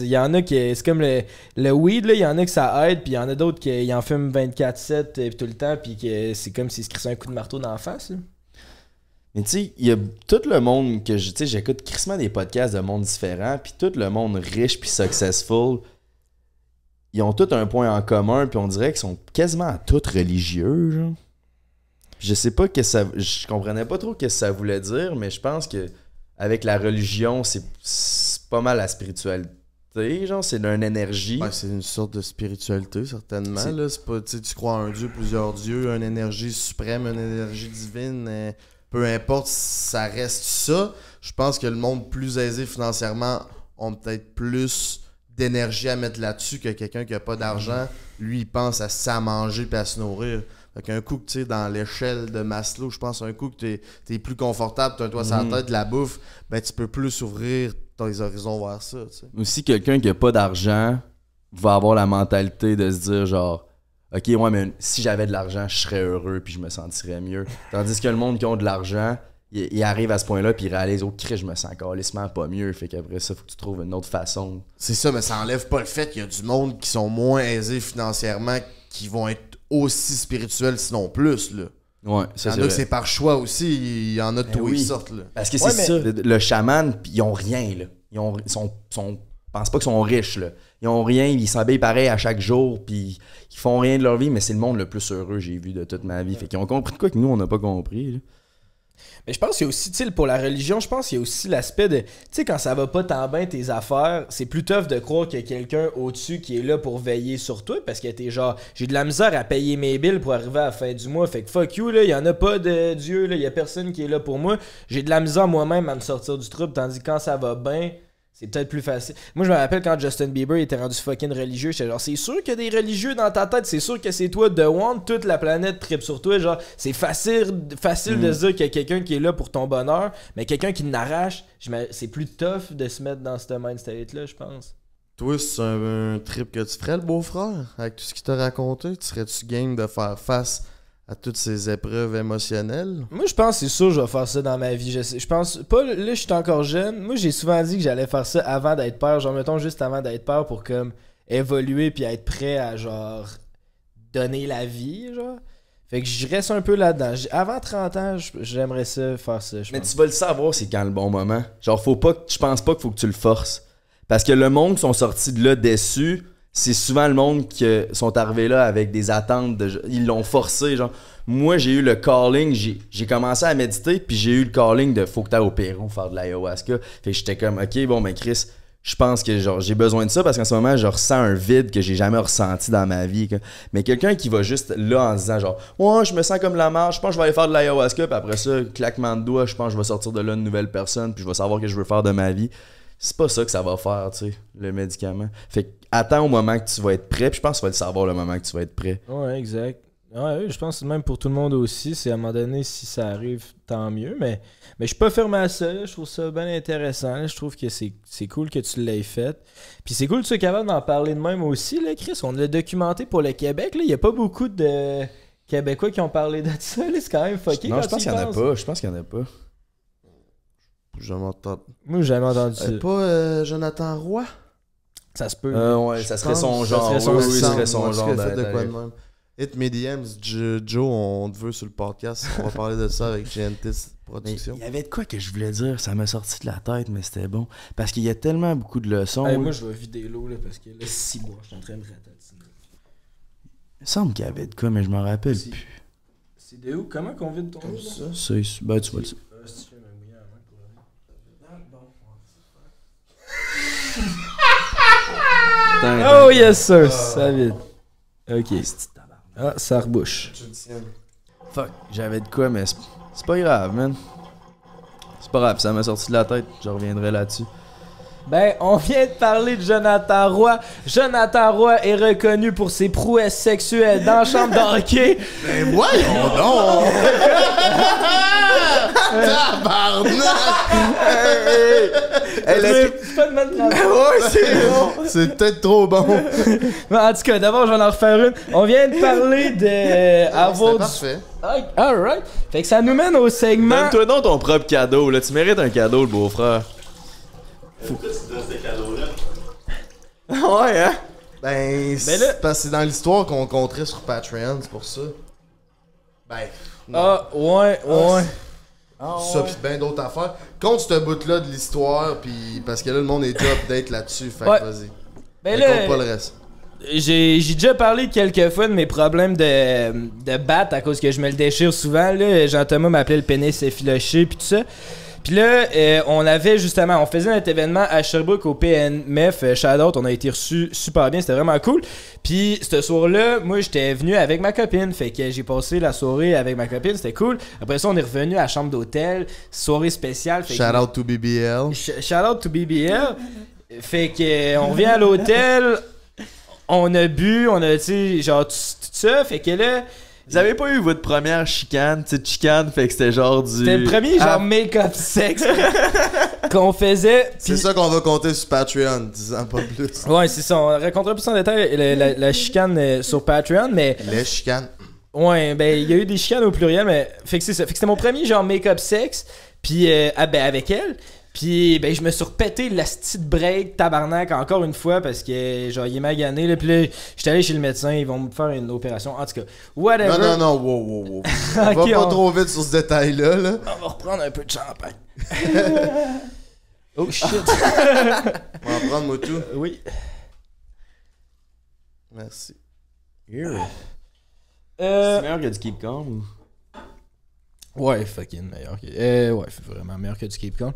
il y en a qui c'est comme le, weed là il y en a que ça aide puis il y en a d'autres qui en fument 24/7 euh, tout le temps puis c'est comme s'ils se crissent un coup de marteau d'en face mais tu sais, il y a tout le monde que je. Tu sais, j'écoute crissement des podcasts de monde différents, puis tout le monde riche puis successful, ils ont tout un point en commun, puis on dirait qu'ils sont quasiment tous religieux, genre. Je sais pas que ça. Je comprenais pas trop ce que ça voulait dire, mais je pense que avec la religion, c'est pas mal la spiritualité genre, c'est une énergie. c'est une sorte de spiritualité, certainement. Là. Pas, tu crois en un dieu, plusieurs dieux, une énergie suprême, une énergie divine, peu importe, ça reste ça. Je pense que le monde plus aisé financièrement ont peut-être plus d'énergie à mettre là-dessus que quelqu'un qui a pas d'argent. Lui, il pense à ça manger et à se nourrir. donc un coup que tu sais dans l'échelle de Maslow, je pense un coup que tu es, plus confortable, tu as un toit mhm. tête, de la bouffe, ben tu peux plus ouvrir tes horizons vers ça. Mais Aussi, quelqu'un qui a pas d'argent va avoir la mentalité de se dire genre OK, moi, mais si j'avais de l'argent, je serais heureux puis je me sentirais mieux. Tandis que le monde qui a de l'argent, il, arrive à ce point-là puis il réalise Oh, cri, je me sens carrément pas mieux. Fait qu'après ça, faut que tu trouves une autre façon. C'est ça, mais ça enlève pas le fait qu'il y a du monde qui sont moins aisés financièrement qui vont être aussi spirituels, sinon plus, là. Ouais, il y en a que c'est par choix aussi, il y en a de ben tous sortes. Parce que c'est ça, le, chaman, ils ont rien. Là. Ils, ont, sont, pensent pas qu'ils sont riches. Là ils ont rien, ils s'habillent pareil à chaque jour, puis ils font rien de leur vie, mais c'est le monde le plus heureux j'ai vu de toute ma vie. Fait qu'ils ont compris de quoi que nous, on n'a pas compris. Mais je pense qu'il y a aussi, pour la religion, je pense qu'il y a aussi l'aspect de, tu sais, quand ça va pas tant bien tes affaires, c'est plus tough de croire qu'il y a quelqu'un au-dessus qui est là pour veiller sur toi parce que t'es genre, j'ai de la misère à payer mes billes pour arriver à la fin du mois, fait que fuck you, là, il y en a pas de Dieu, là, il y a personne qui est là pour moi, j'ai de la misère moi-même à me sortir du trouble, tandis que quand ça va bien, c'est peut-être plus facile. Moi, je me rappelle quand Justin Bieber était rendu fucking religieux. J'étais genre, c'est sûr qu'il y a des religieux dans ta tête. C'est sûr que c'est toi, The One. Toute la planète tripe sur toi. Genre, c'est facile, facile mm. se de dire qu'il y a quelqu'un qui est là pour ton bonheur. Mais quelqu'un qui n'arrache, c'est plus tough de se mettre dans ce mindset là je pense. Toi, c'est un, trip que tu ferais, le beau-frère, avec tout ce qu'il t'a raconté. Tu serais-tu game de faire face à toutes ces épreuves émotionnelles? Moi, je pense que c'est sûr je vais faire ça dans ma vie. Je, pense pas. Là, je suis encore jeune. Moi, j'ai souvent dit que j'allais faire ça avant d'être père. Genre, mettons juste avant d'être père pour comme évoluer puis être prêt à genre donner la vie, genre. Fait que je reste un peu là-dedans. Avant 30 ans, j'aimerais ça faire ça. Mais tu vas le savoir, c'est quand le bon moment. Genre, faut pas que Je penses pas qu'il faut que tu le forces. Parce que le monde sont sortis de là déçus, c'est souvent le monde qui euh, sont arrivés là avec des attentes, ils l'ont forcé. Genre, moi, j'ai eu le calling, j'ai commencé à méditer, puis j'ai eu le calling de faut que t'ailles au Pérou faire de l'ayahuasca. Fait j'étais comme, ok, bon, mais ben, Chris, je pense que genre j'ai besoin de ça parce qu'en ce moment je ressens un vide que j'ai jamais ressenti dans ma vie mais quelqu'un qui va juste là en disant genre ouais je me sens comme la marche je pense que je vais aller faire de l'ayahuasca puis après ça claquement de doigts je pense que je vais sortir de là une nouvelle personne puis je vais savoir ce que je veux faire de ma vie c'est pas ça que ça va faire, tu sais, le médicament. Fait attends au moment que tu vas être prêt, puis je pense que tu vas le savoir le moment que tu vas être prêt. Ouais, exact. Ouais, je pense que même pour tout le monde aussi, c'est à un moment donné, si ça arrive, tant mieux. Mais, mais je suis pas fermé à ça. Je trouve ça bien intéressant. Je trouve que c'est cool que tu l'aies fait. Puis c'est cool que tu sois capable d'en parler de même aussi, là, Chris. On l'a documenté pour le Québec. Là. Il n'y a pas beaucoup de Québécois qui ont parlé de ça. C'est quand même fucké. Non, je pense qu'il y en a pas. Je pense qu'il n'y en a pas. Jamais entendu. Moi, j'ai jamais entendu euh, ça. pas euh, Jonathan Roy Ça se peut. Euh, ça serait son genre. Ça serait son, oui, serait son genre. Serait de quoi de même. Hit Mediums, Joe, on te veut sur le podcast. On va parler de ça avec GNT Productions. Il y avait de quoi que je voulais dire, ça m'a sorti de la tête, mais c'était bon. Parce qu'il y a tellement beaucoup de leçons. moi, je vais vider l'eau, là, parce que là, mois, je suis en train de ratatiner. Il me semble qu'il y avait de quoi, mais je m'en rappelle plus. C'est de où Comment qu'on vide ton Ça, ben, tu vois, le. oh yes, sir, ça vide. Ok. Ah, ah, ça rebouche. Fuck, j'avais de quoi, mais c'est pas grave, man. C'est pas grave, ça m'a sorti de la tête. Je reviendrai là-dessus. Ben, on vient de parler de Jonathan Roy. Jonathan Roy est reconnu pour ses prouesses sexuelles dans la chambre d'hockey. Ben moi, donc! Tabarnak! hey, euh, euh, euh, c'est pas ben Ouais, c'est bon! C'est peut-être trop bon! Ben, en tout cas, d'abord, je vais en refaire une. On vient de parler de... Euh, ah, parfait. Ah, alright! Fait que ça nous mène au segment... Donne-toi donc ton propre cadeau, là. Tu mérites un cadeau, le beau-frère. Ah ouais, hein? Ben, ben c'est parce que c'est dans l'histoire qu'on compterait sur Patreon, c'est pour ça. Ben. Ah, ouais, ah, ouais. Ah, ça, pis bien d'autres affaires. Compte ce bout-là de l'histoire, puis parce que là, le monde est top d'être là-dessus. Fait vas-y. Ben là, pas le reste. J'ai, j'ai déjà parlé quelques fois de mes problèmes de, de batte à cause que je me le déchire souvent. Là. Jean-Thomas m'appelait le pénis effiloché, puis tout ça. Puis là, euh, on avait justement, on faisait notre événement à Sherbrooke au PNMF euh, shout On a été reçu super bien, c'était vraiment cool. Puis ce soir-là, moi j'étais venu avec ma copine. Fait que j'ai passé la soirée avec ma copine, c'était cool. Après ça, on est revenu à la chambre d'hôtel, soirée spéciale. Fait shout out to BBL. shout out to BBL. fait que euh, on revient à l'hôtel, on a bu, on a, tu genre tout ça. Fait que là vous avez pas eu votre première chicane, petite chicane, fait que c'était genre du. C'était le premier genre ah. make-up sex qu'on faisait. C'est ça qu'on va compter sur Patreon, disant pas plus. Ouais, c'est ça. On racontera plus en détail la, chicane euh, sur Patreon, mais. Les chicanes. Ouais, ben il y a eu des chicanes au pluriel, mais fait que c'est ça. Fait que c'était mon premier genre make-up sex, puis euh, ah, ben, avec elle. Puis ben je me suis repété la petite break tabarnak encore une fois parce que j'ai il est magané là puis là j'étais allé chez le médecin, ils vont me faire une opération en tout cas. Whatever. Non non non, wow wow wow. on va pas trop vite sur ce détail là là. On va reprendre un peu de champagne. oh shit. on va en prendre moi tout. oui. Merci. Euh, C'est meilleur que du keep calm ou Ouais, fucking meilleur que... euh, ouais, vraiment meilleur que du keep calm.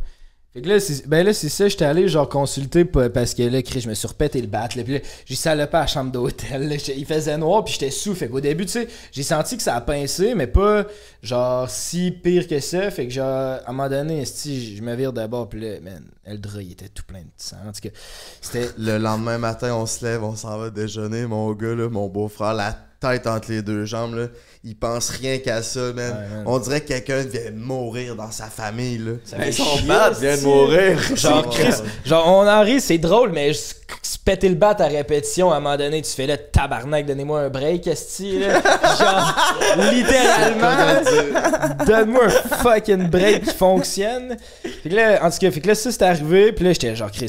Fait que là, c'est ben ça, j'étais allé genre consulter parce que là, je me suis repété le battre. puis là, j'ai salopé pas à la chambre d'hôtel. Il faisait noir, puis j'étais sous. Fait qu'au début, tu sais, j'ai senti que ça a pincé, mais pas genre si pire que ça. Fait que genre, à un moment donné, si je me vire d'abord, puis là, man, drap il était tout plein de sang. En c'était. Le lendemain matin, on se lève, on s'en va déjeuner. Mon gars, là, mon beau-frère, la tête entre les deux jambes. Là. Il pense rien qu'à ça, man. On dirait que quelqu'un vient mourir dans sa famille. Là. Ça sont son vient de mourir. Genre, genre, on en rit, c'est drôle, mais tu péter le bat à répétition, à un moment donné, tu fais là, tabarnak, donnez-moi un break, esti, là. Genre, littéralement, donne-moi un fucking break qui fonctionne. Fait que là, en tout cas, fait que là, ça, c'est arrivé, puis là, j'étais genre, Chris,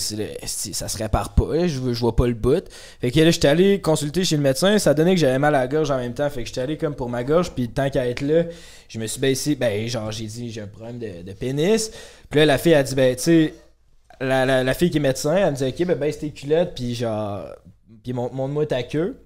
ça se répare pas, je, je vois pas le bout. Fait que là, j'étais allé consulter chez le médecin, ça donnait que j'avais mal à la gorge en même temps, fait que j'étais allé comme pour ma gorge, puis tant qu'à être là, je me suis baissé, ben, genre, j'ai dit, j'ai un problème de, pénis. Puis là, la fille a dit, ben, tu sais, la, la, la, fille qui est médecin, elle me dit Ok, ben baisse ben, tes culottes, puis genre, puis montre-moi ta queue.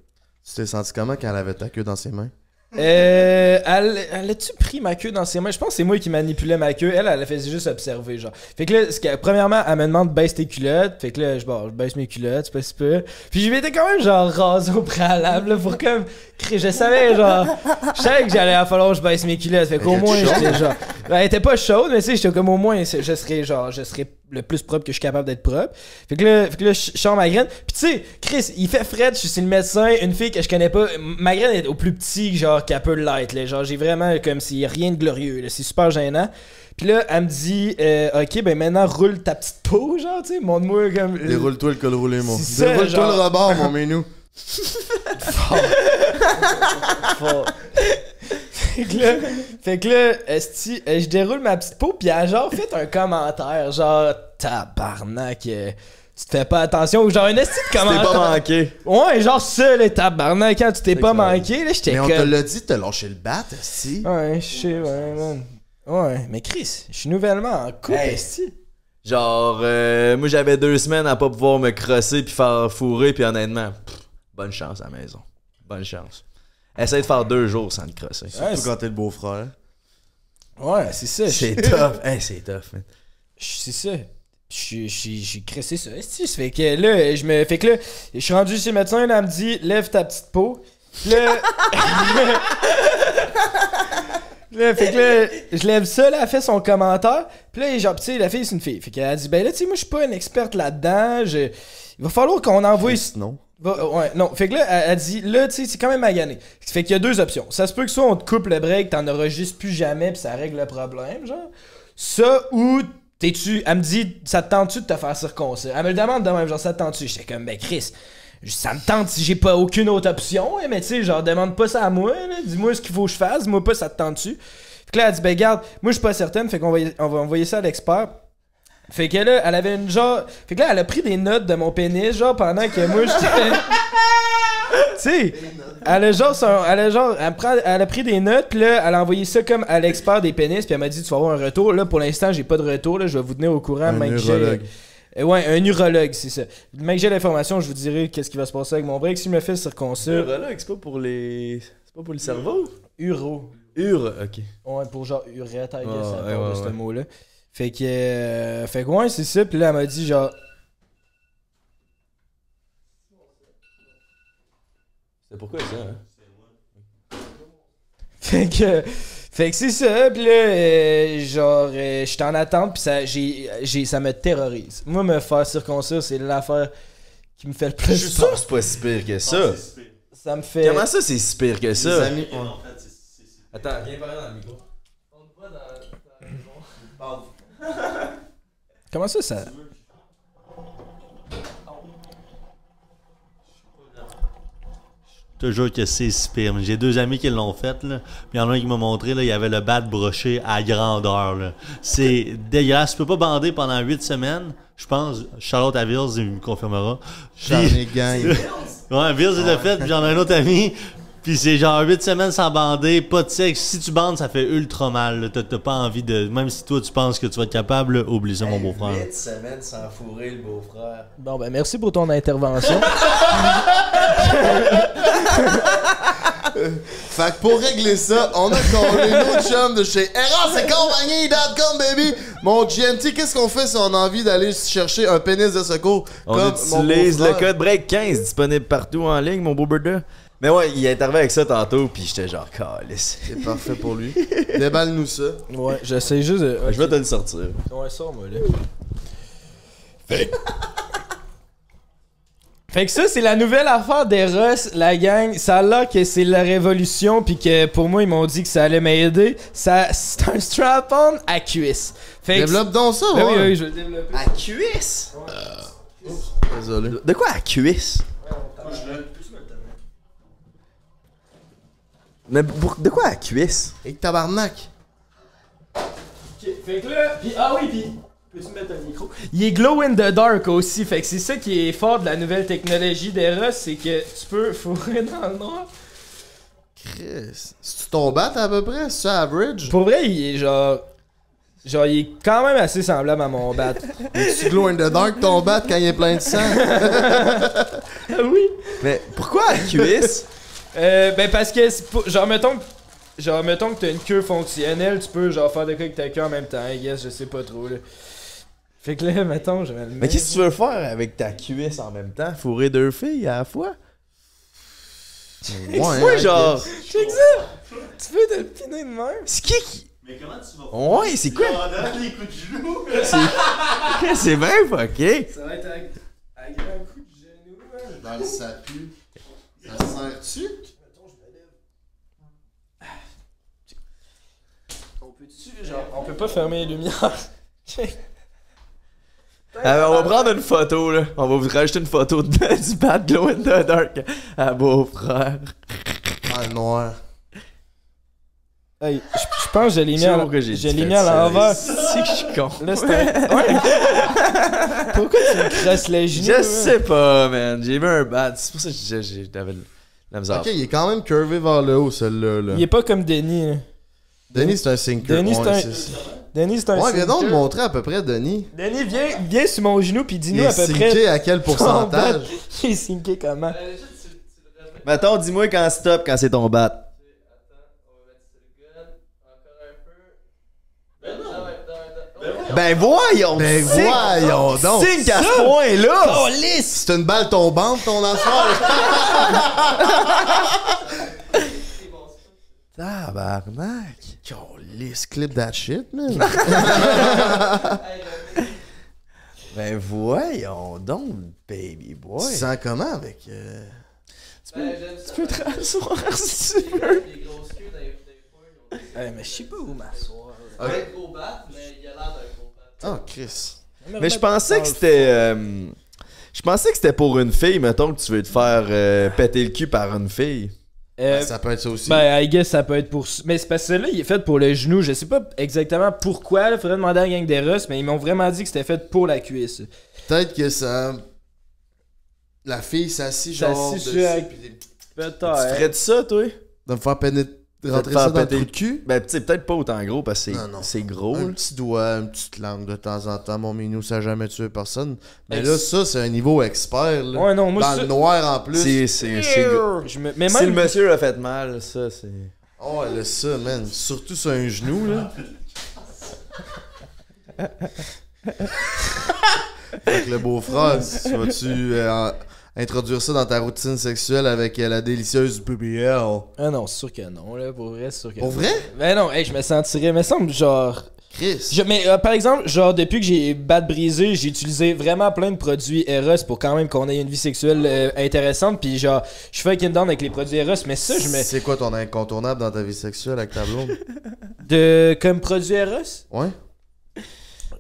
Tu t'es senti comment quand elle avait ta queue dans ses mains euh, elle, elle a-tu pris ma queue dans ses mains? Je pense que c'est moi qui manipulais ma queue. Elle, elle faisait juste observer, genre. Fait que là, premièrement, elle me demande baisse tes culottes. Fait que là, je, bon, je baisse mes culottes, c'est pas si peu. Puis je quand même, genre, rasé au préalable, là, pour comme. Je savais, genre. Je savais que j'allais falloir que je baisse mes culottes. Fait qu'au moins, j'étais genre. Ben, elle était pas chaude, mais tu sais, j'étais comme au moins, je serais, genre, je serais le plus propre que je suis capable d'être propre. Fait que là, fait que là je sors ma graine. Puis tu sais, Chris, il fait fret, je suis le médecin, une fille que je connais pas. Ma graine est au plus petit, genre, qu'elle peut l'être. Genre, j'ai vraiment comme si rien de glorieux. C'est super gênant. Puis là, elle me dit, euh, ok, ben maintenant roule ta petite peau, genre, tu sais, montre-moi comme. Euh, Déroule-toi le col roulé, mon. Déroule-toi le rebord, mon menu. Fort. Fort fait que là, euh, je déroule ma petite peau, puis elle a genre fait un commentaire, genre tabarnak. Euh, tu te fais pas attention ou genre un esti de commentaire. t'es pas manqué. Ouais, genre seul les tabarnak, quand hein, tu t'es pas manqué, là, j'étais Mais on te l'a dit, t'as lâché le bat, esti. Ouais, je sais, ouais, man. Ouais, mais Chris, je suis nouvellement en couple, esti. Genre, euh, moi j'avais deux semaines à pas pouvoir me crosser puis faire fourrer, puis honnêtement, bonne chance à la maison. Bonne chance. Essaye de faire deux jours sans te crosser. Surtout quand t'es le beau-frère. Ouais, c'est ça. C'est tough. c'est tough, C'est ça. J'ai crissé ça. Fait que là, je me. Fait que là, je suis rendu chez le médecin, là, elle me dit lève ta petite peau. Là. que je lève ça, là, elle fait son commentaire. Puis là, genre, tu sais, la fille, c'est une fille. Fait qu'elle a dit ben là, tu sais, moi, je suis pas une experte là-dedans. Il va falloir qu'on envoie. Non ouais, non. Fait que là, elle, dit, là, tu sais, c'est quand même magané. Fait qu'il y a deux options. Ça se peut que soit on te coupe le break, t'en enregistres plus jamais, puis ça règle le problème, genre. Ça, ou t'es-tu. Elle me dit, ça te tente-tu de te faire circoncire? Elle me le demande de même, genre, ça te tente-tu? J'étais comme, ben Chris, ça me tente si j'ai pas aucune autre option, hein, mais tu sais, genre, demande pas ça à moi, dis-moi ce qu'il faut que je fasse, moi pas, ça te tente-tu? Fait que là, elle dit, ben garde, moi je suis pas certaine, fait qu'on on va envoyer ça à l'expert. Fait que là, elle avait une genre. Fait que là, elle a pris des notes de mon pénis, genre pendant que moi je... tu sais, elle a genre, elle a elle, pris des notes, puis là, elle a envoyé ça comme à l'expert des pénis, puis elle m'a dit, tu vas avoir un retour. Là, pour l'instant, j'ai pas de retour, là, je vais vous tenir au courant, un mec. Euh, ouais, un urologue, c'est ça. Mec, j'ai l'information, je vous dirai qu'est-ce qui va se passer avec mon break. Si je me fais circoncis. Urologue, c'est pas pour les. C'est pas pour le cerveau? Uro. Uro, ok. Ouais, pour genre urètre, avec ah, ce mot-là. Fait que, euh, fait que ouais, c'est ça. Puis là, elle m'a dit genre. C'est pourquoi ça, hein? Fait que, fait que c'est ça. Puis là, euh, genre, euh, je suis en attente. Puis ça, j'ai, j'ai, ça me terrorise. Moi, me faire circoncire, c'est l'affaire qui me fait le plus. Je suis sûr que c'est pas si pire que ça. Ça me fait. Comment ça, c'est si pire que ça? Les amis, on... en fait, c'est, Attends, viens parler dans le micro. On te voit dans, dans la maison. Comment ça, ça. Je te jure que c'est super. J'ai deux amis qui l'ont fait. Là. Puis il y en a un qui m'a montré, là, il y avait le bat broché à grandeur. C'est dégueulasse. Tu peux pas bander pendant huit semaines. Je pense, Charlotte Avils, il me confirmera. J'en ai gagné. Ouais, il l'a fait, puis j'en ai un autre ami. Puis c'est genre 8 semaines sans bander, pas de sexe. Si tu bandes, ça fait ultra mal. T'as pas envie de. Même si toi, tu penses que tu vas être capable, oublie ça, mon beau-frère. 8 semaines sans fourrer le beau-frère. Bon, ben merci pour ton intervention. fait que pour régler ça, on a connu notre chum de chez Eros baby. Mon GMT, qu'est-ce qu'on fait si on a envie d'aller chercher un pénis de secours? On utilise le code BREAK15 disponible partout en ligne, mon beau bird mais ouais, il est avec ça tantôt, puis j'étais genre, calice. C'est parfait pour lui. Déballe-nous ça. Ouais, j'essaie juste de. Je vais te le sortir. Ouais, ça, moi, là. Fait que... fait que ça, c'est la nouvelle affaire des Russ, la gang. Ça là que c'est la révolution, puis que pour moi, ils m'ont dit que ça allait m'aider. Ça, c'est un strap-on à cuisse. Fait Développe donc ça, ben ouais. Oui, oui, je vais le développer. À cuisse? Ouais. désolé. De quoi à cuisse? Ouais, Mais pour, de quoi la cuisse? Et tabarnak! Ok, fait que là, ah oui, pis. Peux-tu mettre un micro? Il est glow in the dark aussi, fait que c'est ça qui est fort de la nouvelle technologie d'Era, c'est que tu peux fourrer dans le noir. Chris. cest tu tombes à peu près, c'est average? Pour vrai, il est genre. Genre, il est quand même assez semblable à mon bat. tu glow in the dark ton bat quand il est plein de sang? oui! Mais pourquoi la cuisse? Euh, ben parce que, genre, mettons, genre, mettons que t'as une queue fonctionnelle, tu peux, genre, faire des trucs avec ta queue en même temps, yes je sais pas trop, là. Fait que là, mettons, je le Mais qu'est-ce que tu veux faire avec ta cuisse en même temps? Fourrer deux filles à la fois? Ouais, hein, genre. J'existe! Tu veux te piner de même? C'est qui Mais comment tu vas Ouais, c'est quoi? les coups de genoux! C'est. c'est bien fucké! Ça va être avec un coup de genou, hein. Dans le sapu. Ça sert-tu? On peut-tu, genre. On peut pas fermer les lumières. Euh, on va prendre une photo, là. On va vous rajouter une photo de, du Bad Glow in the Dark à ah, beau frère. Ah, noir je, pense que j'ai l'ai mis à l'envers. J'ai l'envers. Si que je suis con. Pourquoi tu me crasses les genoux? Je sais pas, man. J'ai vu un bat. C'est pour ça que j'avais la misère. Ok, il est quand même curvé vers le haut, celui-là. Il est pas comme Denis. Hein. Denis, c'est un sinker. Denis, c'est un. Denis, c'est viens donc me montrer à peu près, Denis. Denis, viens, sur mon genou puis dis-nous à peu près. Il est à quel pourcentage? Il est sinké comment? Attends, dis-moi quand stop, quand c'est ton bat. Ben, ben voyons Ben voyons donc! Signe qu'à ce point-là! C'est une balle tombante, ton assort! Tabarnak! Calisse, clip that shit, man! ben voyons donc, baby boy! Tu sens comment avec... Euh, tu ben, peux, te rasseoir si tu veux! Eh, mais je sais pas où m'asseoir. Okay. Un gros bat, mais il a l'air d'un gros Oh, Chris. Mais je pensais que c'était. Euh, je pensais que c'était pour une fille, mettons, que tu veux te faire euh, péter le cul par une fille. Euh, ben, ça peut être ça aussi. Ben, I guess ça peut être pour. Mais c'est parce que là, il est fait pour les genoux. Je sais pas exactement pourquoi. Il faudrait demander à gang des Russes, mais ils m'ont vraiment dit que c'était fait pour la cuisse. Peut-être que ça. La fille s'assit genre. S'assit sur. Peut-être. Tu ferais de ça, toi De me faire pénétrer de rentrer ça dans le cul. Ben, tu peut-être pas autant gros parce que c'est gros. Un petit doigt, une petite langue de temps en temps. Mon minou, ça n'a jamais tué personne. Mais là, ça, c'est un niveau expert. dans le noir en plus. C'est. Si le monsieur a fait mal, ça, c'est. Oh, elle ça, man. Surtout sur un genou, là. Avec le beau-frère, vas-tu. Euh, introduire ça dans ta routine sexuelle avec euh, la délicieuse BBL. Ah non, sûr que non, là. Pour vrai, sûr que Pour non. vrai? Ben non, je me sentirais, me semble, genre. Chris. Je, mais euh, par exemple, genre depuis que j'ai bad brisé, j'ai utilisé vraiment plein de produits Eros pour quand même qu'on ait une vie sexuelle euh, intéressante. Puis genre, je fais une down avec les produits Eros, mais ça, je me. C'est quoi ton incontournable dans ta vie sexuelle avec ta blonde De comme produit Eros Ouais.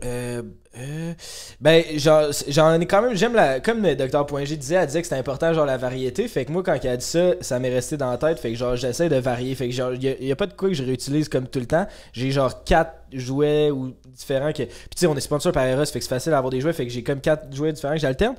Euh, euh, ben, genre, j'en ai quand même, j'aime la. Comme le docteur Poingé disait, elle disait que c'était important, genre, la variété. Fait que moi, quand elle a dit ça, ça m'est resté dans la tête. Fait que, genre, j'essaie de varier. Fait que, genre, y a, pas de quoi que je réutilise comme tout le temps. J'ai, genre, quatre jouets ou différents que. Puis, tu sais, on est sponsor par Eros, fait que c'est facile d'avoir des jouets. Fait que j'ai comme quatre jouets différents que j'alterne.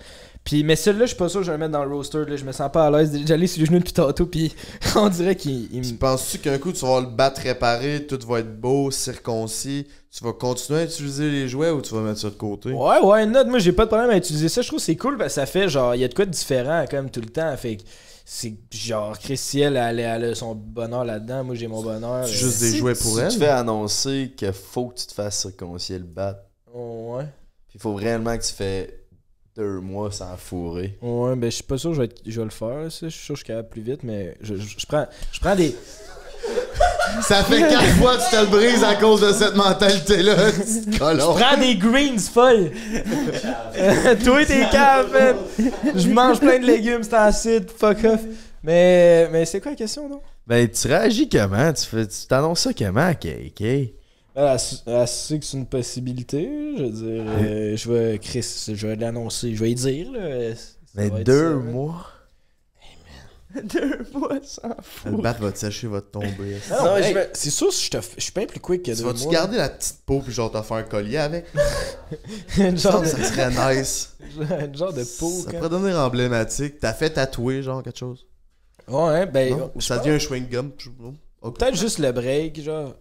Puis, mais celui-là, je suis pas sûr que je vais le mettre dans le roster. Là. Je me sens pas à l'aise. J'allais sur les genoux depuis tantôt, puis on dirait qu'il. Tu penses-tu qu'un coup, tu vas le battre réparé, tout va être beau, circoncis, tu vas continuer à utiliser les jouets ou tu vas mettre ça de côté Ouais, ouais, une note. Moi, j'ai pas de problème à utiliser ça. Je trouve que c'est cool parce que ça fait genre, il y a de quoi de différent quand même tout le temps. Fait c'est genre Christiel elle, a son bonheur là-dedans moi j'ai mon bonheur juste des jouets pour elle tu fais annoncer qu'il faut que tu te fasses circoncier le bat oh, ouais puis faut réellement que tu fasses deux mois sans fourrer. Ouais, ben je suis pas sûr que je vais, le faire. Je suis sûr que je suis capable plus vite, mais je, je- prends, je prends des. Ça fait quatre fois que tu te le brises à cause de cette mentalité-là, je Prends des greens folles. Toi, t'es capable. Je mange plein de légumes, c'est acide, fuck off. Mais, mais c'est quoi la question, non? Ben, tu réagis comment? Tu tu t'annonces ça comment, KK? Ben, elle, sait que c'est une possibilité. Je veux dire, euh, je vais, Chris, je vais l'annoncer, je vais y dire. mais deux mois. Hey, man. deux mois sans fou. Le bat va te sécher, va te tomber. non, c'est sûr, je, te... je suis pas plus quick que tu deux vas mois. Vas-tu garder la petite peau puis genre t'en faire un collier avec genre de... Ça serait nice. genre de peau. Ça pourrait devenir emblématique. T'as fait tatouer genre quelque chose. Ouais, ben. ça devient un chewing-gum. Peut-être juste le break, genre.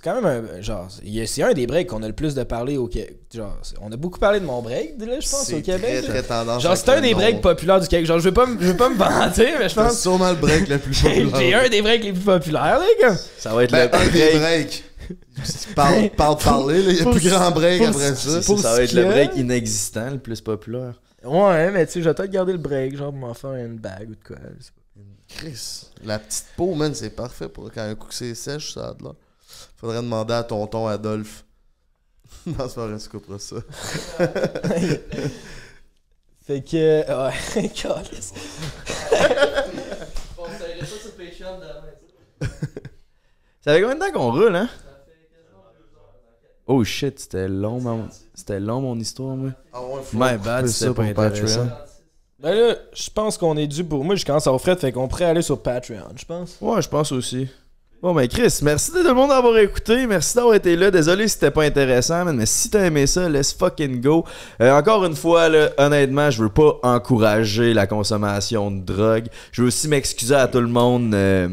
C'est quand même un. Genre, c'est un des breaks qu'on a le plus de parler au Québec. Genre, on a beaucoup parlé de mon break, là, je pense, au Québec. Très, genre, c'est un des breaks populaires du Québec. Genre, je vais pas, je veux pas me vanter, mais je pense. C'est sûrement le break le plus populaire. C'est un des breaks les plus populaires, les gars. Ça va être ben, le break. des breaks. parle, parle, parler, il y a plus grand break après ça. Ça, va être le break inexistant, le plus populaire. Ouais, mais tu sais, j'attends de garder le break, genre pour m'en faire une bague ou de quoi. Chris, la petite peau, man, c'est parfait pour quand un coup que c'est sèche, ça a de là. Faudrait demander à tonton Adolphe. non, c'est pas vrai, tu ça. fait que. Ouais, calice. On ça Ça fait combien de temps qu'on roule, hein? Oh shit, c'était long, mon... c'était long mon histoire, moi. Ah My bad, c'était pas intéressant. Patreon. Ben là, je pense qu'on est dû pour. Moi, je commence à offrir, fait qu'on pourrait aller sur Patreon, je pense. Ouais, je pense aussi. Bon, mais ben, Chris, merci de tout le monde d'avoir écouté. Merci d'avoir été là. Désolé si c'était pas intéressant, mais si t'as aimé ça, let's fucking go. Euh, encore une fois, honnêtement, je veux pas encourager la consommation de drogue. Je veux aussi m'excuser à tout le monde. Euh,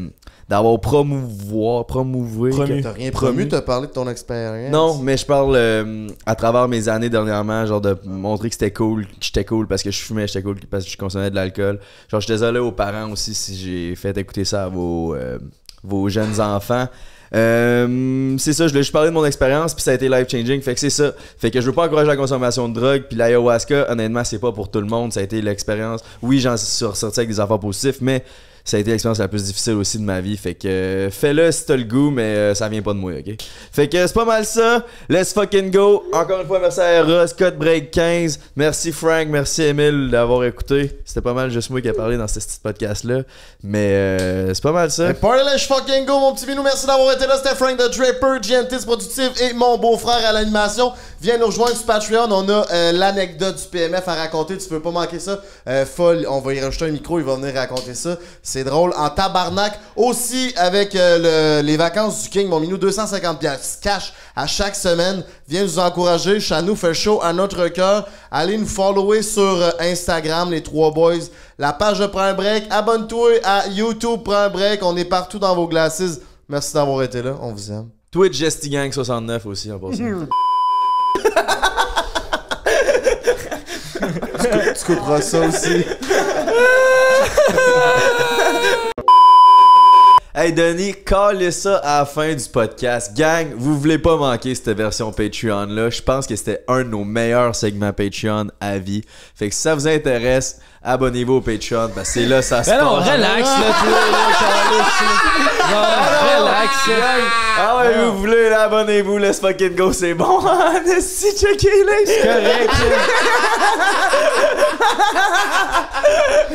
d'avoir promouvoir, promouvé. Promu. T'as rien promu, as parlé de ton expérience. Non, mais je parle euh, à travers mes années dernièrement, genre de montrer que c'était cool, que j'étais cool parce que je fumais, j'étais cool parce que je consommais de l'alcool. Genre, je suis désolé aux parents aussi si j'ai fait écouter ça à vos, vos jeunes enfants. Euh, c'est ça, je l'ai juste parlé de mon expérience, puis ça a été life-changing. Fait que c'est ça. Fait que je veux pas encourager la consommation de drogue, puis l'ayahuasca, honnêtement, c'est pas pour tout le monde. Ça a été l'expérience. Oui, j'en suis ressorti avec des affaires positifs mais ça a été l'expérience la plus difficile aussi de ma vie. Fait que fais-le si t'as le goût, mais euh, ça vient pas de moi, ok? Fait que c'est pas mal ça. Let's fucking go. Encore une fois, merci à Ross, Scott Break 15. Merci Frank, merci Emile d'avoir écouté. C'était pas mal juste moi qui ai parlé dans ce petit podcast-là. Mais euh, c'est pas mal ça. Party let's fucking go, mon petit minou. Merci d'avoir été là. C'était Frank the Draper, Gentis productive et mon beau-frère à l'animation. Viens nous rejoindre sur Patreon. On a euh, l'anecdote du PMF à raconter. Tu peux pas manquer ça. Foll on va y rajouter un micro. Il va venir raconter ça. C'est drôle. En tabarnak, aussi avec euh, les vacances du King, mon minou, 250 cash à chaque semaine. Viens nous encourager. Chanou fait chaud à notre cœur. Allez nous follower sur euh, Instagram, les trois boys. La page de Prends un break. Abonne-toi à YouTube Prends break. On est partout dans vos glacis. Merci d'avoir été là. On vous aime. Twitch Gang 69 aussi, en passant. tu, couperas ça aussi. Hey, Denis, collez ça à la fin du podcast. Gang, vous voulez pas manquer cette version Patreon-là. Je pense que c'était un de nos meilleurs segments Patreon à vie. Fait que si ça vous intéresse, abonnez-vous au Patreon, que c'est là ça se ben passe. non, relax, là, tu là, relax. Ah ouais, vous voulez, abonnez-vous, let's fucking go, c'est bon. si, hein, checker, là. C'est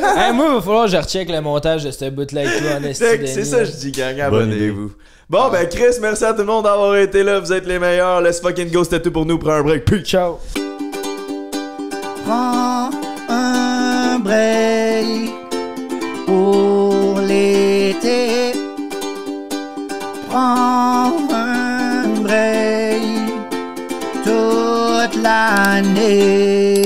correct. moi, il va falloir que je recheck le montage de ce bootleg-là, en C'est ça, je dis, gang, abonnez-vous. Bon, ben, Chris, merci à tout le monde d'avoir été là. Vous êtes les meilleurs. Let's fucking go, c'était tout pour nous. Prends un break. Puis, ciao. Breil pour l'été. Prends un toute l'année.